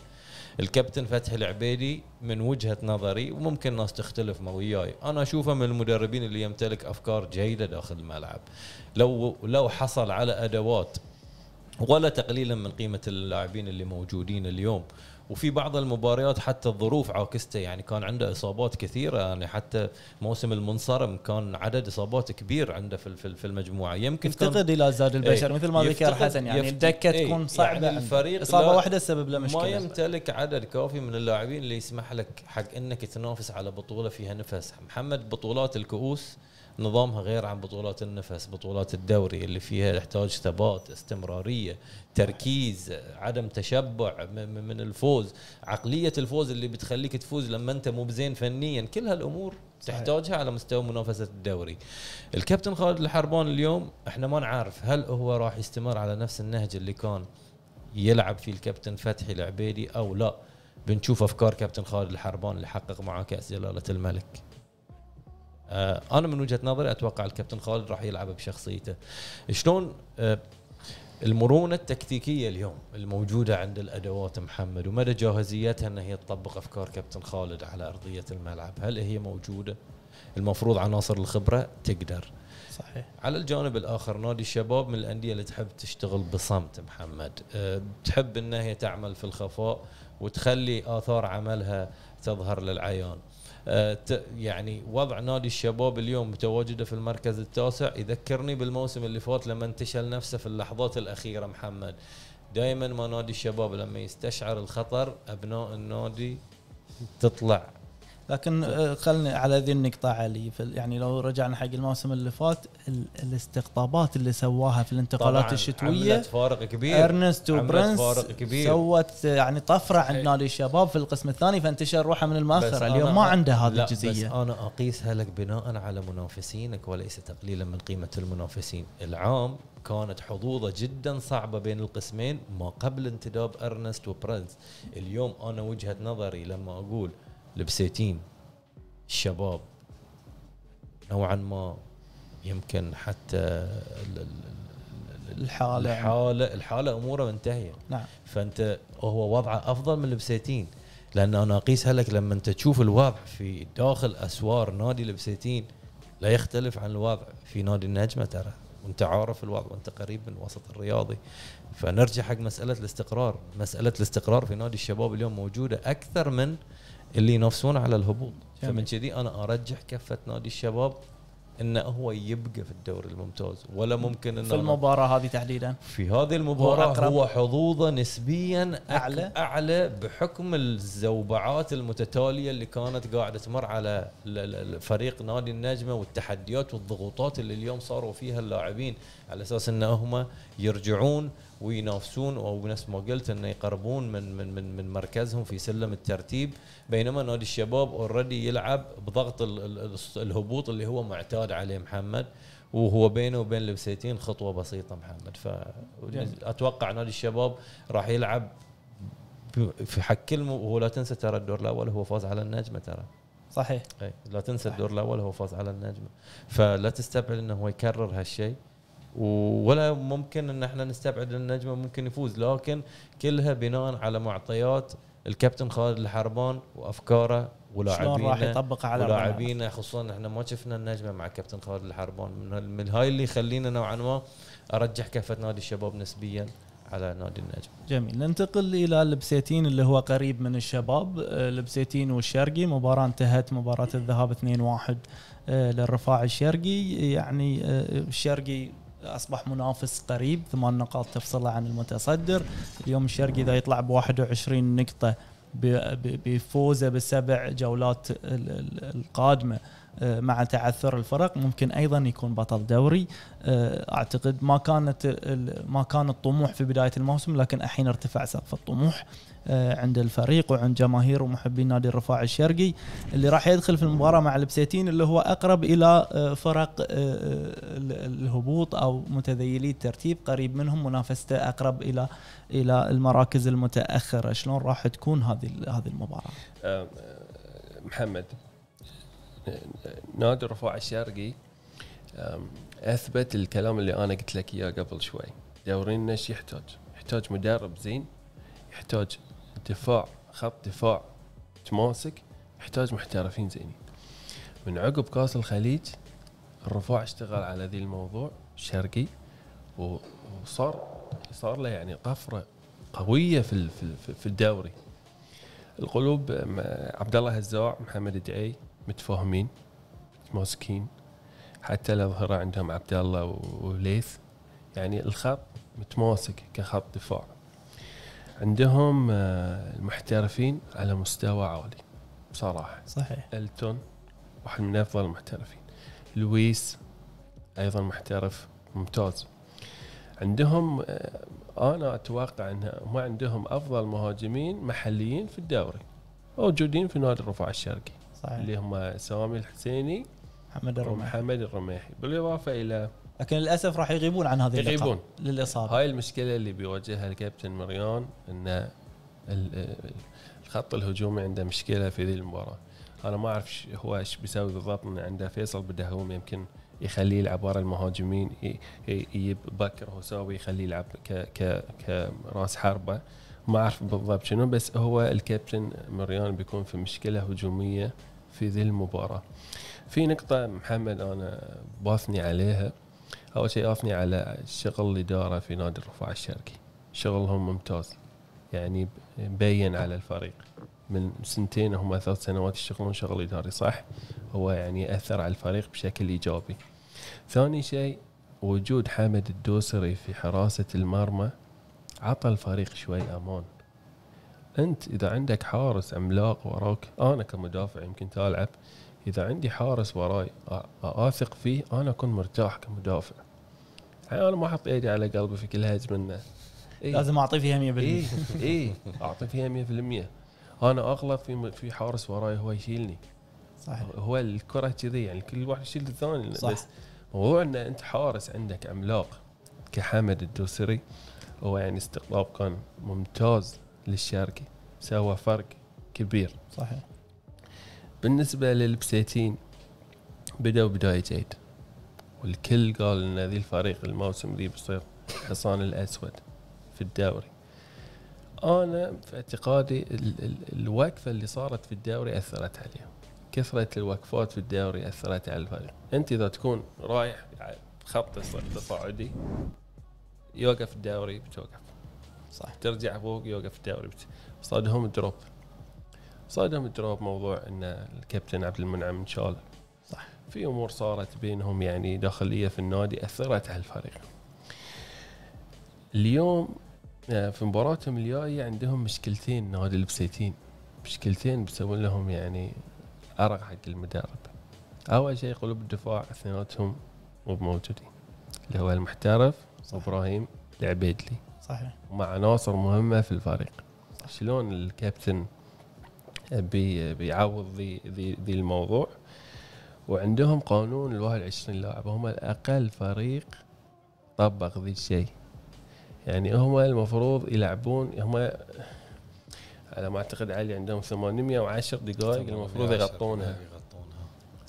الكابتن فتحي العبيدي من وجهه نظري وممكن ناس تختلف ما وياي انا اشوفه من المدربين اللي يمتلك افكار جيده داخل الملعب لو لو حصل على ادوات ولا تقليلا من قيمه اللاعبين اللي موجودين اليوم وفي بعض المباريات حتى الظروف عاكسته يعني كان عنده اصابات كثيره يعني حتى موسم المنصرم كان عدد اصابات كبير عنده في في المجموعه يمكن يفتقد الى زاد البشر ايه مثل ما ذكر حسن يعني الدكه ايه تكون يعني صعبه يعني الفريق اصابه واحده سبب له مشكله ما يمتلك عدد كافي من اللاعبين اللي يسمح لك حق انك تنافس على بطوله فيها نفس محمد بطولات الكؤوس نظامها غير عن بطولات النفس بطولات الدوري اللي فيها يحتاج ثبات استمرارية تركيز عدم تشبع من الفوز عقليه الفوز اللي بتخليك تفوز لما انت مو بزين فنيا كل هالامور صحيح. تحتاجها على مستوى منافسه الدوري الكابتن خالد الحربون اليوم احنا ما نعرف هل هو راح يستمر على نفس النهج اللي كان يلعب فيه الكابتن فتحي العبيدي او لا بنشوف افكار كابتن خالد الحربان اللي حقق معاه كاس جلاله الملك آه، انا من وجهه نظري اتوقع الكابتن خالد راح يلعب بشخصيته شلون آه، المرونه التكتيكيه اليوم الموجوده عند الادوات محمد ومدى جاهزيتها ان هي تطبق افكار كابتن خالد على ارضيه الملعب هل هي موجوده المفروض عناصر الخبره تقدر صحيح على الجانب الاخر نادي الشباب من الانديه اللي تحب تشتغل بصمت محمد أه، تحب انها هي تعمل في الخفاء وتخلي اثار عملها تظهر للعيان آه، يعني وضع نادي الشباب اليوم بتواجده في المركز التاسع يذكرني بالموسم اللي فات لما انتشل نفسه في اللحظات الاخيره محمد دائما ما نادي الشباب لما يستشعر الخطر ابناء النادي تطلع لكن آه، خلني على ذي النقطة علي يعني لو رجعنا حق الموسم اللي فات الاستقطابات اللي سواها في الانتقالات الشتوية عملت فارق كبير ارنست وبرنس فارق كبير سوت آه، يعني طفرة عند إيه. نادي الشباب في القسم الثاني فانتشر روحه من الماخره اليوم ما عنده هذه الجزئية بس أنا أقيسها لك بناء على منافسينك وليس تقليلا من قيمة المنافسين العام كانت حظوظه جدا صعبه بين القسمين ما قبل انتداب ارنست وبرنس اليوم انا وجهه نظري لما اقول لبسيتين الشباب نوعا ما يمكن حتى الحاله الحاله الحاله اموره منتهيه نعم فانت هو وضعه افضل من البسيتين لان انا اقيسها لك لما انت تشوف الوضع في داخل اسوار نادي البسيتين لا يختلف عن الوضع في نادي النجمه ترى وانت عارف الوضع وانت قريب من الوسط الرياضي فنرجع حق مساله الاستقرار مساله الاستقرار في نادي الشباب اليوم موجوده اكثر من اللي ينافسون على الهبوط جميل. فمن كذي انا ارجح كفه نادي الشباب انه هو يبقى في الدوري الممتاز ولا ممكن انه في المباراه هذه تحديدا في هذه المباراه هو, هو حظوظه نسبيا اعلى اعلى بحكم الزوبعات المتتاليه اللي كانت قاعده تمر على فريق نادي النجمه والتحديات والضغوطات اللي اليوم صاروا فيها اللاعبين على اساس انهم يرجعون وينافسون او نفس ما قلت انه يقربون من من من من مركزهم في سلم الترتيب بينما نادي الشباب اوريدي يلعب بضغط الهبوط اللي هو معتاد عليه محمد وهو بينه وبين لبسيتين خطوه بسيطه محمد فاتوقع نادي الشباب راح يلعب في حق كل وهو لا تنسى ترى الدور الاول هو فاز على النجمه ترى صحيح أي لا تنسى صحيح. الدور الاول هو فاز على النجمه فلا تستبعد انه هو يكرر هالشيء ولا ممكن ان احنا نستبعد ان النجمه ممكن يفوز لكن كلها بناء على معطيات الكابتن خالد الحربان وافكاره ولاعبينه شلون راح يطبق على ولاعبينه خصوصا احنا ما شفنا النجمه مع الكابتن خالد الحربان من هاي اللي يخلينا نوعا ما ارجح كفه نادي الشباب نسبيا على نادي النجم جميل ننتقل الى البسيتين اللي هو قريب من الشباب البسيتين آه، والشرقي مباراه انتهت مباراه الذهاب 2-1 آه، للرفاع الشرقي يعني آه، الشرقي اصبح منافس قريب ثمان نقاط تفصله عن المتصدر اليوم الشرقي اذا يطلع ب 21 نقطه بفوزه بالسبع جولات القادمه آه، مع تعثر الفرق ممكن ايضا يكون بطل دوري آه، اعتقد ما كانت ما كان الطموح في بدايه الموسم لكن الحين ارتفع سقف الطموح آه، عند الفريق وعند جماهير ومحبين نادي الرفاع الشرقي اللي راح يدخل في المباراه مع البسيتين اللي هو اقرب الى آه، فرق آه، الهبوط او متذيلي الترتيب قريب منهم منافسته اقرب الى الى المراكز المتاخره شلون راح تكون هذه هذه المباراه محمد نادي الرفاع الشرقي اثبت الكلام اللي انا قلت لك اياه قبل شوي دورينا ايش يحتاج يحتاج مدرب زين يحتاج دفاع خط دفاع متماسك يحتاج محترفين زينين من عقب كاس الخليج الرفاع اشتغل على ذي الموضوع الشرقي وصار صار له يعني طفره قويه في في الدوري القلوب عبد الله هزاع محمد الدعي متفاهمين متماسكين حتى الاظهره عندهم عبد الله وليث يعني الخط متماسك كخط دفاع عندهم آه، المحترفين على مستوى عالي بصراحه صحيح التون واحد من افضل المحترفين لويس ايضا محترف ممتاز عندهم آه، انا اتوقع ان ما عندهم افضل مهاجمين محليين في الدوري موجودين في نادي الرفاع الشرقي صحيح. اللي هم سامي الحسيني محمد الرميحي محمد الرميحي بالاضافه الى لكن للاسف راح يغيبون عن هذه يغيبون للاصابه هاي المشكله اللي بيواجهها الكابتن مريان انه الخط الهجومي عنده مشكله في ذي المباراه انا ما اعرف هو ايش بيسوي بالضبط من عنده فيصل بدهوم يمكن يخليه يلعب ورا المهاجمين يجيب بكر هوساوي يخليه يلعب ك ك كراس حربه ما اعرف بالضبط شنو بس هو الكابتن مريان بيكون في مشكله هجوميه في ذي المباراه في نقطه محمد انا باثني عليها اول شيء اثني على شغل الاداره في نادي الرفاع الشرقي شغلهم ممتاز يعني مبين على الفريق من سنتين هم ثلاث سنوات يشتغلون شغل اداري صح هو يعني اثر على الفريق بشكل ايجابي ثاني شيء وجود حمد الدوسري في حراسه المرمى عطى الفريق شوي امان انت اذا عندك حارس عملاق وراك انا كمدافع يمكن تلعب اذا عندي حارس وراي اثق فيه انا اكون مرتاح كمدافع يعني انا ما احط ايدي على قلبي في كل هجمه منه إيه؟ لازم اعطي فيها 100% اي إيه؟, إيه، اعطي فيها 100% انا اغلط في في حارس وراي هو يشيلني صحيح هو الكره كذي يعني كل واحد يشيل الثاني صح. بس موضوع ان انت حارس عندك عملاق كحمد الدوسري هو يعني استقطاب كان ممتاز للشركه سوى فرق كبير صحيح بالنسبة للبسيتين بدأوا بداية جيد والكل قال ان ذي الفريق الموسم ذي بيصير الحصان الاسود في الدوري انا في اعتقادي ال ال الوقفه اللي صارت في الدوري اثرت عليهم كثره الوقفات في الدوري اثرت على الفريق انت اذا تكون رايح خط تصاعدي يوقف الدوري بتوقف صح ترجع فوق يوقف الدوري بت... صادهم دروب صادهم الجواب موضوع ان الكابتن عبد المنعم انشال صح في امور صارت بينهم يعني داخليه في النادي اثرت على الفريق اليوم آه، في مباراتهم الجايه عندهم مشكلتين نادي البسيتين مشكلتين بيسوون لهم يعني عرق حق المدرب اول شيء قلوب الدفاع اثنيناتهم مو موجودين اللي هو المحترف ابراهيم العبيدلي صحيح ومع عناصر مهمه في الفريق شلون الكابتن بي بيعوض ذي ذي ذي الموضوع وعندهم قانون ال 21 لاعب هم الاقل فريق طبق ذي الشيء يعني هم المفروض يلعبون هم على ما اعتقد علي عندهم 810 دقائق المفروض يغطونها يعني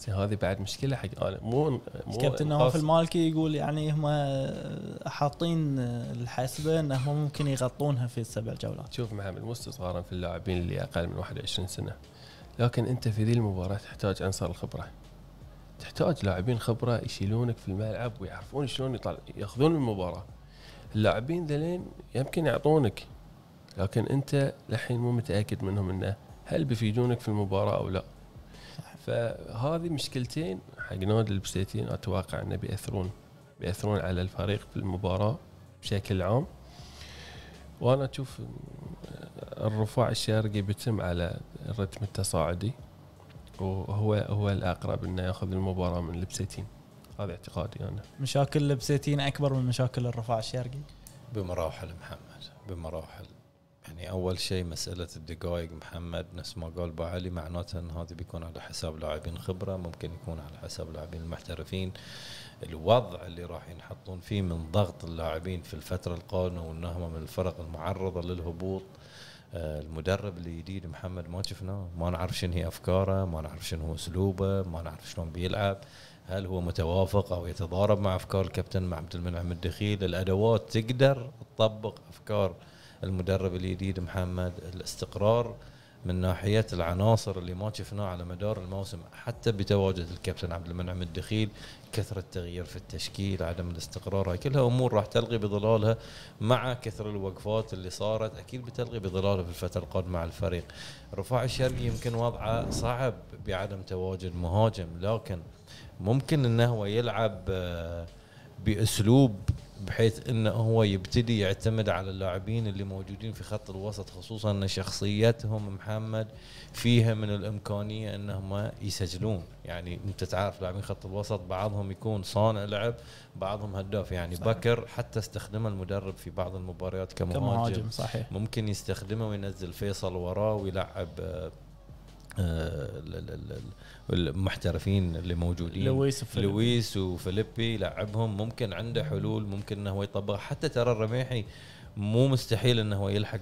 هذه بعد مشكله حق انا آه، مو مو كابتن نواف المالكي يقول يعني هم حاطين الحسبه انهم ممكن يغطونها في السبع جولات شوف محمد مو استصغارا في اللاعبين اللي اقل من 21 سنه لكن انت في ذي المباراه تحتاج عنصر الخبره تحتاج لاعبين خبره يشيلونك في الملعب ويعرفون شلون يطلع ياخذون المباراه اللاعبين ذلين يمكن يعطونك لكن انت لحين مو متاكد منهم انه هل بيفيدونك في المباراه او لا فهذه مشكلتين حق نادي البسيتين اتوقع انه بياثرون بياثرون على الفريق في المباراه بشكل عام وانا اشوف الرفاع الشرقي بيتم على الرتم التصاعدي وهو هو الاقرب انه ياخذ المباراه من البسيتين هذا اعتقادي انا مشاكل البسيتين اكبر من مشاكل الرفاع الشرقي بمراحل محمد بمراحل يعني اول شيء مساله الدقائق محمد نفس ما قال ابو علي معناته ان هذا بيكون على حساب لاعبين خبره ممكن يكون على حساب لاعبين المحترفين الوضع اللي راح ينحطون فيه من ضغط اللاعبين في الفتره القادمه وانهم من الفرق المعرضه للهبوط آه، المدرب الجديد محمد ما شفناه ما نعرف شنو هي افكاره ما نعرف شنو هو اسلوبه ما نعرف شلون بيلعب هل هو متوافق او يتضارب مع افكار الكابتن مع عبد المنعم الدخيل الادوات تقدر تطبق افكار المدرب الجديد محمد الاستقرار من ناحيه العناصر اللي ما شفناه على مدار الموسم حتى بتواجد الكابتن عبد المنعم الدخيل كثره التغيير في التشكيل عدم الاستقرار هاي كلها امور راح تلغي بظلالها مع كثر الوقفات اللي صارت اكيد بتلغي بظلالها في الفتره القادمه مع الفريق رفاع الشرقي يمكن وضعه صعب بعدم تواجد مهاجم لكن ممكن انه هو يلعب آه، باسلوب بحيث انه هو يبتدي يعتمد على اللاعبين اللي موجودين في خط الوسط خصوصا ان شخصيتهم محمد فيها من الامكانيه انهم يسجلون يعني انت تعرف لاعبين خط الوسط بعضهم يكون صانع لعب بعضهم هداف يعني صحيح. بكر حتى استخدمه المدرب في بعض المباريات كمهاجم, كمهاجم صحيح ممكن يستخدمه وينزل فيصل وراه ويلعب آه آه المحترفين اللي موجودين لويس وفليبي. لويس وفليبي لعبهم ممكن عنده حلول ممكن انه هو يطبق حتى ترى الرميحي مو مستحيل انه هو يلحق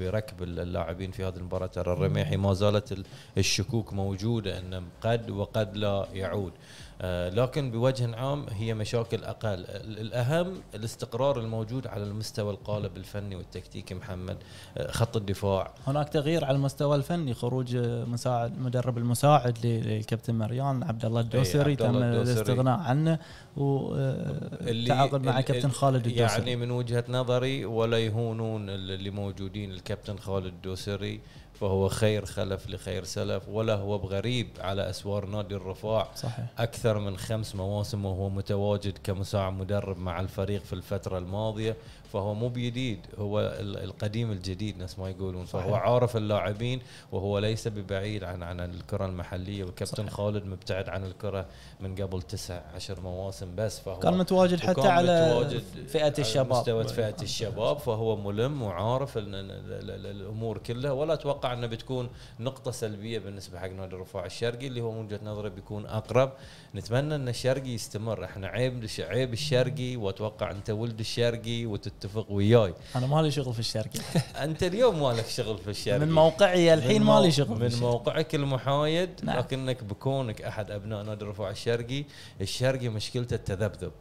بركب اللاعبين في هذه المباراه ترى الرميحي ما زالت الشكوك موجوده انه قد وقد لا يعود آه، لكن بوجه عام هي مشاكل اقل الاهم الاستقرار الموجود على المستوى القالب الفني والتكتيكي محمد آه، خط الدفاع هناك تغيير على المستوى الفني خروج آه، مساعد المدرب المساعد للكابتن مريان عبد الله الدوسري تم الاستغناء عنه والتعاقد مع كابتن خالد الدوسري يعني من وجهه نظري ولا يهونون اللي موجودين الكابتن خالد الدوسري فهو خير خلف لخير سلف ولا هو بغريب على اسوار نادي الرفاع صحيح. اكثر من خمس مواسم وهو متواجد كمساعد مدرب مع الفريق في الفتره الماضيه فهو مو بجديد هو القديم الجديد نفس ما يقولون صحيح. فهو عارف اللاعبين وهو ليس ببعيد عن عن الكره المحليه والكابتن خالد مبتعد عن الكره من قبل تسع عشر مواسم بس فهو كان متواجد حتى على متواجد فئه الشباب مستوى فئه الشباب فهو ملم وعارف الامور كلها ولا اتوقع انه بتكون نقطه سلبيه بالنسبه حق نادي الرفاع الشرقي اللي هو من وجهه نظري بيكون اقرب نتمنى ان الشرقي يستمر احنا عيب عيب الشرقي واتوقع انت ولد الشرقي وتت تتفق وياي انا مالي شغل في الشركه <laughs> انت اليوم مالك شغل في الشركه من موقعي الحين مالي شغل من موقعك المحايد نعم. لكنك بكونك احد ابناء نادي الرفاع الشرقي الشرقي مشكلته التذبذب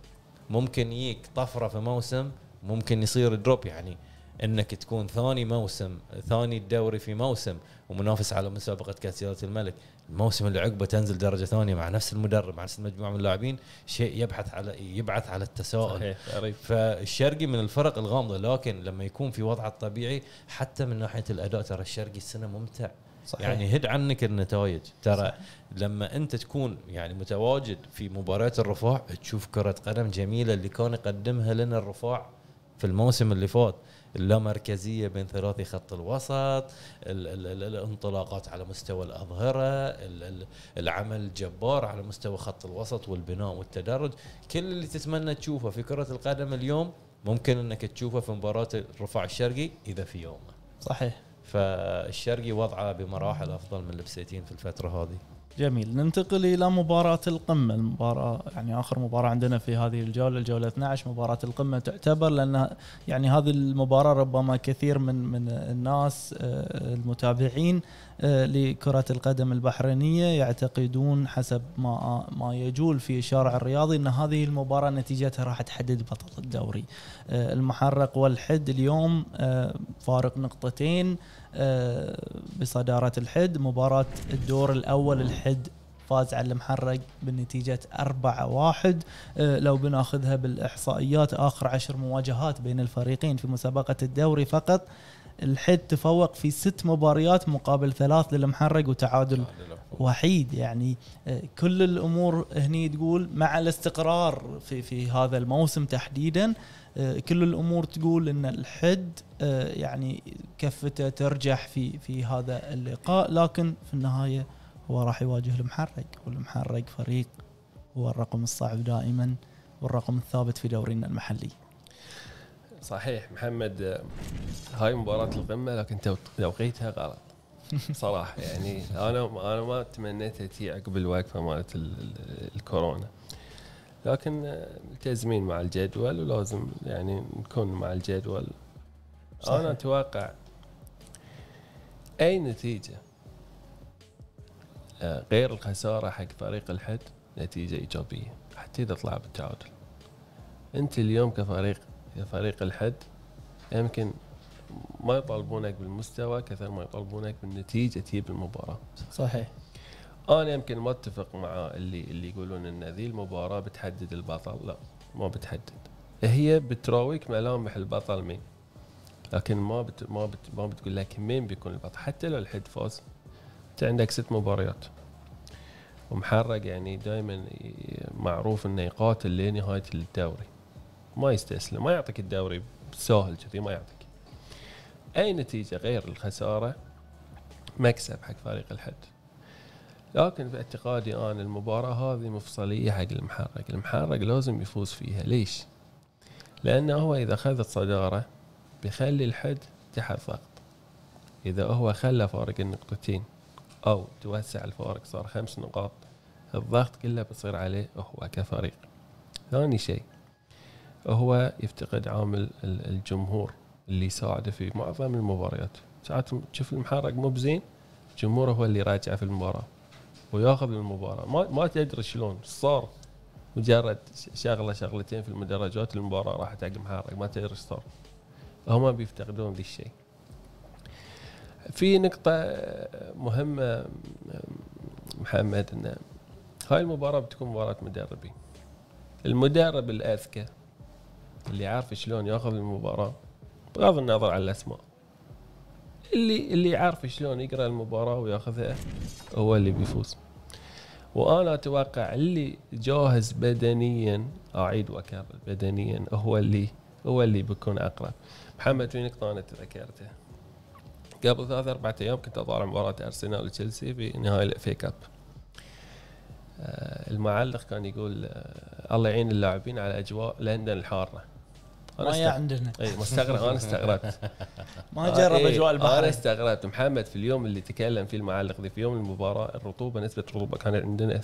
ممكن يجيك طفره في موسم ممكن يصير دروب يعني انك تكون ثاني موسم ثاني الدوري في موسم ومنافس على مسابقه كاس سياده الملك الموسم اللي عقبه تنزل درجه ثانيه مع نفس المدرب مع نفس المجموعه من اللاعبين شيء يبحث على يبعث على التساؤل صحيح. فالشرقي من الفرق الغامضه لكن لما يكون في وضعه الطبيعي حتى من ناحيه الاداء ترى الشرقي السنه ممتع صحيح. يعني هد عنك النتائج ترى صحيح. لما انت تكون يعني متواجد في مباريات الرفاع تشوف كره قدم جميله اللي كان يقدمها لنا الرفاع في الموسم اللي فات اللامركزيه بين ثلاثي خط الوسط الانطلاقات على مستوى الاظهره العمل الجبار على مستوى خط الوسط والبناء والتدرج كل اللي تتمنى تشوفه في كره القدم اليوم ممكن انك تشوفه في مباراه الرفع الشرقي اذا في يومه صحيح فالشرقي وضعه بمراحل افضل من البسيتين في الفتره هذه جميل ننتقل الى مباراه القمه المباراه يعني اخر مباراه عندنا في هذه الجوله الجوله 12 مباراه القمه تعتبر لان يعني هذه المباراه ربما كثير من من الناس آه، المتابعين آه، لكره القدم البحرينيه يعتقدون حسب ما ما يجول في الشارع الرياضي ان هذه المباراه نتيجتها راح تحدد بطل الدوري آه، المحرق والحد اليوم فارق نقطتين آه، بصدارة الحد مباراة الدور الأول الحد فاز على المحرق بنتيجة 4-1 آه، لو بناخذها بالإحصائيات آخر عشر مواجهات بين الفريقين في مسابقة الدوري فقط الحد تفوق في ست مباريات مقابل ثلاث للمحرق وتعادل وحيد يعني آه، كل الامور هني تقول مع الاستقرار في في هذا الموسم تحديدا آه، كل الامور تقول ان الحد آه، يعني كفته ترجح في في هذا اللقاء لكن في النهايه هو راح يواجه المحرق والمحرق فريق هو الرقم الصعب دائما والرقم الثابت في دورينا المحلي صحيح محمد آه، هاي مباراة القمة لكن توقيتها غلط <laughs> صراحة يعني انا انا ما تمنيتها تي عقب الوقفة مالت الكورونا لكن آه، ملتزمين مع الجدول ولازم يعني نكون مع الجدول صحيح. انا اتوقع اي نتيجه آه، غير الخساره حق فريق الحد نتيجه ايجابيه حتى اذا طلع بالتعادل انت اليوم كفريق كفريق الحد يمكن ما يطالبونك بالمستوى كثر ما يطالبونك بالنتيجه تجيب المباراه صحيح انا يمكن ما اتفق مع اللي اللي يقولون ان ذي المباراه بتحدد البطل لا ما بتحدد هي بتراويك ملامح البطل مين لكن ما بت ما بت ما بتقول لك مين بيكون البطل حتى لو الحد فاز انت عندك ست مباريات ومحرق يعني دائما معروف انه يقاتل لنهايه الدوري ما يستسلم ما يعطيك الدوري سهل كذي ما يعطيك اي نتيجه غير الخساره مكسب حق فريق الحد لكن باعتقادي انا المباراه هذه مفصليه حق المحرق المحرق لازم يفوز فيها ليش لانه هو اذا خذ الصداره بيخلي الحد تحت ضغط اذا هو خلى فارق النقطتين او توسع الفارق صار خمس نقاط الضغط كله بيصير عليه هو كفريق ثاني شيء هو يفتقد عامل الجمهور اللي يساعده في معظم المباريات ساعات تشوف المحرك مو بزين الجمهور هو اللي راجع في المباراه وياخذ المباراه ما, ما تدري شلون صار مجرد شغله شغلتين في المدرجات المباراه راحت حق محرك ما تدري ايش صار فهم بيفتقدون ذي الشيء في نقطة مهمة محمد ان هاي المباراة بتكون مباراة مدربين المدرب الاذكى اللي عارف شلون ياخذ المباراة بغض النظر عن الاسماء اللي اللي يعرف شلون يقرا المباراه وياخذها هو اللي بيفوز وانا اتوقع اللي جاهز بدنيا اعيد واكرر بدنيا هو اللي هو اللي بيكون اقرب محمد في نقطه انا تذكرتها قبل ثلاث اربع ايام كنت اطالع مباراه ارسنال وتشيلسي في نهائي الافي إيه كاب آه، المعلق كان يقول آه، الله يعين اللاعبين على اجواء لندن الحاره إيه، ما مايا عندنا اي مستغرب انا استغربت <laughs> ما جرب إيه، اجواء البحر انا استغربت محمد في اليوم اللي تكلم فيه المعلق في يوم المباراه الرطوبه نسبه الرطوبه كانت عندنا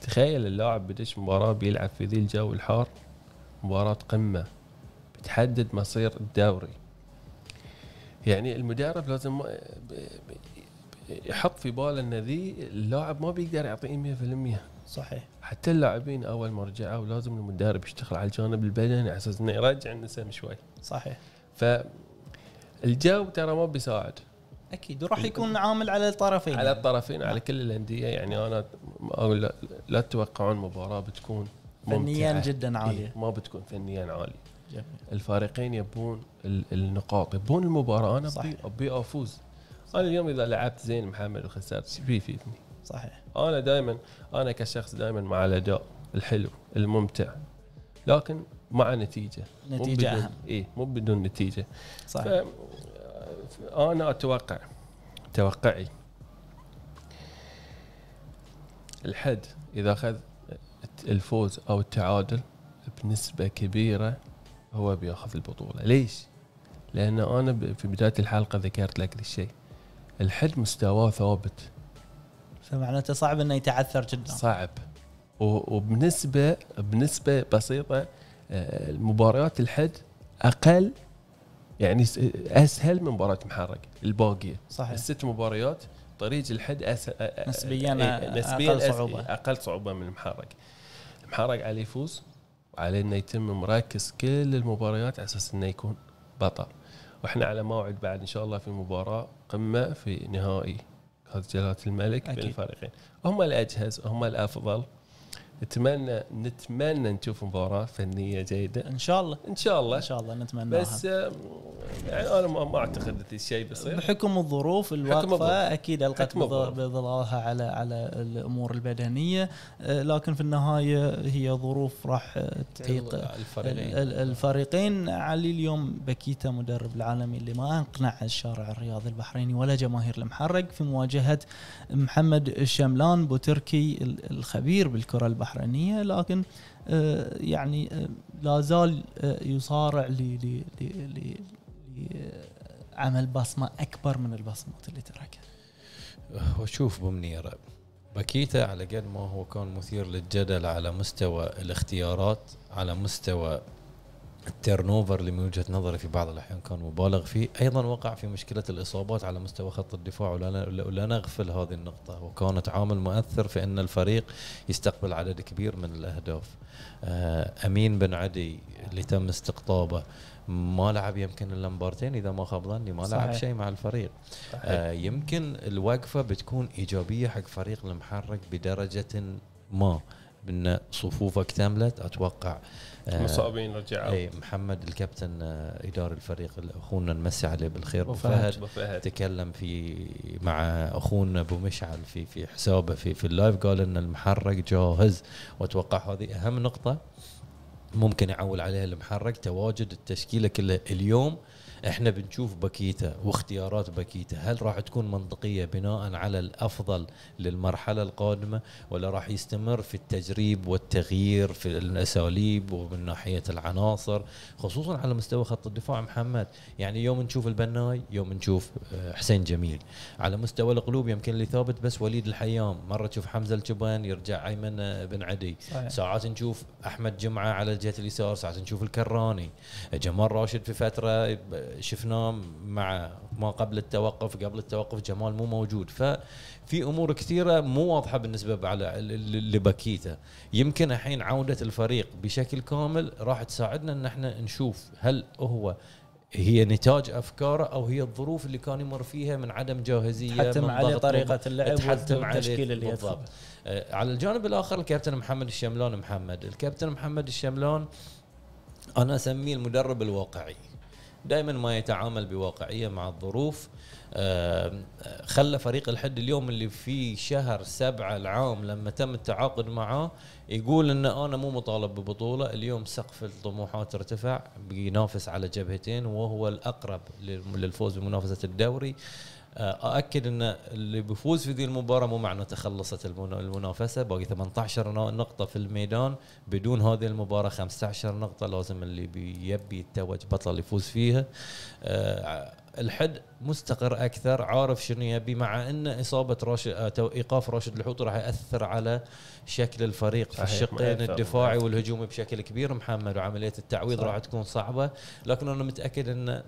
72% تخيل اللاعب بدش مباراه بيلعب في ذي الجو الحار مباراه قمه بتحدد مصير الدوري يعني المدرب لازم يحط في باله ان ذي اللاعب ما بيقدر يعطيه 100% صحيح حتى اللاعبين اول ما رجعوا لازم المدرب يشتغل على الجانب البدني على اساس انه يرجع النسم شوي صحيح ف الجو ترى ما بيساعد اكيد وراح يكون عامل على الطرفين على الطرفين على كل الانديه يعني انا أقول لا تتوقعون مباراه بتكون فنيا جدا إيه، عاليه إيه ما بتكون فنيا عاليه جميل. الفريقين يبون النقاط يبون المباراه انا ابي افوز انا اليوم اذا لعبت زين محمد وخسرت في في صحيح انا دائما انا كشخص دائما مع الاداء الحلو الممتع لكن مع نتيجه نتيجه اهم اي مو بدون نتيجه صحيح انا اتوقع توقعي الحد اذا اخذ الفوز او التعادل بنسبه كبيره هو بياخذ البطوله ليش لان انا في بدايه الحلقه ذكرت لك الشيء الحد مستواه ثابت فمعناته صعب انه يتعثر جدا صعب وبنسبه بنسبه بسيطه المباريات آه، الحد اقل يعني اسهل من مباراه محرك الباقيه صحيح الست مباريات طريق الحد أسهل نسبيا إيه، نسبيا اقل صعوبه اقل صعوبه من المحرك المحرك عليه يفوز وعليه انه يتم مركز كل المباريات على اساس انه يكون بطل واحنا على موعد بعد ان شاء الله في مباراه قمه في نهائي جلاله الملك أكيد. بين الفريقين هم الاجهز هم الافضل نتمنى نتمنى نشوف مباراه فنيه جيده ان شاء الله ان شاء الله ان شاء الله نتمنى بس يعني انا ما اعتقد الشيء بيصير بحكم الظروف الواقفه اكيد القت بظلالها على على الامور البدنيه آه، لكن في النهايه هي ظروف راح آه، تعيق الفريقين الفريقين علي اليوم بكيتا مدرب العالمي اللي ما اقنع الشارع الرياضي البحريني ولا جماهير المحرق في مواجهه محمد الشملان بوتركي الخبير بالكره البحرينيه البحرينيه لكن آه، يعني آه، لا زال آه، يصارع لعمل بصمه اكبر من البصمات اللي تركها. وشوف بمنيره باكيتا على قد ما هو كان مثير للجدل على مستوى الاختيارات على مستوى التيرن اوفر اللي من وجهه نظري في بعض الاحيان كان مبالغ فيه ايضا وقع في مشكله الاصابات على مستوى خط الدفاع ولا نغفل هذه النقطه وكانت عامل مؤثر في ان الفريق يستقبل عدد كبير من الاهداف آه، امين بن عدي اللي تم استقطابه ما لعب يمكن الا مبارتين اذا ما خاب ظني ما لعب شيء مع الفريق صحيح. آه، يمكن الوقفه بتكون ايجابيه حق فريق المحرك بدرجه ما بان صفوفه اكتملت اتوقع آه، مصابين رجعوا اي محمد الكابتن آه، اداري الفريق اخونا نمسي عليه بالخير ابو فهد تكلم في مع اخونا ابو مشعل في في حسابه في في اللايف قال ان المحرك جاهز واتوقع هذه اهم نقطه ممكن يعول عليها المحرك تواجد التشكيله كلها اليوم احنا بنشوف باكيتا واختيارات باكيتا هل راح تكون منطقيه بناء على الافضل للمرحله القادمه ولا راح يستمر في التجريب والتغيير في الاساليب ومن ناحيه العناصر خصوصا على مستوى خط الدفاع محمد يعني يوم نشوف البناي يوم نشوف آه، حسين جميل على مستوى القلوب يمكن اللي ثابت بس وليد الحيام مره تشوف حمزه الجبان يرجع ايمن آه، بن عدي صحيح. ساعات نشوف احمد جمعه على الجهه اليسار ساعات نشوف الكراني جمال راشد في فتره آه، شفناه مع ما قبل التوقف قبل التوقف جمال مو موجود ففي امور كثيره مو واضحه بالنسبه على لباكيتا يمكن الحين عوده الفريق بشكل كامل راح تساعدنا ان احنا نشوف هل هو هي نتاج افكاره او هي الظروف اللي كان يمر فيها من عدم جاهزيه تحتم عليه طريقه اللعب والتشكيل اللي بالضبط آه، على الجانب الاخر الكابتن محمد الشملان محمد الكابتن محمد الشملان انا اسميه المدرب الواقعي دائما ما يتعامل بواقعيه مع الظروف آه، خلى فريق الحد اليوم اللي في شهر سبعة العام لما تم التعاقد معاه يقول ان انا مو مطالب ببطوله اليوم سقف الطموحات ارتفع بينافس على جبهتين وهو الاقرب للفوز بمنافسه الدوري ااكد ان اللي بيفوز في ذي المباراه مو معنى تخلصت المنافسه باقي 18 نقطه في الميدان بدون هذه المباراه 15 نقطه لازم اللي بيبي يتوج بطل يفوز فيها أه الحد مستقر اكثر عارف شنو يبي مع ان اصابه راشد آه، ايقاف راشد الحوطي راح ياثر على شكل الفريق في الشقين الدفاعي والهجومي بشكل كبير محمد وعمليه التعويض راح تكون صعبه لكن انا متاكد ان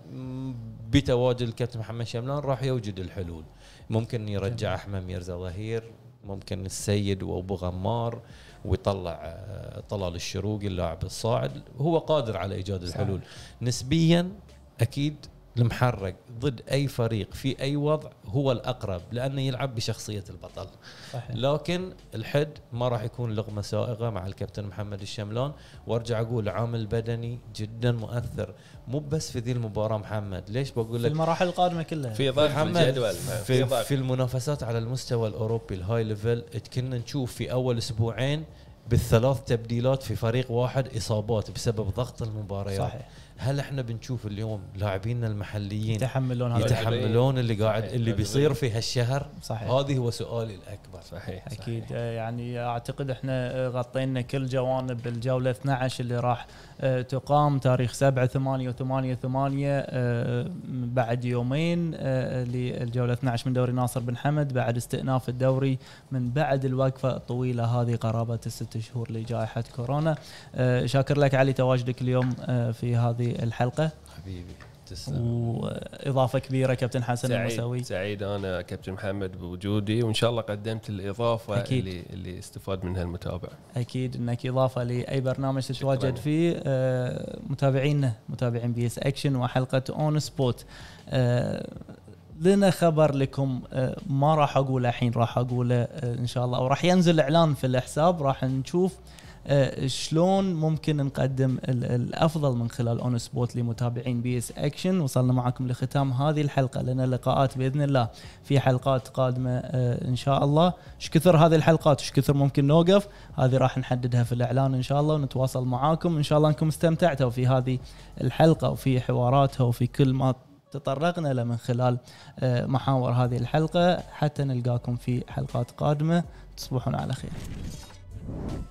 بتواجد الكابتن محمد شملان راح يوجد الحلول ممكن يرجع احمد ميرزا ظهير ممكن السيد وابو غمار ويطلع آه، طلال الشروقي اللاعب الصاعد هو قادر على ايجاد الحلول نسبيا اكيد المحرق ضد اي فريق في اي وضع هو الاقرب لانه يلعب بشخصيه البطل صحيح. لكن الحد ما راح يكون لغمه سائغه مع الكابتن محمد الشملون وارجع اقول عامل بدني جدا مؤثر مو بس في ذي المباراه محمد ليش بقول لك في المراحل القادمه كلها في ضعف الجدول في, في, في المنافسات على المستوى الاوروبي الهاي ليفل كنا نشوف في اول اسبوعين بالثلاث تبديلات في فريق واحد اصابات بسبب ضغط المباريات صحيح. هل احنا بنشوف اليوم لاعبينا المحليين يتحملون هذا يتحملون اللي قاعد صحيح. اللي بيصير في هالشهر صحيح هذه هو سؤالي الاكبر صحيح صحيح. اكيد صحيح. يعني اعتقد احنا غطينا كل جوانب الجوله 12 اللي راح آه، تقام تاريخ 7 8 8 8 بعد يومين آه، آه، للجوله 12 من دوري ناصر بن حمد بعد استئناف الدوري من بعد الوقفه الطويله هذه قرابه الست شهور لجائحه كورونا شاكر لك علي تواجدك اليوم في هذه الحلقه حبيبي تسلم واضافه كبيره كابتن حسن المساوي سعيد انا كابتن محمد بوجودي وان شاء الله قدمت الاضافه أكيد. اللي اللي استفاد منها المتابع اكيد انك اضافه لاي برنامج تتواجد فيه آه، متابعينا متابعين بي اس اكشن وحلقه اون آه، سبوت لنا خبر لكم آه، ما راح اقوله الحين راح اقوله ان شاء الله وراح ينزل اعلان في الحساب راح نشوف آه، شلون ممكن نقدم الافضل من خلال اون سبوت لمتابعين بي اس اكشن وصلنا معكم لختام هذه الحلقه لنا لقاءات باذن الله في حلقات قادمه آه، ان شاء الله ايش كثر هذه الحلقات ايش كثر ممكن نوقف هذه راح نحددها في الاعلان ان شاء الله ونتواصل معاكم ان شاء الله انكم استمتعتوا في هذه الحلقه وفي حواراتها وفي كل ما تطرقنا له من خلال آه، محاور هذه الحلقه حتى نلقاكم في حلقات قادمه تصبحون على خير.